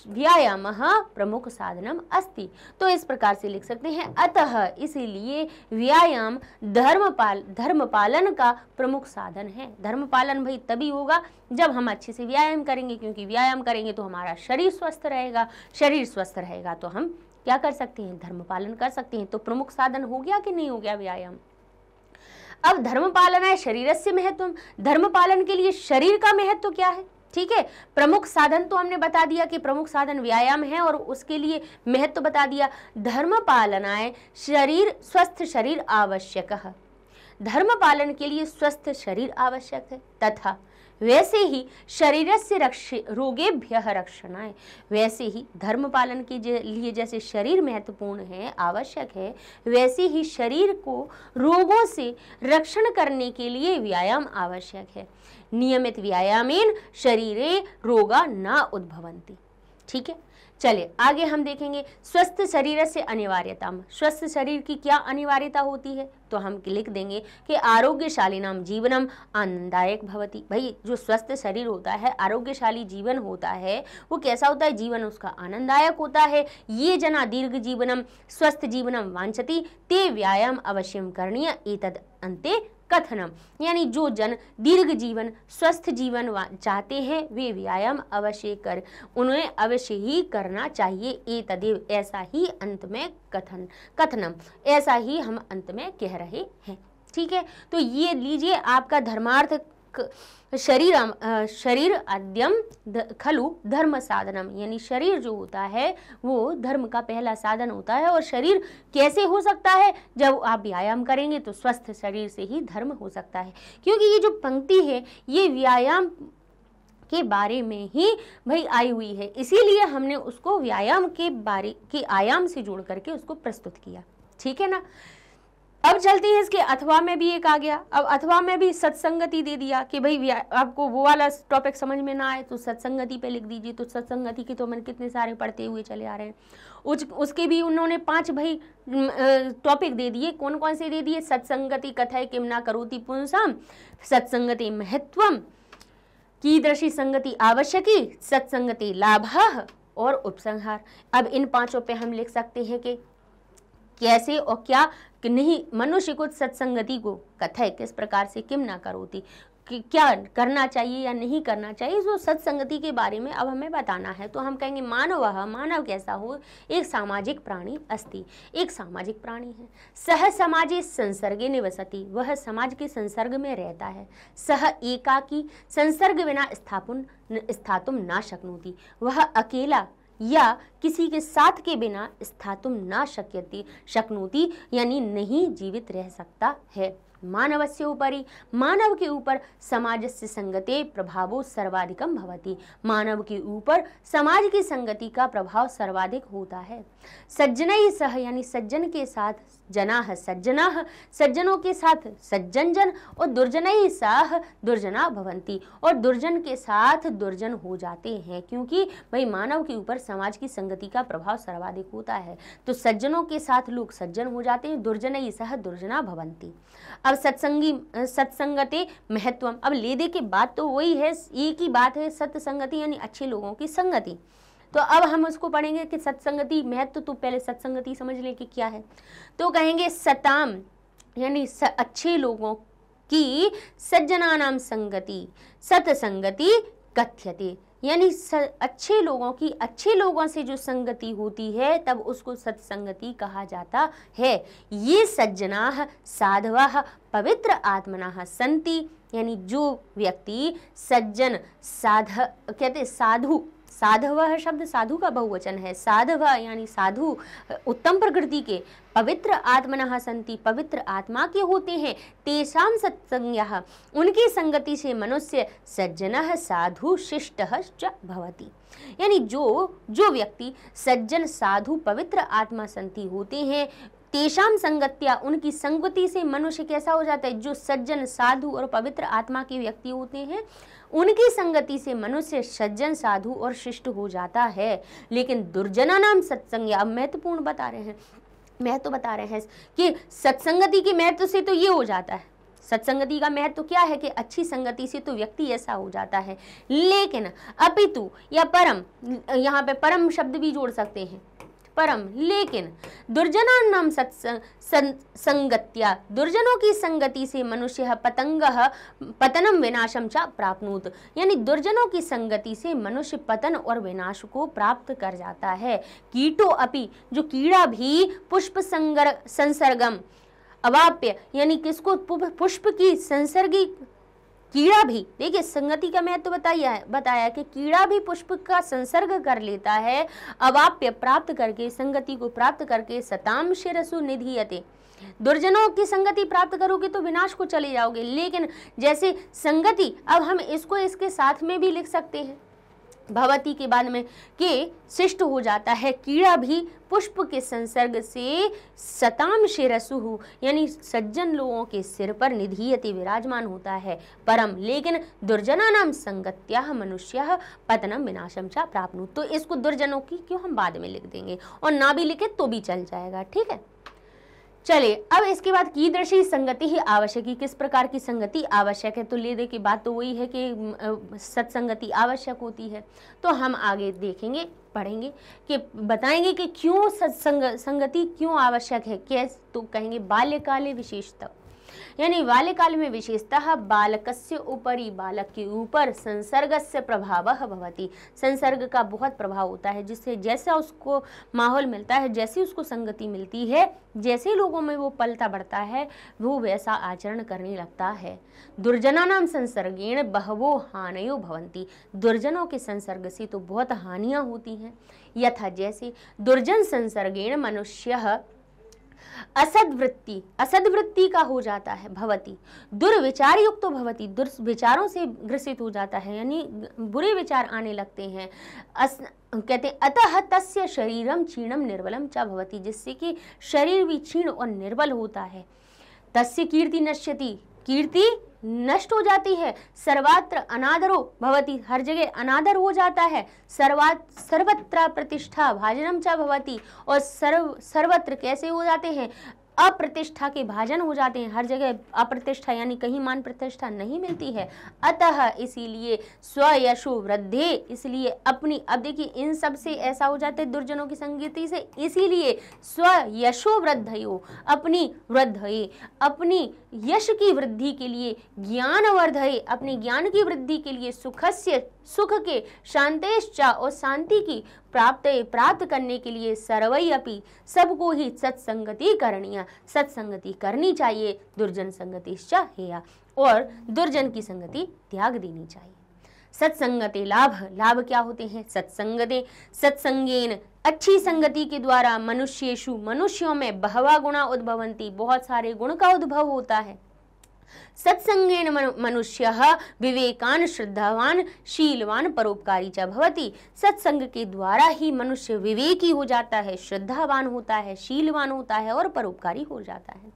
प्रमुख प्रमुखसाधनम् अस्ति तो इस प्रकार से लिख सकते हैं अतः इसीलिए व्यायाम धर्मपाल धर्मपालन का प्रमुख साधन है धर्मपालन भाई तभी होगा जब हम अच्छे से व्यायाम करेंगे क्योंकि व्यायाम करेंगे तो हमारा शरीर स्वस्थ रहेगा शरीर स्वस्थ रहेगा तो हम क्या कर सकते हैं धर्म पालन कर सकते हैं तो प्रमुख साधन हो गया कि नहीं हो गया व्यायाम अब धर्म पालन है शरीर से महत्व धर्म पालन के लिए शरीर का महत्व क्या है ठीक है प्रमुख साधन तो हमने बता दिया कि प्रमुख साधन व्यायाम है और उसके लिए महत्व तो बता दिया धर्म पालनाए शरीर स्वस्थ शरीर आवश्यक धर्म पालन के लिए स्वस्थ शरीर आवश्यक है तथा वैसे ही शरीर से रक्ष रोगेभ्य रक्षणाएं वैसे ही धर्म पालन के लिए जैसे शरीर महत्वपूर्ण है आवश्यक है वैसे ही शरीर को रोगों से रक्षण करने के लिए व्यायाम आवश्यक है नियमित व्यायामेन शरीरे रोगा ना उद्भवंती ठीक है चलिए आगे हम देखेंगे स्वस्थ शरीर से अनिवार्यता स्वस्थ शरीर की क्या अनिवार्यता होती है तो हम लिख देंगे कि आरोग्यशाली नाम जीवनम आनंददायक भवती भाई जो स्वस्थ शरीर होता है आरोग्यशाली जीवन होता है वो कैसा होता है जीवन उसका आनंददायक होता है ये जना दीर्घ जीवनम स्वस्थ जीवनम वांछती ते व्यायाम अवश्यम करणीय एतद अंते कथनम यानी जो जन दीर्घ जीवन स्वस्थ जीवन चाहते हैं वे व्यायाम अवश्य कर उन्हें अवश्य ही करना चाहिए ए तदेव ऐसा ही अंत में कथन कथनम ऐसा ही हम अंत में कह रहे हैं ठीक है तो ये लीजिए आपका धर्मार्थ शरीरम शरीर अद्यम खलु धर्म साधनम यानी शरीर जो होता है वो धर्म का पहला साधन होता है और शरीर कैसे हो सकता है जब आप व्यायाम करेंगे तो स्वस्थ शरीर से ही धर्म हो सकता है क्योंकि ये जो पंक्ति है ये व्यायाम के बारे में ही भाई आई हुई है इसीलिए हमने उसको व्यायाम के बारे के आयाम से जोड़ करके उसको प्रस्तुत किया ठीक है ना अब चलते हैं इसके अथवा में भी एक आ गया अब अथवा में भी सत्संगति दे दिया कि भाई आपको वो वाला टॉपिक समझ में ना आए तो सत्संगति पे लिख दीजिए तो सत्संगति के तो मैंने कितने सारे पढ़ते हुए चले आ रहे हैं उस उसके भी उन्होंने पांच भाई टॉपिक दे दिए कौन कौन से दे दिए सत्संगति कथा किम ना करोति पुनसम सत्संगति महत्वम कीदृशी संगति आवश्यकी सत्संगति लाभ और उपसंहार अब इन पांचों पे हम लिख सकते हैं कि कैसे और क्या कि नहीं मनुष्य को सत्संगति को कथय किस प्रकार से किम ना करोती कि क्या करना चाहिए या नहीं करना चाहिए जो सत्संगति के बारे में अब हमें बताना है तो हम कहेंगे मानव मानव कैसा हो एक सामाजिक प्राणी अस्ति एक सामाजिक प्राणी है सह इस संसर्गे निवसती वह समाज के संसर्ग में रहता है सह एकाकी संसर्ग बिना स्थापन स्थातुम ना शक्नोती वह अकेला या किसी के साथ के बिना स्थातुम ना शक्यति शक्नोती यानी नहीं जीवित रह सकता है मानव से ऊपरी मानव के ऊपर समाज से संगते प्रभावो सर्वाधिकम भवती मानव के ऊपर समाज की संगति का प्रभाव सर्वाधिक होता है सज्जन सह यानी सज्जन के साथ जना सज्जना सज्जनों के साथ सज्जन जन और दुर्जन ही साह दुर्जना भवंती और दुर्जन के साथ दुर्जन हो जाते हैं क्योंकि भाई मानव के ऊपर समाज की संगति का प्रभाव सर्वाधिक होता है तो सज्जनों के साथ लोग सज्जन हो जाते हैं दुर्जन ही सह दुर्जना भवंती अब सत्संगी सत्संगते महत्वम अब लेदे के बाद तो वही है एक ही बात है सत्संगति यानी अच्छे लोगों की संगति तो अब हम उसको पढ़ेंगे कि सत्संगति महत्व तो, पहले सत्संगति समझ लें कि क्या है तो कहेंगे सताम यानी अच्छे लोगों की सज्जना नाम संगति सतसंगति कथ्यते यानी अच्छे लोगों की अच्छे लोगों से जो संगति होती है तब उसको सत्संगति कहा जाता है ये सज्जना साधवा पवित्र आत्मना संति यानी जो व्यक्ति सज्जन साध कहते साधु साधव शब्द साधु का बहुवचन है साधव यानी साधु उत्तम प्रकृति के पवित्र आत्मन संति पवित्र आत्मा के होते हैं तेषाम सत्संग उनकी संगति से मनुष्य सज्जन साधु शिष्ट भवती यानी जो जो व्यक्ति सज्जन साधु पवित्र आत्मा संति होते हैं तेषाम संगत्या उनकी संगति से मनुष्य कैसा हो जाता है जो सज्जन साधु और पवित्र आत्मा के व्यक्ति होते हैं उनकी संगति से मनुष्य सज्जन साधु और शिष्ट हो जाता है लेकिन दुर्जना नाम सत्संग अब महत्वपूर्ण तो बता रहे हैं महत्व तो बता रहे हैं कि सत्संगति के महत्व से तो ये हो जाता है सत्संगति का महत्व तो क्या है कि अच्छी संगति से तो व्यक्ति ऐसा हो जाता है लेकिन अपितु या परम यहाँ पे परम शब्द भी जोड़ सकते हैं परम लेकिन दुर्जना नाम संगत्या दुर्जनों की संगति से मनुष्य पतंग पतनम विनाशम च प्राप्त यानी दुर्जनों की संगति से मनुष्य पतन और विनाश को प्राप्त कर जाता है कीटो अपि जो कीड़ा भी पुष्प संगर संसर्गम अवाप्य यानी किसको पुष्प की संसर्गी कीड़ा भी देखिए संगति का महत्व तो बताया है बताया कि कीड़ा भी पुष्प का संसर्ग कर लेता है अवाप्य प्राप्त करके संगति को प्राप्त करके सतांश रसु निधियते दुर्जनों की संगति प्राप्त करोगे तो विनाश को चले जाओगे लेकिन जैसे संगति अब हम इसको इसके साथ में भी लिख सकते हैं भवती के बाद में के शिष्ट हो जाता है कीड़ा भी पुष्प के संसर्ग से सताम शिरसुहु यानी सज्जन लोगों के सिर पर निधीयते विराजमान होता है परम लेकिन दुर्जना नाम संगत्या मनुष्य पतनम विनाशम चा प्राप्त तो इसको दुर्जनों की क्यों हम बाद में लिख देंगे और ना भी लिखे तो भी चल जाएगा ठीक है चलिए अब इसके बाद की दृषि संगति ही आवश्यक है किस प्रकार की संगति आवश्यक है तो ले दे की बात तो वही है कि सत्संगति आवश्यक होती है तो हम आगे देखेंगे पढ़ेंगे कि बताएंगे कि क्यों सत्संग संगति क्यों आवश्यक है कैस तो कहेंगे बाल्यकाल विशेषता यानी बाल्यकाल में विशेषतः बालकस्य उपरि बालक के ऊपर संसर्ग से प्रभाव भवति संसर्ग का बहुत प्रभाव होता है जिससे जैसा उसको माहौल मिलता है जैसी उसको संगति मिलती है जैसे लोगों में वो पलता बढ़ता है वो वैसा आचरण करने लगता है दुर्जना नाम संसर्गेण बहवो हानयो भवंती दुर्जनों के संसर्ग से तो बहुत हानियाँ होती हैं यथा जैसे दुर्जन संसर्गेण मनुष्य असदवृत्ति असदवृत्ति का हो जाता है भवती दुर्विचार युक्त तो भवती दुर्विचारों से ग्रसित हो जाता है यानी बुरे विचार आने लगते हैं अस, कहते हैं अतः तस्य शरीरम क्षीणम निर्बलम च भवती जिससे कि शरीर भी क्षीण और निर्बल होता है तस्य कीर्ति नश्यति कीर्ति नष्ट हो जाती है सर्वात्र अनादरो भवती हर जगह अनादर हो जाता है सर्वा सर्वत्र प्रतिष्ठा भाजनम च भवती और सर्व सर्वत्र कैसे हो जाते हैं अप्रतिष्ठा के भाजन हो जाते हैं हर जगह अप्रतिष्ठा यानी कहीं मान प्रतिष्ठा नहीं मिलती है अतः इसीलिए स्वयशो वृद्धि इसलिए अपनी अब देखिए इन सब से ऐसा हो जाता है दुर्जनों की संगीति से इसीलिए स्वयशो वृद्धयो अपनी वृद्धये अपनी यश की वृद्धि के लिए ज्ञान वर्धये अपने ज्ञान की वृद्धि के लिए सुखस्य सुख के शांतेश्चा और शांति की प्राप्त प्राप्त करने के लिए सर्वई अपि सबको ही सत्संगति करनीय सत्संगति करनी चाहिए दुर्जन संगतिश्चा हेया और दुर्जन की संगति त्याग देनी चाहिए सत्संगते लाभ लाभ क्या होते हैं सत्संगते सत्संगेन अच्छी संगति के द्वारा मनुष्येशु मनुष्यों में बहवा गुणा उद्भवंती बहुत सारे गुण का उद्भव होता है सत्संगेन मनुष्य विवेकान श्रद्धावान शीलवान परोपकारी चवती सत्संग के द्वारा ही मनुष्य विवेकी हो जाता है श्रद्धावान होता है शीलवान होता है और परोपकारी हो जाता है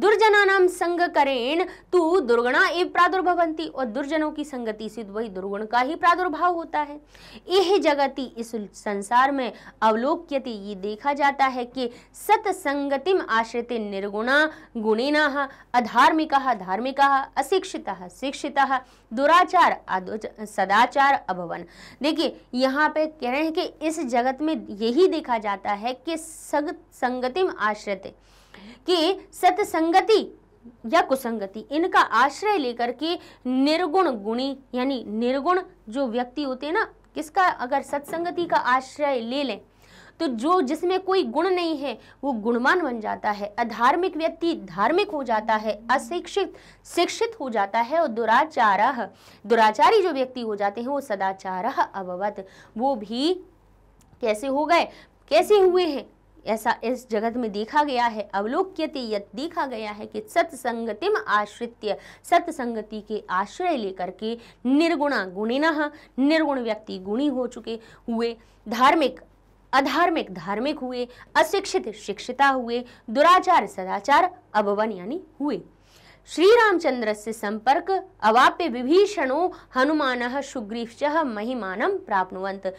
दुर्जनानाम संग करेण तू दुर्गणा एव प्रादुर्भवंती और दुर्जनों की संगति से वही दुर्गुण का ही प्रादुर्भाव होता है यह जगति इस संसार में अवलोक्यति ये देखा जाता है कि सत्संगतिम आश्रित निर्गुणा गुणिना अधार्मिका धार्मिका अशिक्षिता शिक्षिता दुराचार सदाचार अभवन देखिए यहाँ पे कह रहे हैं कि इस जगत में यही देखा जाता है कि सग संगतिम आश्रित कि सत्संगति या कुसंगति इनका आश्रय लेकर के निर्गुण गुणी यानी निर्गुण जो व्यक्ति होते हैं ना किसका अगर सत्संगति का आश्रय ले लें तो जो जिसमें कोई गुण नहीं है वो गुणवान बन जाता है अधार्मिक व्यक्ति धार्मिक हो जाता है अशिक्षित शिक्षित हो जाता है और दुराचार दुराचारी जो व्यक्ति हो जाते हैं वो सदाचार अववत वो भी कैसे हो गए कैसे हुए हैं ऐसा इस जगत में देखा गया है अवलोक्यते यत देखा गया है कि सत्संगतिम आश्रित्य सत्संगति के आश्रय लेकर के निर्गुणा गुणिना निर्गुण व्यक्ति गुणी हो चुके हुए धार्मिक अधार्मिक धार्मिक हुए अशिक्षित शिक्षिता हुए दुराचार सदाचार अभवन यानी हुए श्री से संपर्क अवाप्य विभीषण हनुमान सुग्रीवश महिमान प्राप्त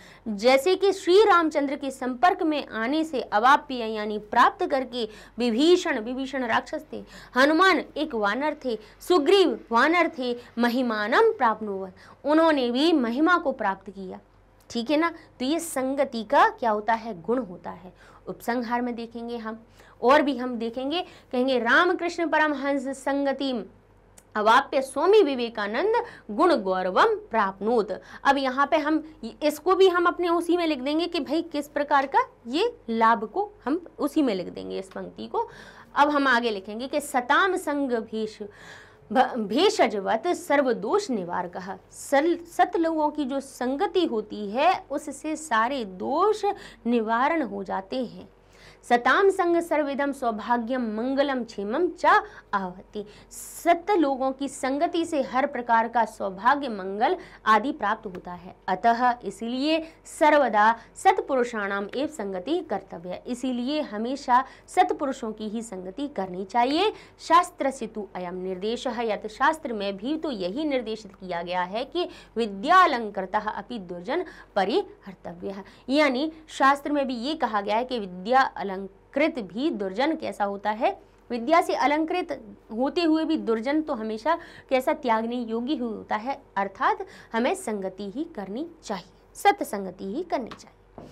जैसे कि श्री रामचंद्र के संपर्क में आने से अवाप्य यानी प्राप्त करके विभीषण विभीषण राक्षस थे हनुमान एक वानर थे सुग्रीव वानर थे महिमानम प्राप्तवंत उन्होंने भी महिमा को प्राप्त किया ठीक है ना तो ये संगति का क्या होता है गुण होता है उपसंहार में देखेंगे हम और भी हम देखेंगे कहेंगे रामकृष्ण परमहंस संगति अवाप्य स्वामी विवेकानंद गुण गौरवम प्राप्नोत अब यहाँ पे हम इसको भी हम अपने उसी में लिख देंगे कि भाई किस प्रकार का ये लाभ को हम उसी में लिख देंगे इस पंक्ति को अब हम आगे लिखेंगे कि सताम संग भेष भेषजवत सर्वदोष निवार कहा सत लोगों की जो संगति होती है उससे सारे दोष निवारण हो जाते हैं सताम संग सर्विधम सौभाग्यम मंगलम क्षेमम च आवती सत लोगों की संगति से हर प्रकार का सौभाग्य मंगल आदि प्राप्त होता है अतः इसलिए सर्वदा सत्पुरुषाणाम एव संगति कर्तव्य इसीलिए हमेशा सत्पुरुषों की ही संगति करनी चाहिए शास्त्र से तो अयम निर्देश है यथ शास्त्र में भी तो यही निर्देशित किया गया है कि विद्यालंकृत अपनी दुर्जन परिहर्तव्य है यानी शास्त्र में भी ये कहा गया है कि विद्या कृत भी दुर्जन कैसा होता है विद्या से अलंकृत होते हुए भी दुर्जन तो हमेशा कैसा त्यागने योगी होता है अर्थात हमें संगति ही करनी चाहिए सत्संगति ही करनी चाहिए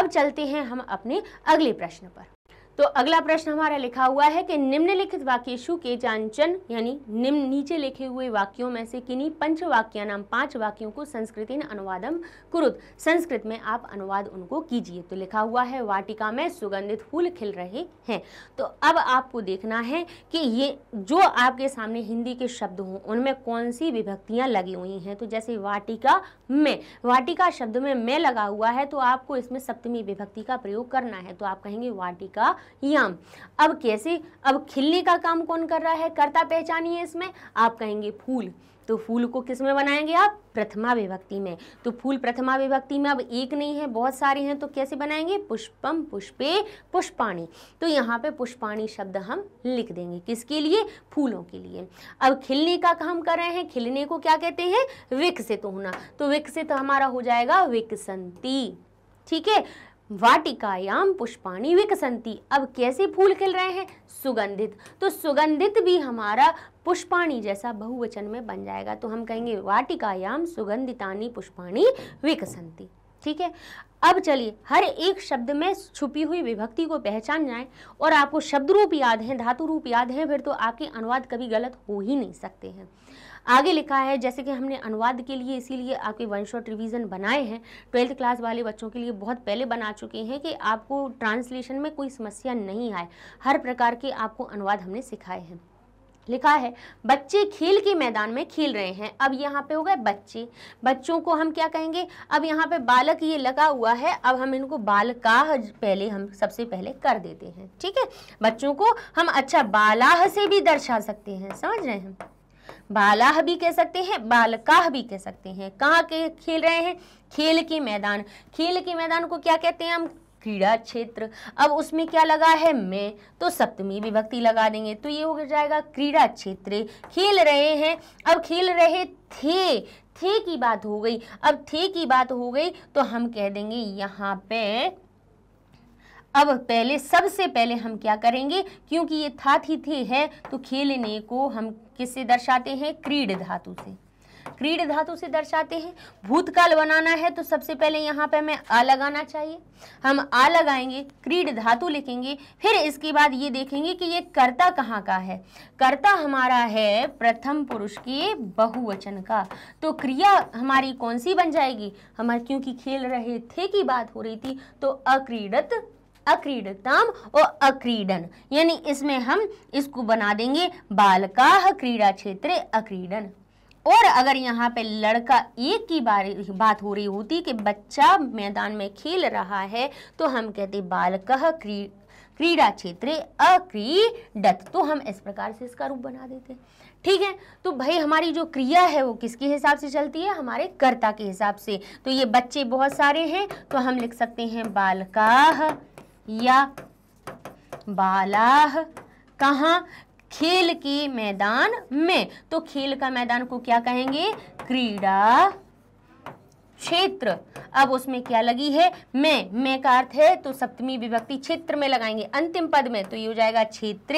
अब चलते हैं हम अपने अगले प्रश्न पर तो अगला प्रश्न हमारा लिखा हुआ है कि निम्नलिखित वाक्यशु के जांचन यानी निम्न नीचे लिखे हुए वाक्यों में से किन्हीं पंच वाक्या नाम पांच वाक्यों को संस्कृत अनुवादम कुरुत संस्कृत में आप अनुवाद उनको कीजिए तो लिखा हुआ है वाटिका में सुगंधित फूल खिल रहे हैं तो अब आपको देखना है कि ये जो आपके सामने हिंदी के शब्द हों उनमें कौन सी विभक्तियाँ लगी हुई हैं तो जैसे वाटिका में वाटिका शब्द में मैं लगा हुआ है तो आपको इसमें सप्तमी विभक्ति का प्रयोग करना है तो आप कहेंगे वाटिका यम अब कैसे अब खिलने का काम कौन कर रहा है कर्ता पहचानिए इसमें आप कहेंगे फूल तो फूल को किस में बनाएंगे आप प्रथमा विभक्ति में तो फूल प्रथमा विभक्ति में अब एक नहीं है बहुत सारे हैं तो कैसे बनाएंगे पुष्पम पुष्पे पुष्पाणी तो यहाँ पे पुष्पाणी शब्द हम लिख देंगे किसके लिए फूलों के लिए अब खिलने का काम कर रहे हैं खिलने को क्या कहते हैं विकसित तो होना तो विकसित तो हमारा हो जाएगा विकसंती ठीक है वाटिकायाम पुष्पाणी विकसंती अब कैसे फूल खिल रहे हैं सुगंधित तो सुगंधित भी हमारा पुष्पाणी जैसा बहुवचन में बन जाएगा तो हम कहेंगे वाटिकायाम सुगंधितानी पुष्पाणी विकसंती ठीक है अब चलिए हर एक शब्द में छुपी हुई विभक्ति को पहचान जाए और आपको शब्द रूप याद हैं धातु रूप याद हैं फिर तो आपके अनुवाद कभी गलत हो ही नहीं सकते हैं आगे लिखा है जैसे कि हमने अनुवाद के लिए इसीलिए आपके वन शॉट रिविज़न बनाए हैं ट्वेल्थ क्लास वाले बच्चों के लिए बहुत पहले बना चुके हैं कि आपको ट्रांसलेशन में कोई समस्या नहीं आए हर प्रकार के आपको अनुवाद हमने सिखाए हैं लिखा है बच्चे खेल के मैदान में खेल रहे हैं अब यहाँ पे हो गए बच्चे बच्चों को हम क्या कहेंगे अब यहाँ पे बालक ये लगा हुआ है अब हम इनको बालकाह पहले हम सबसे पहले कर देते हैं ठीक है बच्चों को हम अच्छा बालाह से भी दर्शा सकते हैं समझ रहे हैं बालाह भी कह सकते हैं बालकाह भी कह सकते हैं कहाँ के खेल रहे हैं खेल के मैदान खेल के मैदान को क्या कहते हैं हम क्रीड़ा क्षेत्र अब उसमें क्या लगा है में तो सप्तमी विभक्ति लगा देंगे तो ये हो जाएगा क्रीड़ा क्षेत्र खेल रहे हैं अब खेल रहे थे थे की बात हो गई अब थे की बात हो गई तो हम कह देंगे यहाँ पे अब पहले सबसे पहले हम क्या करेंगे क्योंकि ये था थी थे है तो खेलने को हम किससे दर्शाते हैं क्रीड धातु से क्रीड धातु से दर्शाते हैं भूतकाल बनाना है तो सबसे पहले यहाँ पे हमें आ लगाना चाहिए हम आ लगाएंगे क्रीड धातु लिखेंगे फिर इसके बाद ये देखेंगे कि ये कर्ता कहाँ का है कर्ता हमारा है प्रथम पुरुष के बहुवचन का तो क्रिया हमारी कौन सी बन जाएगी हमारे क्योंकि खेल रहे थे की बात हो रही थी तो अक्रीडत अक्रीडतम और अक्रीडन यानी इसमें हम इसको बना देंगे बालकाह क्रीड़ा क्षेत्र अक्रीडन और अगर यहाँ पे लड़का एक की बात हो रही होती कि बच्चा मैदान में खेल रहा है तो हम कहते बालकह क्री क्रीड़ा क्षेत्र अक्रीडत तो हम इस प्रकार से इसका रूप बना देते ठीक है तो भाई हमारी जो क्रिया है वो किसके हिसाब से चलती है हमारे कर्ता के हिसाब से तो ये बच्चे बहुत सारे हैं तो हम लिख सकते हैं बालकाह या बालाह कहा खेल के मैदान में तो खेल का मैदान को क्या कहेंगे क्रीड़ा क्षेत्र अब उसमें क्या लगी है मैं मैं का अर्थ है तो सप्तमी विभक्ति क्षेत्र में लगाएंगे अंतिम पद में तो ये हो जाएगा क्षेत्र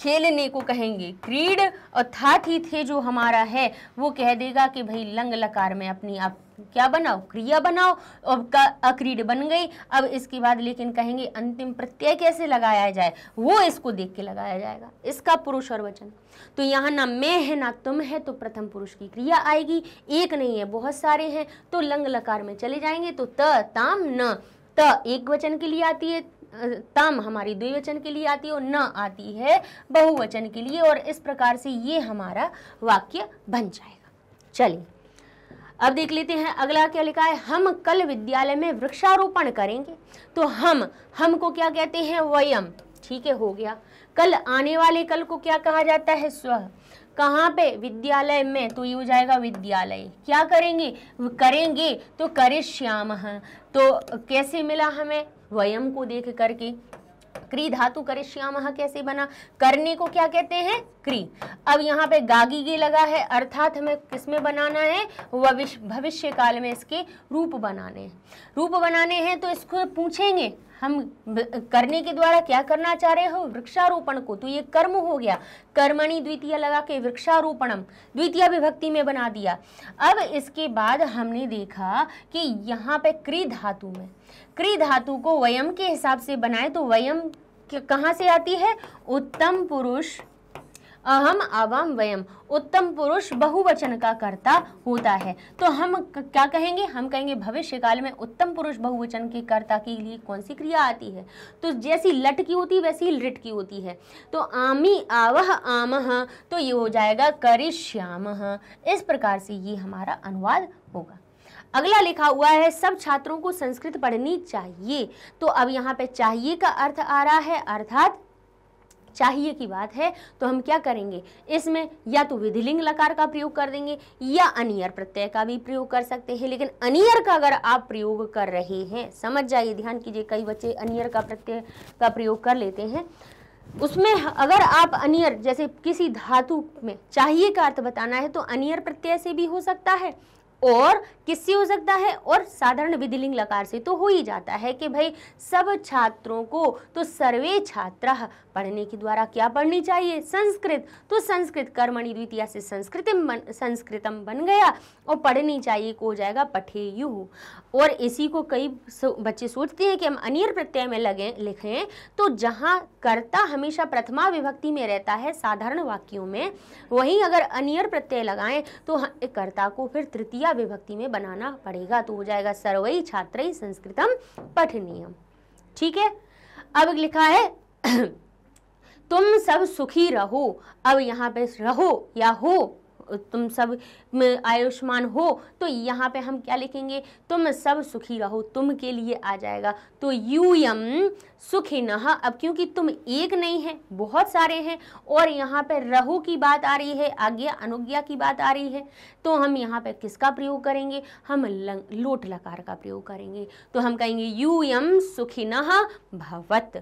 खेलने को कहेंगे क्रीड अर्थात ही थे जो हमारा है वो कह देगा कि भाई लंग लकार में अपनी आप क्या बनाओ क्रिया बनाओ अब अक्रीड बन गई अब इसके बाद लेकिन कहेंगे अंतिम प्रत्यय कैसे लगाया जाए वो इसको देख के लगाया जाएगा इसका पुरुष और वचन तो यहाँ ना मैं है ना तुम है तो प्रथम पुरुष की क्रिया आएगी एक नहीं है बहुत सारे हैं तो लंग लकार में चले जाएंगे तो त ताम न त एक वचन के लिए आती है तम हमारी द्विवचन के लिए आती है और न आती है बहुवचन के लिए और इस प्रकार से ये हमारा वाक्य बन जाएगा चलिए अब देख लेते हैं अगला क्या लिखा है हम कल विद्यालय में वृक्षारोपण करेंगे तो हम हम को क्या कहते हैं वयम ठीक है हो गया कल आने वाले कल को क्या कहा जाता है स्व कहाँ पे विद्यालय में तो ये हो जाएगा विद्यालय क्या करेंगे करेंगे तो करे श्याम तो कैसे मिला हमें वयम को देख करके क्री धातु श्याम कैसे बना करने को क्या कहते हैं क्री अब यहाँ पे गागी गे लगा है अर्थात हमें किसमें बनाना है भविष्य काल में इसके रूप बनाने रूप बनाने हैं तो इसको पूछेंगे हम करने के द्वारा क्या करना चाह रहे हो वृक्षारोपण को तो ये कर्म हो गया कर्मणी द्वितीय लगा के वृक्षारोपणम द्वितीय विभक्ति में बना दिया अब इसके बाद हमने देखा कि यहाँ पे क्री धातु में क्री धातु को वयम के हिसाब से बनाए तो वयम कहाँ से आती है उत्तम पुरुष अहम अवम वयम उत्तम पुरुष बहुवचन का कर्ता होता है तो हम क्या कहेंगे हम कहेंगे भविष्य काल में उत्तम पुरुष बहुवचन के कर्ता के लिए कौन सी क्रिया आती है तो जैसी लट की होती वैसी लिट की होती है तो आमी आवह आमह तो ये हो जाएगा करिश्याम इस प्रकार से ये हमारा अनुवाद होगा अगला लिखा हुआ है सब छात्रों को संस्कृत पढ़नी चाहिए तो अब यहाँ पे चाहिए का अर्थ आ रहा है अर्थात चाहिए की बात है तो हम क्या करेंगे इसमें या तो विधिलिंग लकार का प्रयोग कर देंगे या अनियर प्रत्यय का भी प्रयोग कर सकते हैं लेकिन अनियर का अगर आप प्रयोग कर रहे हैं समझ जाइए ध्यान कीजिए कई बच्चे अनियर का प्रत्यय का प्रयोग कर लेते हैं उसमें अगर आप अनियर जैसे किसी धातु में चाहिए का अर्थ बताना है तो अनियर प्रत्यय से भी हो सकता है और किससे हो सकता है और साधारण विधिलिंग लकार से तो हो ही जाता है कि भाई सब छात्रों को तो सर्वे छात्र पढ़ने के द्वारा क्या पढ़नी चाहिए संस्कृत तो संस्कृत कर्मणि द्वितीय से संस्कृतम संस्कृतम बन गया और पढ़नी चाहिए को हो जाएगा पठेयु और इसी को कई बच्चे सोचते हैं कि हम अनियर प्रत्यय में लगे लिखें तो जहाँ कर्ता हमेशा प्रथमा विभक्ति में रहता है साधारण वाक्यों में वहीं अगर अनियर प्रत्यय लगाएं तो कर्ता को फिर तृतीय क्रिया विभक्ति में बनाना पड़ेगा तो हो जाएगा सर्वई छात्र संस्कृतम पठनीयम ठीक है अब लिखा है <clears throat> तुम सब सुखी रहो अब यहाँ पे रहो या हो तुम सब आयुष्मान हो तो यहाँ पे हम क्या लिखेंगे तुम सब सुखी रहो तुम के लिए आ जाएगा तो यूयम सुखी न अब क्योंकि तुम एक नहीं है बहुत सारे हैं और यहाँ पे रहो की बात आ रही है आज्ञा अनुज्ञा की बात आ रही है तो हम यहाँ पे किसका प्रयोग करेंगे हम लोट लकार का प्रयोग करेंगे तो हम कहेंगे यूयम सुखी भवत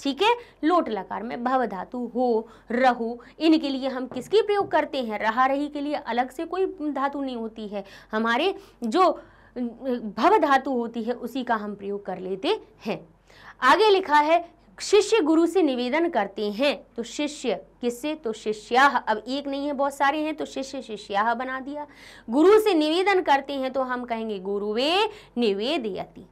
ठीक है लोट लकार में भव धातु हो रहू इनके लिए हम किसकी प्रयोग करते हैं रहा रही के लिए अलग से कोई धातु नहीं होती है हमारे जो भव धातु होती है उसी का हम प्रयोग कर लेते हैं आगे लिखा है शिष्य गुरु से निवेदन करते हैं तो शिष्य किससे तो शिष्या अब एक नहीं है बहुत सारे हैं तो शिष्य शिष्या बना दिया गुरु से निवेदन करते हैं तो हम कहेंगे गुरुवे निवेदयति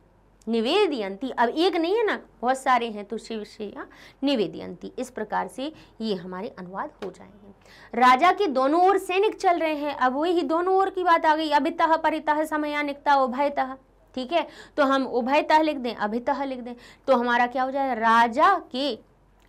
निवेदयंती अब एक नहीं है ना बहुत सारे हैं तो शिव श्रेया निवेदयंती इस प्रकार से ये हमारे अनुवाद हो जाएंगे राजा के दोनों ओर सैनिक चल रहे हैं अब वही दोनों ओर की बात आ गई अभितः परितः समयानिकता उभयतः ठीक है तो हम उभयतः लिख दें अभितः लिख दें तो हमारा क्या हो जाए राजा के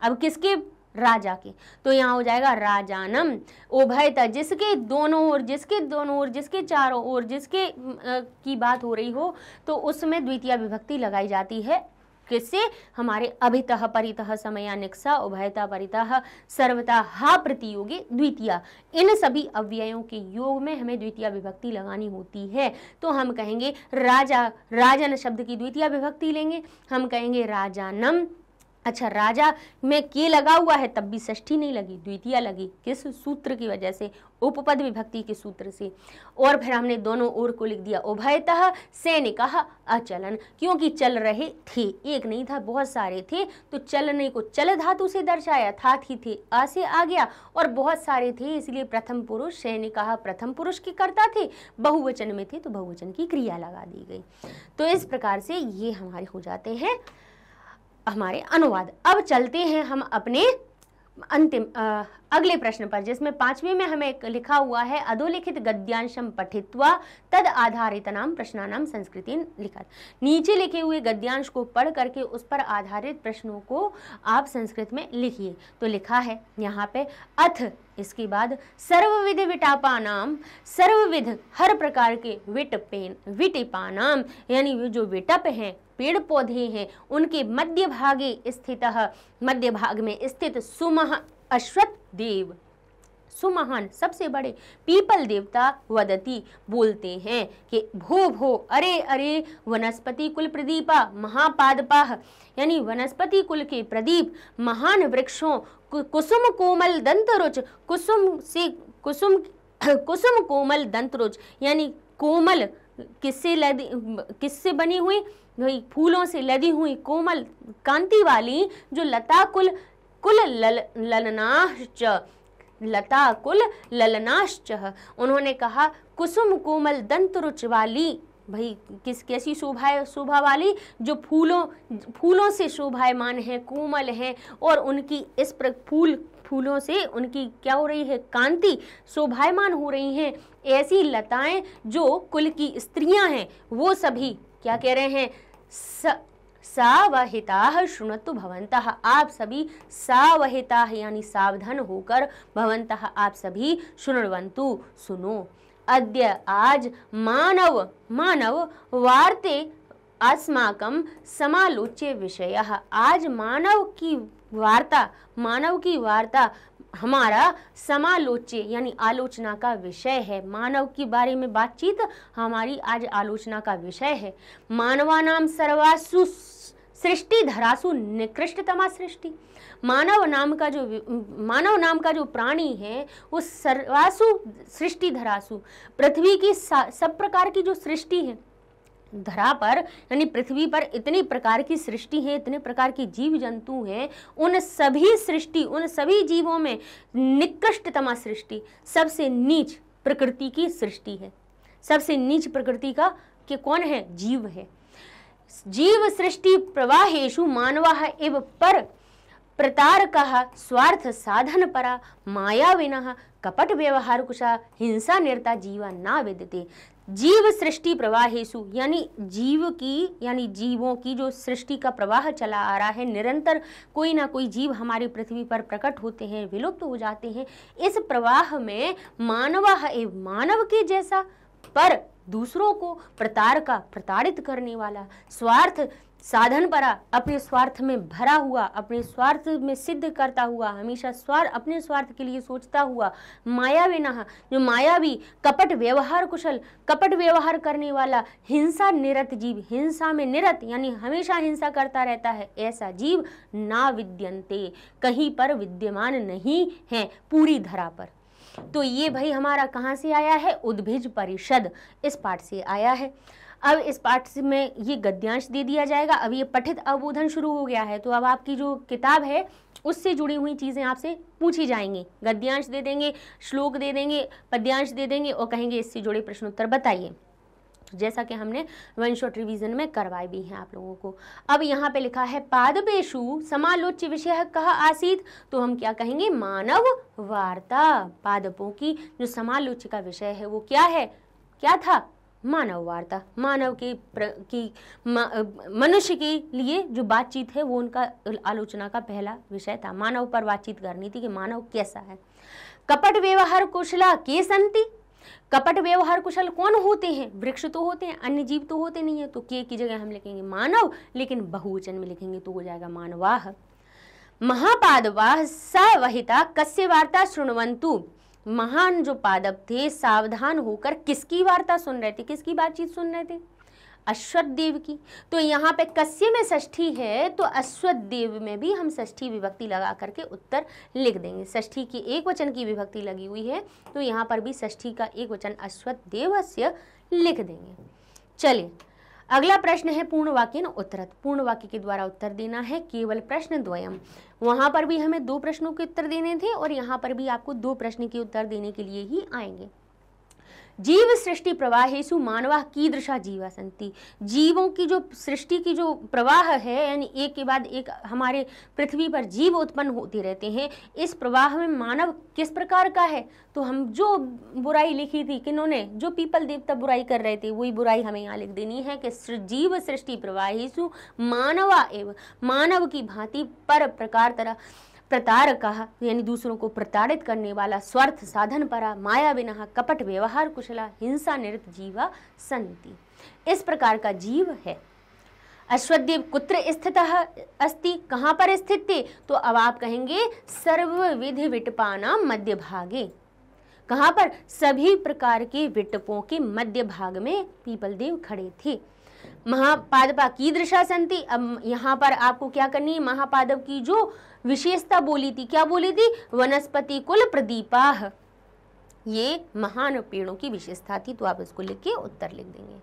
अब किसके राजा की तो यहाँ हो जाएगा राजानम उभयता जिसके दोनों ओर जिसके दोनों ओर जिसके चारों ओर जिसके की बात हो रही हो तो उसमें द्वितीय विभक्ति लगाई जाती है किससे हमारे अभितः परितः निकसा उभयता परितः सर्वता हा प्रतियोगी द्वितीय इन सभी अव्ययों के योग में हमें द्वितीय विभक्ति लगानी होती है तो हम कहेंगे राजा राजन शब्द की द्वितीय विभक्ति लेंगे हम कहेंगे राजानम अच्छा राजा में के लगा हुआ है तब भी ष्ठी नहीं लगी द्वितीय लगी किस सूत्र की वजह से उपपद विभक्ति के सूत्र से और फिर हमने दोनों ओर को लिख दिया उभयतः सैनिक अचलन क्योंकि चल रहे थे एक नहीं था बहुत सारे थे तो चलने को चल धातु से दर्शाया था थी थे आ से आ गया और बहुत सारे थे इसलिए प्रथम पुरुष सैन्य कहा प्रथम पुरुष के कर्ता थे बहुवचन में थे तो बहुवचन की क्रिया लगा दी गई तो इस प्रकार से ये हमारे हो जाते हैं हमारे अनुवाद अब चलते हैं हम अपने अंतिम अगले प्रश्न पर जिसमें पांचवी में हमें लिखा हुआ है अधोलिखित गद्यांशम पठित्वा तद आधारित नाम प्रश्नानाम संस्कृति लिखा नीचे लिखे हुए गद्यांश को पढ़ करके उस पर आधारित प्रश्नों को आप संस्कृत में लिखिए तो लिखा है यहाँ पे अथ इसके बाद सर्वविध विटापा नाम सर्वविध हर प्रकार के विटपेन विटिपा नाम यानी जो विटप हैं पेड़ पौधे हैं उनके मध्य भागे स्थित मध्य भाग में स्थित सुमह अश्वत्थ देव सुमहान सबसे बड़े पीपल देवता वदती बोलते हैं कि भो भो अरे अरे वनस्पति कुल प्रदीपा महापादपाह यानी वनस्पति कुल के प्रदीप महान वृक्षों कुसुम कोमल दंतरुच कुसुम से कुसुम <clears throat> कुसुम कोमल दंतरुच यानी कोमल किससे लदी किससे बनी हुई फूलों से लदी हुई कोमल कांति वाली जो लता कुल कुल लल ललनाश्च लता कुल ललनाश्च उन्होंने कहा कुसुम कोमल दंत रुच वाली भाई किस कैसी शोभा शोभा वाली जो फूलों फूलों से शोभायमान है कोमल है और उनकी इस प्र फूल फूलों से उनकी क्या हो रही है कांति शोभायमान हो रही हैं ऐसी लताएं जो कुल की स्त्रियां हैं वो सभी क्या कह रहे हैं स, सावहिता शुणतु भवंतः आप सभी सावहिता यानी सावधान होकर भवंतः आप सभी शुणवंतु सुनो अद्य आज मानव मानव वार्ते अस्माकं समालोच्य विषय आज मानव की वार्ता मानव की वार्ता हमारा समालोच्य यानी आलोचना का विषय है मानव के बारे में बातचीत हमारी आज आलोचना का विषय है नाम सर्वासु सृष्टि धरासु निकृष्टतमा सृष्टि मानव नाम का जो मानव नाम का जो प्राणी है वो सर्वासु सृष्टि धरासु पृथ्वी की सब प्रकार की जो सृष्टि है धरा पर यानी पृथ्वी पर इतनी प्रकार की सृष्टि है इतने प्रकार की जीव जंतु हैं उन सभी सृष्टि उन सभी जीवों में निकृष्टतमा सृष्टि सबसे नीच प्रकृति की सृष्टि है सबसे नीच प्रकृति का कि कौन है जीव है जीव सृष्टि प्रवाहेशु मानवाः इव पर प्रतारकः व्यवहार कुशा हिंसा हिंसानिरता जीवा ना विद्यते जीव सृष्टि प्रवाहेशु यानी जीव की यानी जीवों की जो सृष्टि का प्रवाह चला आ रहा है निरंतर कोई ना कोई जीव हमारी पृथ्वी पर प्रकट होते हैं विलुप्त हो जाते हैं इस प्रवाह में मानवा एवं मानव के जैसा पर दूसरों को प्रतार का प्रताड़ित करने वाला स्वार्थ साधन परा अपने स्वार्थ में भरा हुआ अपने स्वार्थ में सिद्ध करता हुआ हमेशा स्वार्थ अपने स्वार्थ के लिए सोचता हुआ माया विना जो माया भी कपट व्यवहार कुशल कपट व्यवहार करने वाला हिंसा निरत जीव हिंसा में निरत यानी हमेशा हिंसा करता रहता है ऐसा जीव ना विद्यंते कहीं पर विद्यमान नहीं है पूरी धरा पर तो ये भाई हमारा कहाँ से आया है उद्भिज परिषद इस पाठ से आया है अब इस पाठ में ये गद्यांश दे दिया जाएगा अब ये पठित अवबोधन शुरू हो गया है तो अब आपकी जो किताब है उससे जुड़ी हुई चीज़ें आपसे पूछी जाएंगी गद्यांश दे देंगे श्लोक दे देंगे पद्यांश दे देंगे और कहेंगे इससे जुड़े प्रश्नोत्तर बताइए जैसा कि हमने वन शॉट रिविजन में करवाई भी हैं आप लोगों को अब यहाँ पे लिखा है पादपेशु समालोच्य विषय कहा आसीत तो हम क्या कहेंगे मानव वार्ता पादपों की जो समालोच्य का विषय है वो क्या है क्या था मानव वार्ता मानव की प्र, की मनुष्य के लिए जो बातचीत है वो उनका आलोचना का पहला विषय था मानव पर बातचीत करनी थी कि मानव कैसा है कपट व्यवहार कुशला के संति कपट व्यवहार कुशल कौन होते हैं वृक्ष तो होते हैं अन्य जीव तो होते नहीं है तो के की जगह हम लिखेंगे मानव लेकिन बहुवचन में लिखेंगे तो हो जाएगा मानवाह महापादवाह सवहिता कस्य वार्ता सुनवंतु महान जो पादप थे सावधान होकर किसकी वार्ता सुन रहे थे किसकी बातचीत सुन रहे थे अश्वत्थ की तो यहाँ पे कश्य में षष्ठी है तो अश्वत्थ में भी हम षष्ठी विभक्ति लगा करके उत्तर लिख देंगे षष्ठी की एक वचन की विभक्ति लगी हुई है तो यहाँ पर भी षष्ठी का एक वचन अश्वत्थ लिख देंगे चलिए अगला प्रश्न है पूर्ण वाक्य न उत्तरत पूर्ण वाक्य के द्वारा उत्तर देना है केवल प्रश्न द्वयम वहाँ पर भी हमें दो प्रश्नों के उत्तर देने थे और यहाँ पर भी आपको दो प्रश्न के उत्तर देने के लिए ही आएंगे जीव सृष्टि प्रवाहेशु मानवा कीदृशा जीवा संति जीवों की जो सृष्टि की जो प्रवाह है यानी एक के बाद एक हमारे पृथ्वी पर जीव उत्पन्न होते रहते हैं इस प्रवाह में मानव किस प्रकार का है तो हम जो बुराई लिखी थी किन्होंने जो पीपल देवता बुराई कर रहे थे वही बुराई हमें यहाँ लिख देनी है कि जीव सृष्टि प्रवाहेशु मानवा एवं मानव की भांति पर प्रकार तरह प्रतारक यानी दूसरों को प्रताड़ित करने वाला स्वार्थ साधन परा माया विना कपट व्यवहार कुशला हिंसा निरत जीवा संति इस प्रकार का जीव है अश्वदेव कुत्र स्थित अस्ति कहाँ पर स्थित थे तो अब आप कहेंगे सर्वविधि विटपाना मध्य भागे कहाँ पर सभी प्रकार के विटपों के मध्य भाग में पीपल देव खड़े थे महापादपा की दृशा संति अब यहाँ पर आपको क्या करनी है महापादव की जो विशेषता बोली थी क्या बोली थी वनस्पति कुल प्रदीपाह ये महान पेड़ों की विशेषता थी तो आप इसको लिख के उत्तर लिख देंगे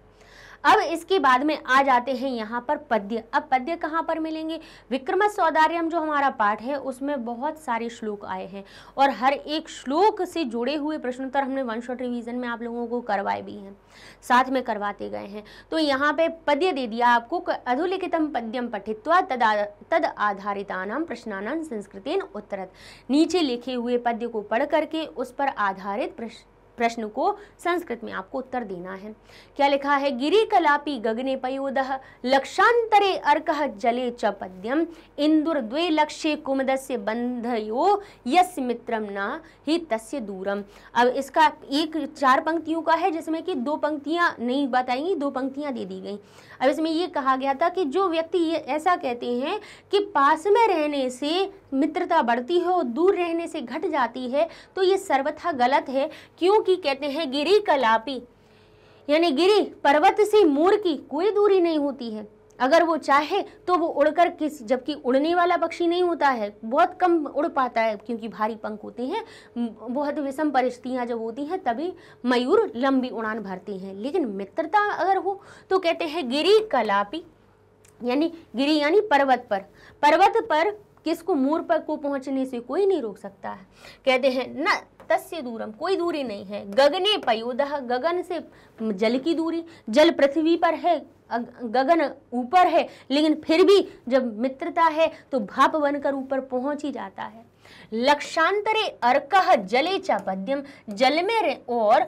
अब इसके बाद में आ जाते हैं यहाँ पर पद्य अब पद्य कहाँ पर मिलेंगे विक्रम सौदार्यम जो हमारा पाठ है उसमें बहुत सारे श्लोक आए हैं और हर एक श्लोक से जुड़े हुए प्रश्नोत्तर हमने वन शॉट रिविजन में आप लोगों को करवाए भी हैं साथ में करवाते गए हैं तो यहाँ पे पद्य दे दिया आपको अधोलिखितम पद्यम पठित्वा तदा तद आधारितान प्रश्नान संस्कृतिन उत्तरत नीचे लिखे हुए पद्य को पढ़ करके उस पर आधारित प्रश्न प्रश्न को संस्कृत में आपको उत्तर देना है क्या लिखा है गिरी कलापी गगने पयोद लक्षांतरे अर्क जले च पद्यम इंदुर द्वे लक्ष्य कुमद से बंधयो यस मित्रम न ही तस्य दूरम अब इसका एक चार पंक्तियों का है जिसमें कि दो पंक्तियां नहीं बताएंगी दो पंक्तियां दे दी गई अब इसमें ये कहा गया था कि जो व्यक्ति ये ऐसा कहते हैं कि पास में रहने से मित्रता बढ़ती है और दूर रहने से घट जाती है तो ये सर्वथा गलत है क्योंकि कहते हैं गिरी कलापी यानी गिरी पर्वत से मोर की कोई दूरी नहीं होती है अगर वो चाहे तो वो उड़कर किस जबकि उड़ने वाला पक्षी नहीं होता है बहुत कम उड़ पाता है क्योंकि भारी पंख होते हैं बहुत विषम परिस्थितियाँ जब होती हैं तभी मयूर लंबी उड़ान भरते हैं लेकिन मित्रता अगर हो तो कहते हैं गिरी कलापी यानी गिरी यानी पर्वत पर पर्वत पर किसको मोर पर को पहुंचने से कोई नहीं रोक सकता है कहते हैं न तस्य दूरम कोई दूरी नहीं है गगने पयोदह गगन से जल की दूरी जल पृथ्वी पर है गगन ऊपर है लेकिन फिर भी जब मित्रता है तो भाप बनकर ऊपर पहुंच ही जाता है लक्षांतरे अर्क जले चा पद्यम जल में और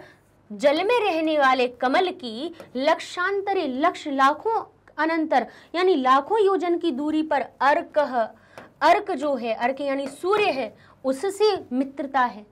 जल में रहने वाले कमल की लक्षांतरे लक्ष लाखों अनंतर यानी लाखों योजन की दूरी पर अर्क अर्क जो है अर्क यानी सूर्य है उससे मित्रता है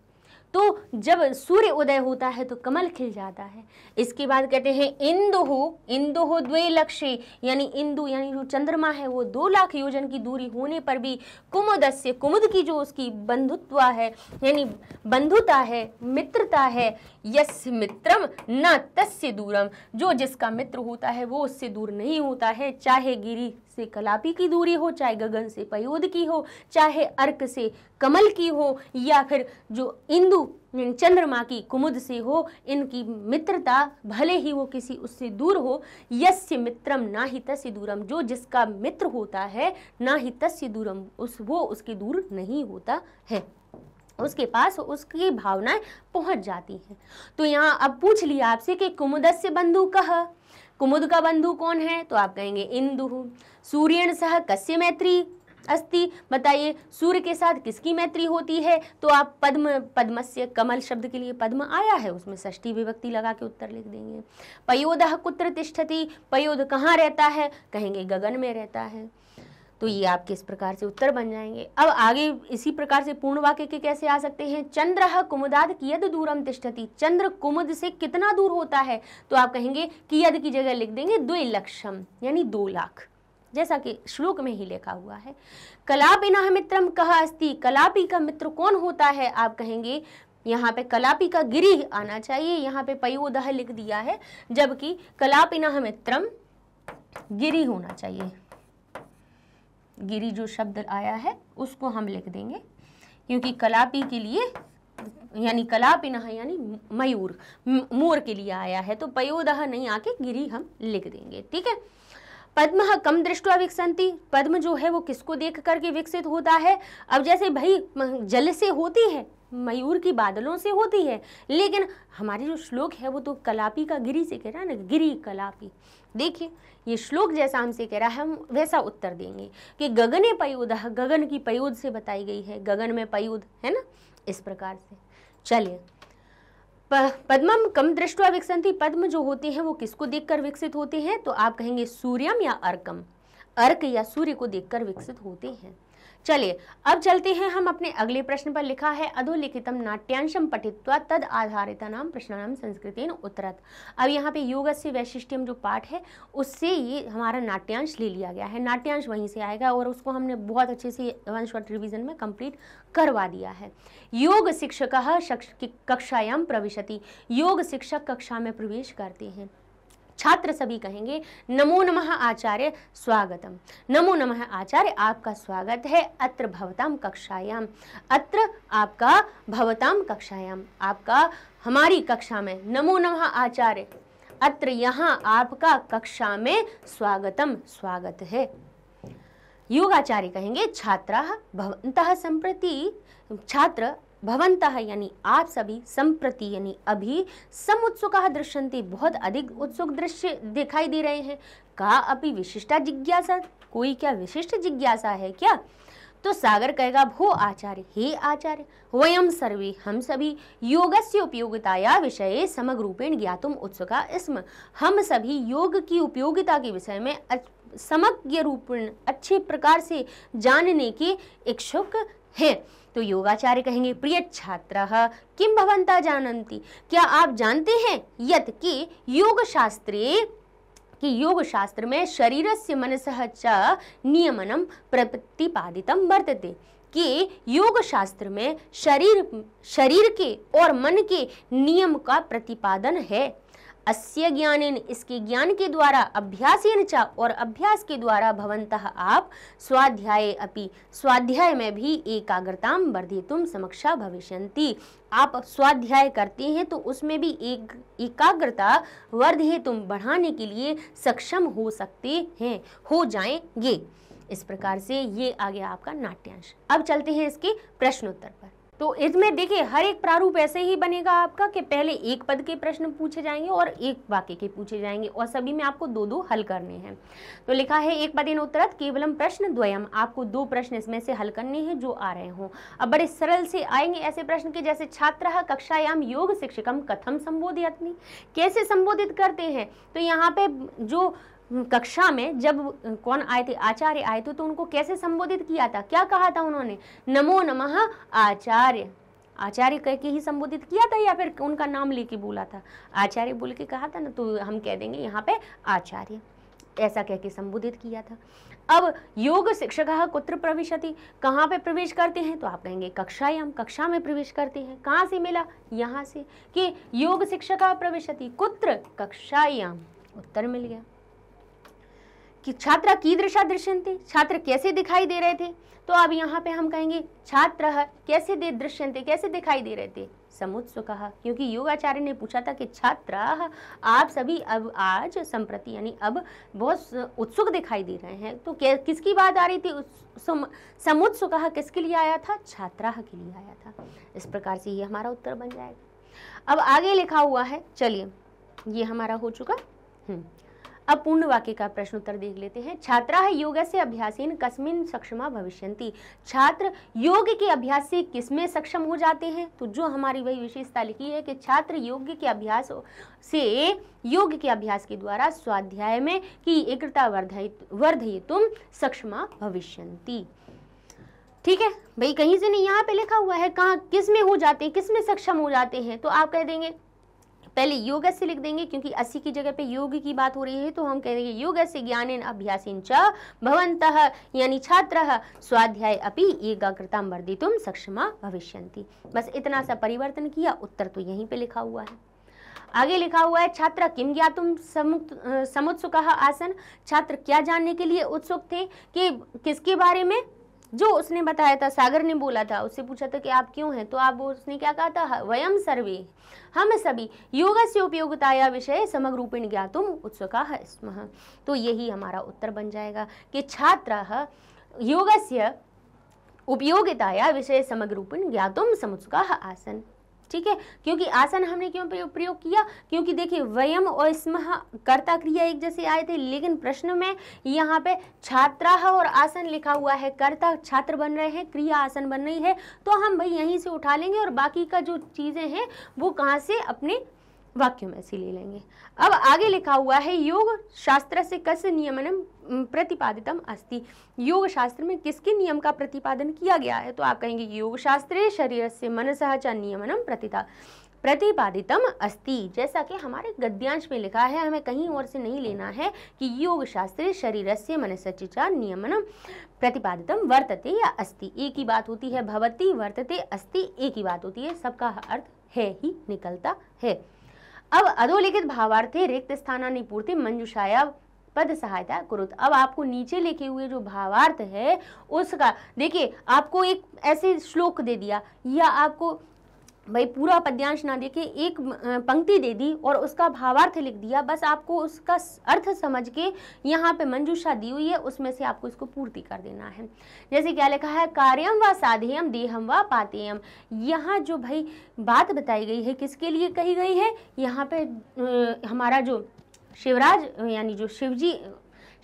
तो जब सूर्य उदय होता है तो कमल खिल जाता है इसके बाद कहते हैं इंदु हो इंदु हो द्वे लक्ष्य यानी इंदु यानी जो चंद्रमा है वो दो लाख योजन की दूरी होने पर भी कुमुद से कुमुद की जो उसकी बंधुत्व है यानी बंधुता है मित्रता है यस मित्रम न तस्य दूरम जो जिसका मित्र होता है वो उससे दूर नहीं होता है चाहे गिरी से कलापी की दूरी हो चाहे गगन से पयोद की हो चाहे अर्क से कमल की हो या फिर जो इंदु चंद्रमा की कुमुद से हो इनकी मित्रता भले ही वो किसी उससे दूर हो यस्य मित्रम ना ही तस्य दूरम जो जिसका मित्र होता है ना ही तस्य दूरम उस वो उसके दूर नहीं होता है उसके पास उसकी भावनाएं पहुंच जाती हैं तो यहाँ अब पूछ लिया आपसे कि कुमुदस्य बंधु कह कुमुद का बंधु कौन है तो आप कहेंगे इंदु सूर्यण सह कस्य मैत्री अस्ति बताइए सूर्य के साथ किसकी मैत्री होती है तो आप पद्म पद्मस्य कमल शब्द के लिए पद्म आया है उसमें षष्ठी विभक्ति लगा के उत्तर लिख देंगे पयोद कुत्र तिष्ठति पयोद कहाँ रहता है कहेंगे गगन में रहता है तो ये आपके इस प्रकार से उत्तर बन जाएंगे अब आगे इसी प्रकार से पूर्ण वाक्य के कैसे आ सकते हैं चंद्र कुमुदाद कियद दूरम तिष्ठति चंद्र कुमुद से कितना दूर होता है तो आप कहेंगे कियद की जगह लिख देंगे द्वि लक्षम यानी दो लाख जैसा कि श्लोक में ही लिखा हुआ है कलापिना मित्रम कहा अस्ति कलापी का मित्र कौन होता है आप कहेंगे यहाँ पे कलापी का गिरी आना चाहिए यहाँ पे पयोदह लिख दिया है जबकि कलापिना मित्रम गिरी होना चाहिए गिरी जो शब्द आया है उसको हम लिख देंगे क्योंकि कलापी के लिए यानी कलापिना यानी मयूर मोर के लिए आया है तो पयोदह नहीं आके गिरी हम लिख देंगे ठीक है पद्म कम दृष्टवा विकसंती पद्म जो है वो किसको देख करके विकसित होता है अब जैसे भाई जल से होती है मयूर की बादलों से होती है लेकिन हमारे जो श्लोक है वो तो कलापी का गिरी से कह रहा है ना गिरी कलापी देखिए ये श्लोक जैसा हमसे कह रहा है हम वैसा उत्तर देंगे कि गगने पयूद गगन की पयूद से बताई गई है गगन में पयूद है ना इस प्रकार से चलिए पद्मम कम दृष्टवा विकसंति पद्म जो होते हैं वो किसको देखकर विकसित होते हैं तो आप कहेंगे सूर्यम या अर्कम अर्क या सूर्य को देखकर विकसित होते हैं चलिए अब चलते हैं हम अपने अगले प्रश्न पर लिखा है अधोलिखितम नाट्यांशम पठित्वा तद आधारित नाम प्रश्नानाम संस्कृति उत्तरत अब यहाँ पे योग से वैशिष्ट्यम जो पाठ है उससे ये हमारा नाट्यांश ले लिया गया है नाट्यांश वहीं से आएगा और उसको हमने बहुत अच्छे से वन शॉर्ट रिविजन में कंप्लीट करवा दिया है योग शिक्षक कक्षायाम प्रविशति योग शिक्षक कक्षा में प्रवेश करते हैं छात्र सभी कहेंगे नमो नमः आचार्य स्वागतम नमो नमः आचार्य आपका स्वागत है अत्र भवताम कक्षायाम अत्र आपका भवताम कक्षायाम आपका हमारी कक्षा में नमो नमः आचार्य अत्र यहाँ आपका कक्षा में स्वागतम स्वागत है योगाचार्य कहेंगे छात्रा भवंतः संप्रति छात्र भवंतः यानी आप सभी संप्रति यानी अभी सम उत्सुक दृश्यंते बहुत अधिक उत्सुक दृश्य दिखाई दे रहे हैं का अपनी विशिष्टा जिज्ञासा कोई क्या विशिष्ट जिज्ञासा है क्या तो सागर कहेगा भो आचार्य हे आचार्य वयम सर्वे हम सभी योग से उपयोगिताया विषय समग्र रूपेण ज्ञातुम उत्सुका इसम हम सभी योग की उपयोगिता के विषय में समग्र रूपेण अच्छे प्रकार से जानने के इच्छुक हैं तो योगाचार्य कहेंगे प्रिय छात्र किम भवंता जानती क्या आप जानते हैं यत कि योग शास्त्री कि योग शास्त्र में शरीर से मनस च नियमनम प्रतिपादित वर्तते कि योग शास्त्र में शरीर शरीर के और मन के नियम का प्रतिपादन है अस्य ज्ञानेन इसके ज्ञान के द्वारा अभ्यास चा और अभ्यास के द्वारा भवंतः आप स्वाध्याय अपि स्वाध्याय में भी एकाग्रता वर्धितुम समक्षा भविष्य आप स्वाध्याय करते हैं तो उसमें भी एक एकाग्रता वर्धेतुम बढ़ाने के लिए सक्षम हो सकते हैं हो जाएंगे इस प्रकार से ये आ गया आपका नाट्यांश अब चलते हैं इसके प्रश्नोत्तर पर तो इसमें देखिए हर एक प्रारूप ऐसे ही बनेगा आपका कि पहले एक पद के प्रश्न पूछे जाएंगे और एक वाक्य के पूछे जाएंगे और सभी में आपको दो दो हल करने हैं तो लिखा है एक पदेन उत्तरत केवलम प्रश्न द्वयम आपको दो प्रश्न इसमें से हल करने हैं जो आ रहे हों अब बड़े सरल से आएंगे ऐसे प्रश्न के जैसे छात्र कक्षायाम योग शिक्षकम कथम संबोधित कैसे संबोधित करते हैं तो यहाँ पे जो कक्षा में जब कौन आए थे आचार्य आए थे तो, तो उनको कैसे संबोधित किया था क्या कहा था उन्होंने नमो नमः आचार्य आचार्य कह के ही संबोधित किया था या फिर उनका नाम लेके बोला था आचार्य बोल के कहा था ना तो हम कह देंगे यहाँ पे आचार्य ऐसा कह के संबोधित किया था अब योग शिक्षक कुत्र प्रविशति कहाँ पे प्रवेश करते हैं तो आप कहेंगे कक्षायाम कक्षा में प्रवेश करते हैं कहाँ से मिला यहाँ से कि योग शिक्षक प्रविशति कुत्र कक्षायाम उत्तर मिल गया कि छात्रा कीदृशा दृश्यंते छात्र कैसे दिखाई दे रहे थे तो अब यहाँ पे हम कहेंगे छात्र कैसे दे दृश्यंते कैसे दिखाई दे रहे थे समुत्स्व कहा क्योंकि योगाचार्य ने पूछा था कि छात्र आप सभी अब आज संप्रति यानी अब बहुत उत्सुक दिखाई दे रहे हैं तो किसकी बात आ रही थी सम, कहा किसके लिए आया था छात्रा के लिए आया था इस प्रकार से ये हमारा उत्तर बन जाएगा अब आगे लिखा हुआ है चलिए ये हमारा हो चुका हम्म। अब पूर्ण वाक्य का प्रश्न उत्तर देख लेते हैं छात्रा है योग से अभ्यासीन कस्मिन सक्षमा भविष्यंती छात्र योग के अभ्यास से किसमें सक्षम हो जाते हैं तो जो हमारी वही विशेषता लिखी है कि छात्र योग के अभ्यास से योग के अभ्यास के द्वारा स्वाध्याय में की एकता वर्धय तुम सक्षमा भविष्यंती ठीक है भाई कहीं से नहीं यहाँ पे लिखा हुआ है कहाँ किस में हो जाते हैं किस में सक्षम हो जाते हैं तो आप कह देंगे पहले योग से लिख देंगे क्योंकि असी की जगह पे योग की बात हो रही है तो हम देंगे योग से ज्ञानेन अभ्यासीन च यानी छात्र स्वाध्याय अपनी एकाग्रता वर्धित सक्षमा भविष्य बस इतना सा परिवर्तन किया उत्तर तो यहीं पे लिखा हुआ है आगे लिखा हुआ है छात्र किम ज्ञातुम समुत्सुक आसन छात्र क्या जानने के लिए उत्सुक थे कि किसके बारे में जो उसने बताया था सागर ने बोला था उससे पूछा था कि आप क्यों हैं तो आप उसने क्या कहा था वयम सर्वे हम सभी योग से उपयोगिताया विषय समग्र रूपेण ज्ञातुम उत्सुका स्म तो यही हमारा उत्तर बन जाएगा कि छात्र योग से उपयोगिताया विषय समग्र रूपेण ज्ञातुम समुत्सुका आसन ठीक है क्योंकि आसन हमने क्यों प्रयोग किया क्योंकि देखिए वयम और स्म कर्ता क्रिया एक जैसे आए थे लेकिन प्रश्न में यहाँ पे छात्रा और आसन लिखा हुआ है कर्ता छात्र बन रहे हैं क्रिया आसन बन रही है तो हम भाई यहीं से उठा लेंगे और बाकी का जो चीज़ें हैं वो कहाँ से अपने वाक्यों में से ले लेंगे अब आगे लिखा हुआ है योग शास्त्र से कस नियमन प्रतिपादितम अस्ति योग शास्त्र में किसके नियम का प्रतिपादन किया गया है तो आप कहेंगे योग शास्त्र शरीर से मन सहच नियमनम प्रतिता प्रतिपादितम अस्ति जैसा कि हमारे गद्यांश में लिखा है हमें कहीं और से नहीं लेना है कि योग शास्त्र शरीर से मनसचिचा नियमनम प्रतिपादितम वर्तते या अस्ति एक ही बात होती है भवती वर्तते अस्ति एक ही बात होती है सबका अर्थ है ही निकलता है अब अधोलिखित भावार्थी रिक्त पूर्ति मंजूषाया पद सहायता करो अब आपको नीचे लिखे हुए जो भावार्थ है उसका देखिए आपको एक ऐसे श्लोक दे दिया या आपको भाई पूरा पद्यांश ना देके एक पंक्ति दे दी और उसका भावार्थ लिख दिया बस आपको उसका अर्थ समझ के यहाँ पे मंजूषा दी हुई है उसमें से आपको इसको पूर्ति कर देना है जैसे क्या लिखा है कार्यम व साधेयम देहम व पातेयम यहाँ जो भाई बात बताई गई है किसके लिए कही गई है यहाँ पे हमारा जो शिवराज यानी जो शिवजी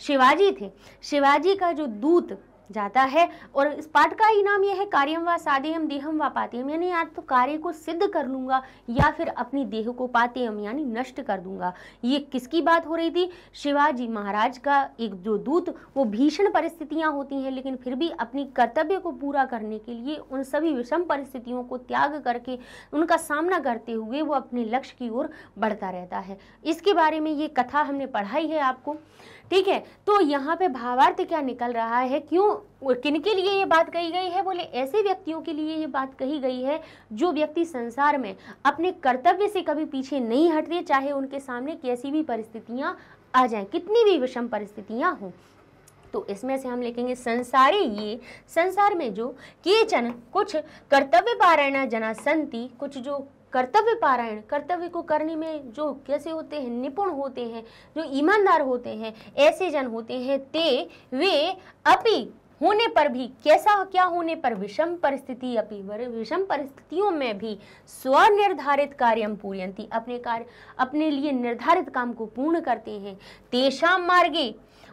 शिवाजी थे शिवाजी का जो दूत जाता है और इस पाठ का इनाम यह है कार्यम व सादेयम देहम व पातेम यानी या तो कार्य को सिद्ध कर लूंगा या फिर अपनी देह को पातेम यानी नष्ट कर दूंगा ये किसकी बात हो रही थी शिवाजी महाराज का एक जो दूत वो भीषण परिस्थितियाँ होती हैं लेकिन फिर भी अपनी कर्तव्य को पूरा करने के लिए उन सभी विषम परिस्थितियों को त्याग करके उनका सामना करते हुए वो अपने लक्ष्य की ओर बढ़ता रहता है इसके बारे में ये कथा हमने पढ़ाई है आपको ठीक है तो यहाँ पे भावार्थ क्या निकल रहा है क्यों किन के लिए ये बात कही गई है बोले ऐसे व्यक्तियों के लिए ये बात कही गई है जो व्यक्ति संसार में अपने कर्तव्य से कभी पीछे नहीं हटते चाहे उनके सामने कैसी भी परिस्थितियाँ आ जाएं कितनी भी विषम परिस्थितियाँ हों तो इसमें से हम लिखेंगे संसारी ये संसार में जो केचन कुछ कर्तव्य पारायण जना संति कुछ जो कर्तव्य पारायण कर्तव्य को करने में जो कैसे होते हैं निपुण होते हैं जो ईमानदार होते हैं ऐसे जन होते हैं ते वे अपि होने पर भी कैसा क्या होने पर विषम परिस्थिति अपनी विषम परिस्थितियों में भी स्वनिर्धारित कार्यम पूरी अपने कार्य अपने लिए निर्धारित काम को पूर्ण करते हैं तेषा मार्गे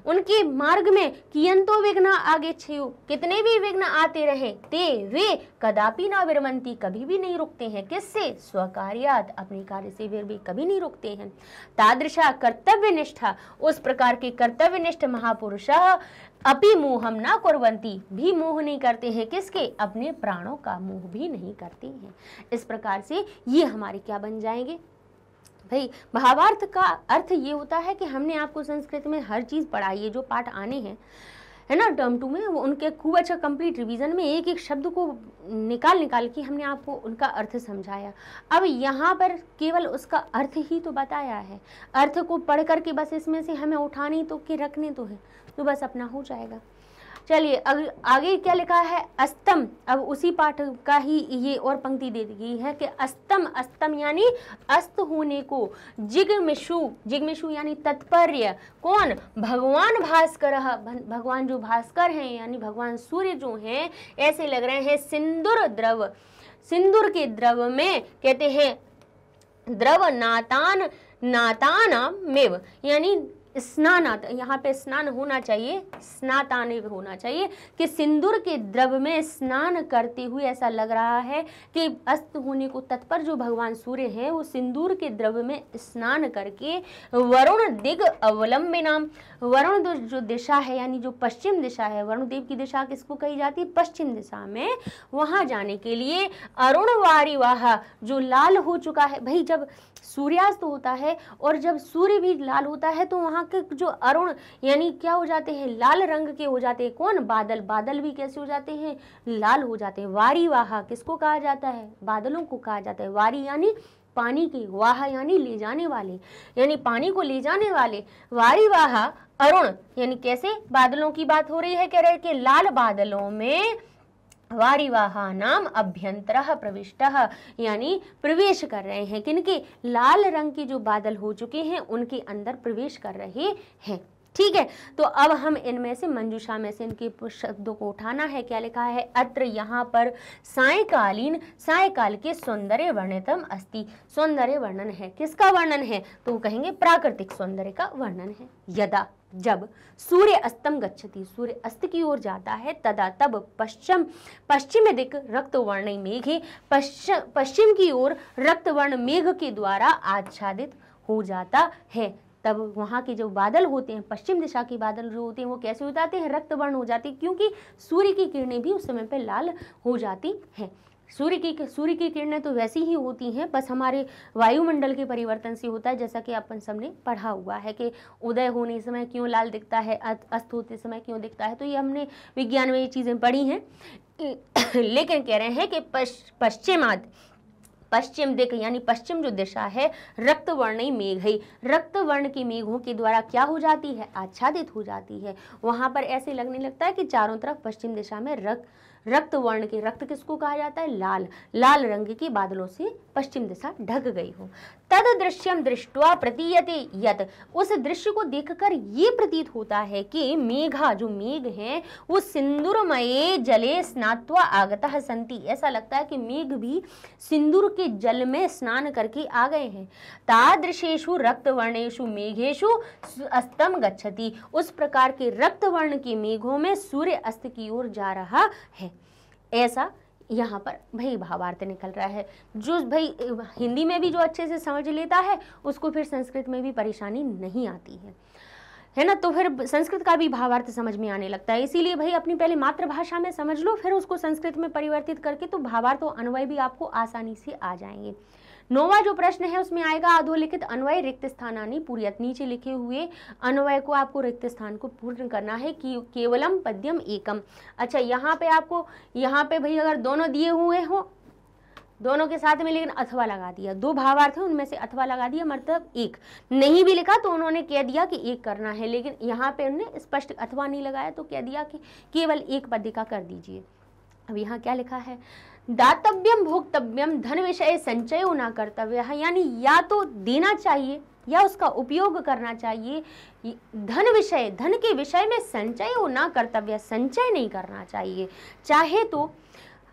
उनके मार्ग में कियंतो विघ्न आगे छयु कितने भी विघ्न आते रहे ते वे कदापि ना विरमंती कभी भी नहीं रुकते हैं किससे स्वकार्यात अपने कार्य से वे भी कभी नहीं रुकते हैं तादृशा कर्तव्य निष्ठा उस प्रकार के कर्तव्य निष्ठ महापुरुष अपि मोहम ना कुरवंती भी मोह नहीं करते हैं किसके अपने प्राणों का मोह भी नहीं करते हैं इस प्रकार से ये हमारे क्या बन जाएंगे भाई भावार्थ का अर्थ ये होता है कि हमने आपको संस्कृत में हर चीज़ पढ़ाई है जो पाठ आने हैं है ना टर्म टू में वो उनके खूब अच्छा कंप्लीट रिवीजन में एक एक शब्द को निकाल निकाल के हमने आपको उनका अर्थ समझाया अब यहाँ पर केवल उसका अर्थ ही तो बताया है अर्थ को पढ़ करके बस इसमें से हमें उठाने तो के रखने तो है तो बस अपना हो जाएगा चलिए अग, आगे क्या लिखा है अस्तम अब उसी पाठ का ही ये और पंक्ति दे दी गई है कि अस्तम अस्तम यानी अस्त होने को जिगमिशु जिगमिशु यानी तत्पर्य कौन भगवान भास्कर भगवान जो भास्कर हैं यानी भगवान सूर्य जो हैं ऐसे लग रहे हैं सिंदूर द्रव सिंदूर के द्रव में कहते हैं द्रव नातान नाताना मेव यानी स्नान यहाँ पे स्नान होना चाहिए स्नातान होना चाहिए कि सिंदूर के द्रव में स्नान करते हुए ऐसा लग रहा है कि अस्त होने को तत्पर जो भगवान सूर्य हैं वो सिंदूर के द्रव में स्नान करके वरुण दिग अवलंबिनाम वरुण जो दिशा है यानी जो पश्चिम दिशा है वरुण देव की दिशा किसको कही जाती है पश्चिम दिशा में वहाँ जाने के लिए अरुण वारी वाह जो लाल हो चुका है भाई जब सूर्यास्त होता है और जब सूर्य भी लाल होता है तो वहाँ के जो अरुण यानी क्या हो जाते हैं लाल रंग के हो जाते हैं कौन बादल बादल भी कैसे हो जाते हैं लाल हो जाते हैं वारी वाहा किसको कहा जाता है बादलों को कहा जाता है वारी यानी पानी की वाह यानी ले जाने वाले यानी पानी को ले जाने वाले वारी वाह अरुण यानी कैसे बादलों की बात हो रही है कह रहे कि लाल बादलों में वारिवाहा नाम अभ्यंतर प्रविष्ट यानी प्रवेश कर रहे हैं किनके लाल रंग की जो बादल हो चुके हैं उनके अंदर प्रवेश कर रहे हैं ठीक है तो अब हम इनमें से मंजूषा में से इनके शब्दों को उठाना है क्या लिखा है अत्र यहाँ पर सायकालीन सायकाल के सौंदर्य वर्णितम अस्ति सौंदर्य वर्णन है किसका वर्णन है तो कहेंगे प्राकृतिक सौंदर्य का वर्णन है यदा जब सूर्य अस्तम गच्छति सूर्य अस्त की ओर जाता है तदा तब पश्चिम पश्चिम दिक रक्तवर्ण मेघे पश्चिम पश्चिम की ओर रक्तवर्ण मेघ के द्वारा आच्छादित हो जाता है तब वहाँ के जो बादल होते हैं पश्चिम दिशा के बादल जो होते हैं वो कैसे हो जाते हैं रक्तवर्ण हो जाते हैं क्योंकि सूर्य की किरणें भी उस समय पर लाल हो जाती हैं सूर्य की सूर्य की किरणें तो वैसी ही होती हैं बस हमारे वायुमंडल के परिवर्तन से होता है जैसा कि अपन सबने पढ़ा हुआ है कि उदय होने समय क्यों लाल दिखता है अस्त होते समय क्यों दिखता है तो ये हमने विज्ञान में ये चीज़ें पढ़ी हैं <coughs> लेकिन कह रहे हैं कि पश्चिम आदि पश्चिम दिख यानी पश्चिम जो दिशा है रक्तवर्णी मेघ ही रक्तवर्ण के मेघों के द्वारा क्या हो जाती है आच्छादित हो जाती है वहाँ पर ऐसे लगने लगता है कि चारों तरफ पश्चिम दिशा में रक्त रक्त वर्ण के रक्त किसको कहा जाता है लाल लाल रंग के बादलों से पश्चिम दिशा ढक गई हो तद दृश्यम दृष्टवा प्रतीयते यत उस दृश्य को देखकर ये प्रतीत होता है कि मेघा जो मेघ है वो सिंदूरमय जले स्नात्वा आगता संति ऐसा लगता है कि मेघ भी सिंदूर के जल में स्नान करके आ गए हैं तादृशेशु रक्तवर्णेशु मेघेशु अस्तम गच्छति उस प्रकार के रक्तवर्ण के मेघों में सूर्य अस्त की ओर जा रहा है ऐसा यहाँ पर भाई भावार्थ निकल रहा है जो भाई हिंदी में भी जो अच्छे से समझ लेता है उसको फिर संस्कृत में भी परेशानी नहीं आती है है ना तो फिर संस्कृत का भी भावार्थ समझ में आने लगता है इसीलिए भाई अपनी पहले मातृभाषा में समझ लो फिर उसको संस्कृत में परिवर्तित करके तो भावार्थ और अन्वय भी आपको आसानी से आ जाएंगे नौवा जो प्रश्न है उसमें आएगा अधोलिखित अन्वय रिक्त स्थानानी पूर्यत नीचे लिखे हुए अन्वय को आपको रिक्त स्थान को पूर्ण करना है कि केवलम पद्यम एकम अच्छा यहाँ पे आपको यहाँ पे भाई अगर दोनों दिए हुए हो दोनों के साथ में लेकिन अथवा लगा दिया दो भावार्थ है उनमें से अथवा लगा दिया मतलब एक नहीं भी लिखा तो उन्होंने कह दिया कि एक करना है लेकिन यहाँ पे उन्होंने स्पष्ट अथवा नहीं लगाया तो कह दिया कि केवल एक पद्य का कर दीजिए अब यहाँ क्या लिखा है दातव्यम भोक्तव्यम धन विषय संचय होना कर्तव्य है यानी या तो देना चाहिए या उसका उपयोग करना चाहिए धन विषय धन के विषय में संचय होना कर्तव्य संचय नहीं करना चाहिए चाहे तो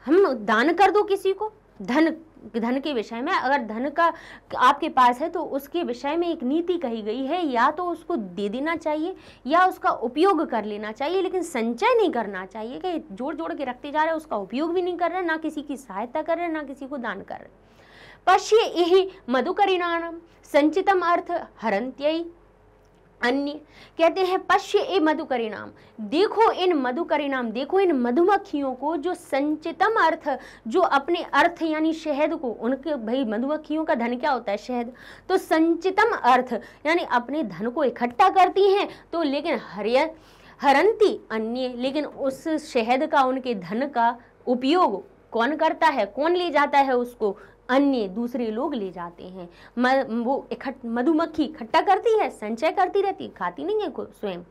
हम दान कर दो किसी को धन धन के विषय में अगर धन का आपके पास है तो उसके विषय में एक नीति कही गई है या तो उसको दे देना चाहिए या उसका उपयोग कर लेना चाहिए लेकिन संचय नहीं करना चाहिए कि जोड़ जोड़ के रखते जा रहे हैं उसका उपयोग भी नहीं कर रहे ना किसी की सहायता कर रहे ना किसी को दान कर रहे पश्य यही मधुकरिणाम संचितम अर्थ हरंत्ययी अन्य कहते हैं पश्य ए मधुकरिणाम देखो इन मधुकरिणाम देखो इन मधुमक्खियों को जो संचितम अर्थ जो अपने अर्थ यानी शहद को उनके भाई मधुमक्खियों का धन क्या होता है शहद तो संचितम अर्थ यानी अपने धन को इकट्ठा करती हैं तो लेकिन हरिय हरंती अन्य लेकिन उस शहद का उनके धन का उपयोग कौन करता है कौन ले जाता है उसको अन्य दूसरे लोग ले जाते हैं म, वो मधुमक्खी इकट्ठा करती है संचय करती रहती है खाती नहीं है स्वयं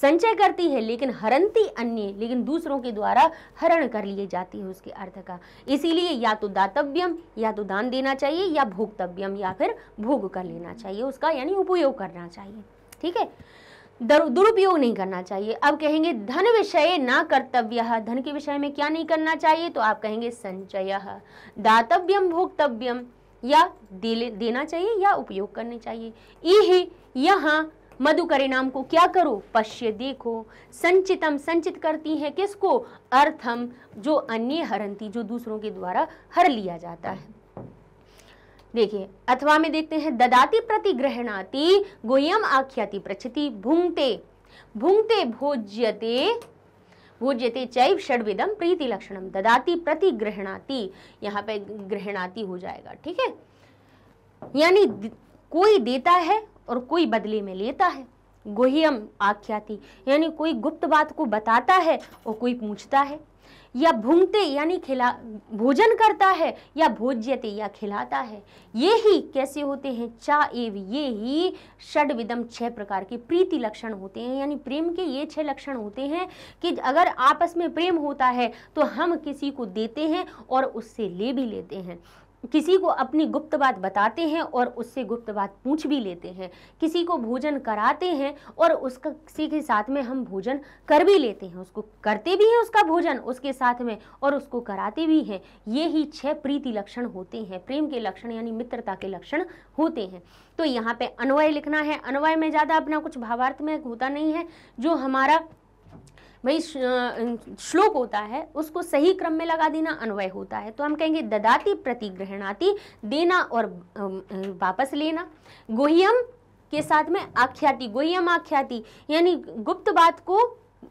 संचय करती है लेकिन हरंती अन्य लेकिन दूसरों के द्वारा हरण कर लिए जाती है उसके अर्थ का इसीलिए या तो दातव्यम या तो दान देना चाहिए या भोगतव्यम या फिर भोग कर लेना चाहिए उसका यानी उपयोग करना चाहिए ठीक है दुरुपयोग नहीं करना चाहिए अब कहेंगे धन विषय ना कर्तव्य धन के विषय में क्या नहीं करना चाहिए तो आप कहेंगे संचय दातव्यम भोक्तव्यम या दे, देना चाहिए या उपयोग करने चाहिए यही यहाँ मधुकरी को क्या करो पश्य देखो संचितम संचित करती है किसको अर्थम जो अन्य हरंती जो दूसरों के द्वारा हर लिया जाता है देखिए अथवा में देखते हैं ददाति प्रति ग्रहणाती गोयम आख्याति प्रचति भूंगते भूंगते भोज्यते भोज्यते चैव षडविदम प्रीति लक्षणम ददाति प्रति ग्रहणाति यहाँ पे ग्रहणाति हो जाएगा ठीक है यानी कोई देता है और कोई बदले में लेता है गोहियम आख्याति यानी कोई गुप्त बात को बताता है और कोई पूछता है या भूंगते यानी खिला भोजन करता है या भोज्यते या खिलाता है ये ही कैसे होते हैं चा एव ये ही षड विदम छह प्रकार के प्रीति लक्षण होते हैं यानी प्रेम के ये छह लक्षण होते हैं कि अगर आपस में प्रेम होता है तो हम किसी को देते हैं और उससे ले भी लेते हैं किसी को अपनी गुप्त बात बताते हैं और उससे गुप्त बात पूछ भी लेते हैं किसी को भोजन कराते हैं और उसका किसी के साथ में हम भोजन कर भी लेते हैं उसको करते भी हैं उसका भोजन उसके साथ में और उसको कराते भी हैं ये ही छह प्रीति लक्षण होते हैं प्रेम के लक्षण यानी मित्रता के लक्षण होते हैं तो यहाँ पे अन्वय लिखना है अन्वय में ज़्यादा अपना कुछ भावार्थ में होता नहीं है जो हमारा भाई अं, श्लोक होता है उसको सही क्रम में लगा देना अन्वय होता है तो हम कहेंगे ददाती प्रति ग्रहणाती देना और अं, वापस लेना गोहियम के साथ में आख्याति गोहियम आख्याति यानी गुप्त बात को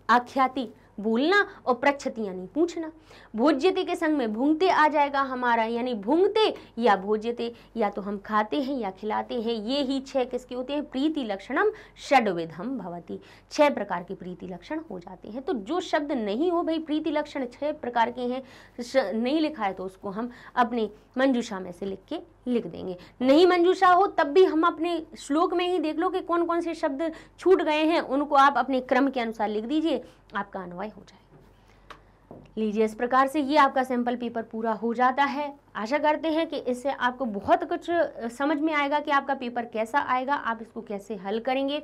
आख्याति बोलना और प्रक्षति यानी पूछना भोज्यते के संग में भूंगते आ जाएगा हमारा यानी भूंगते या भोज्यते या तो हम खाते हैं या खिलाते हैं ये ही छह किसके होते हैं प्रीति लक्षणम षडविधम भवती छह प्रकार के प्रीति लक्षण हो जाते हैं तो जो शब्द नहीं हो भाई प्रीति लक्षण छह प्रकार के हैं नहीं लिखा है तो उसको हम अपने मंजूषा में से लिख के लिख देंगे नहीं मंजूषा हो तब भी हम अपने श्लोक में ही देख लो कि कौन कौन से शब्द छूट गए हैं उनको आप अपने क्रम के अनुसार लिख दीजिए आपका अन्वय हो जाए लीजिए इस प्रकार से ये आपका सैंपल पेपर पूरा हो जाता है आशा करते हैं कि इससे आपको बहुत कुछ समझ में आएगा कि आपका पेपर कैसा आएगा आप इसको कैसे हल करेंगे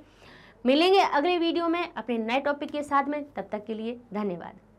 मिलेंगे अगले वीडियो में अपने नए टॉपिक के साथ में तब तक के लिए धन्यवाद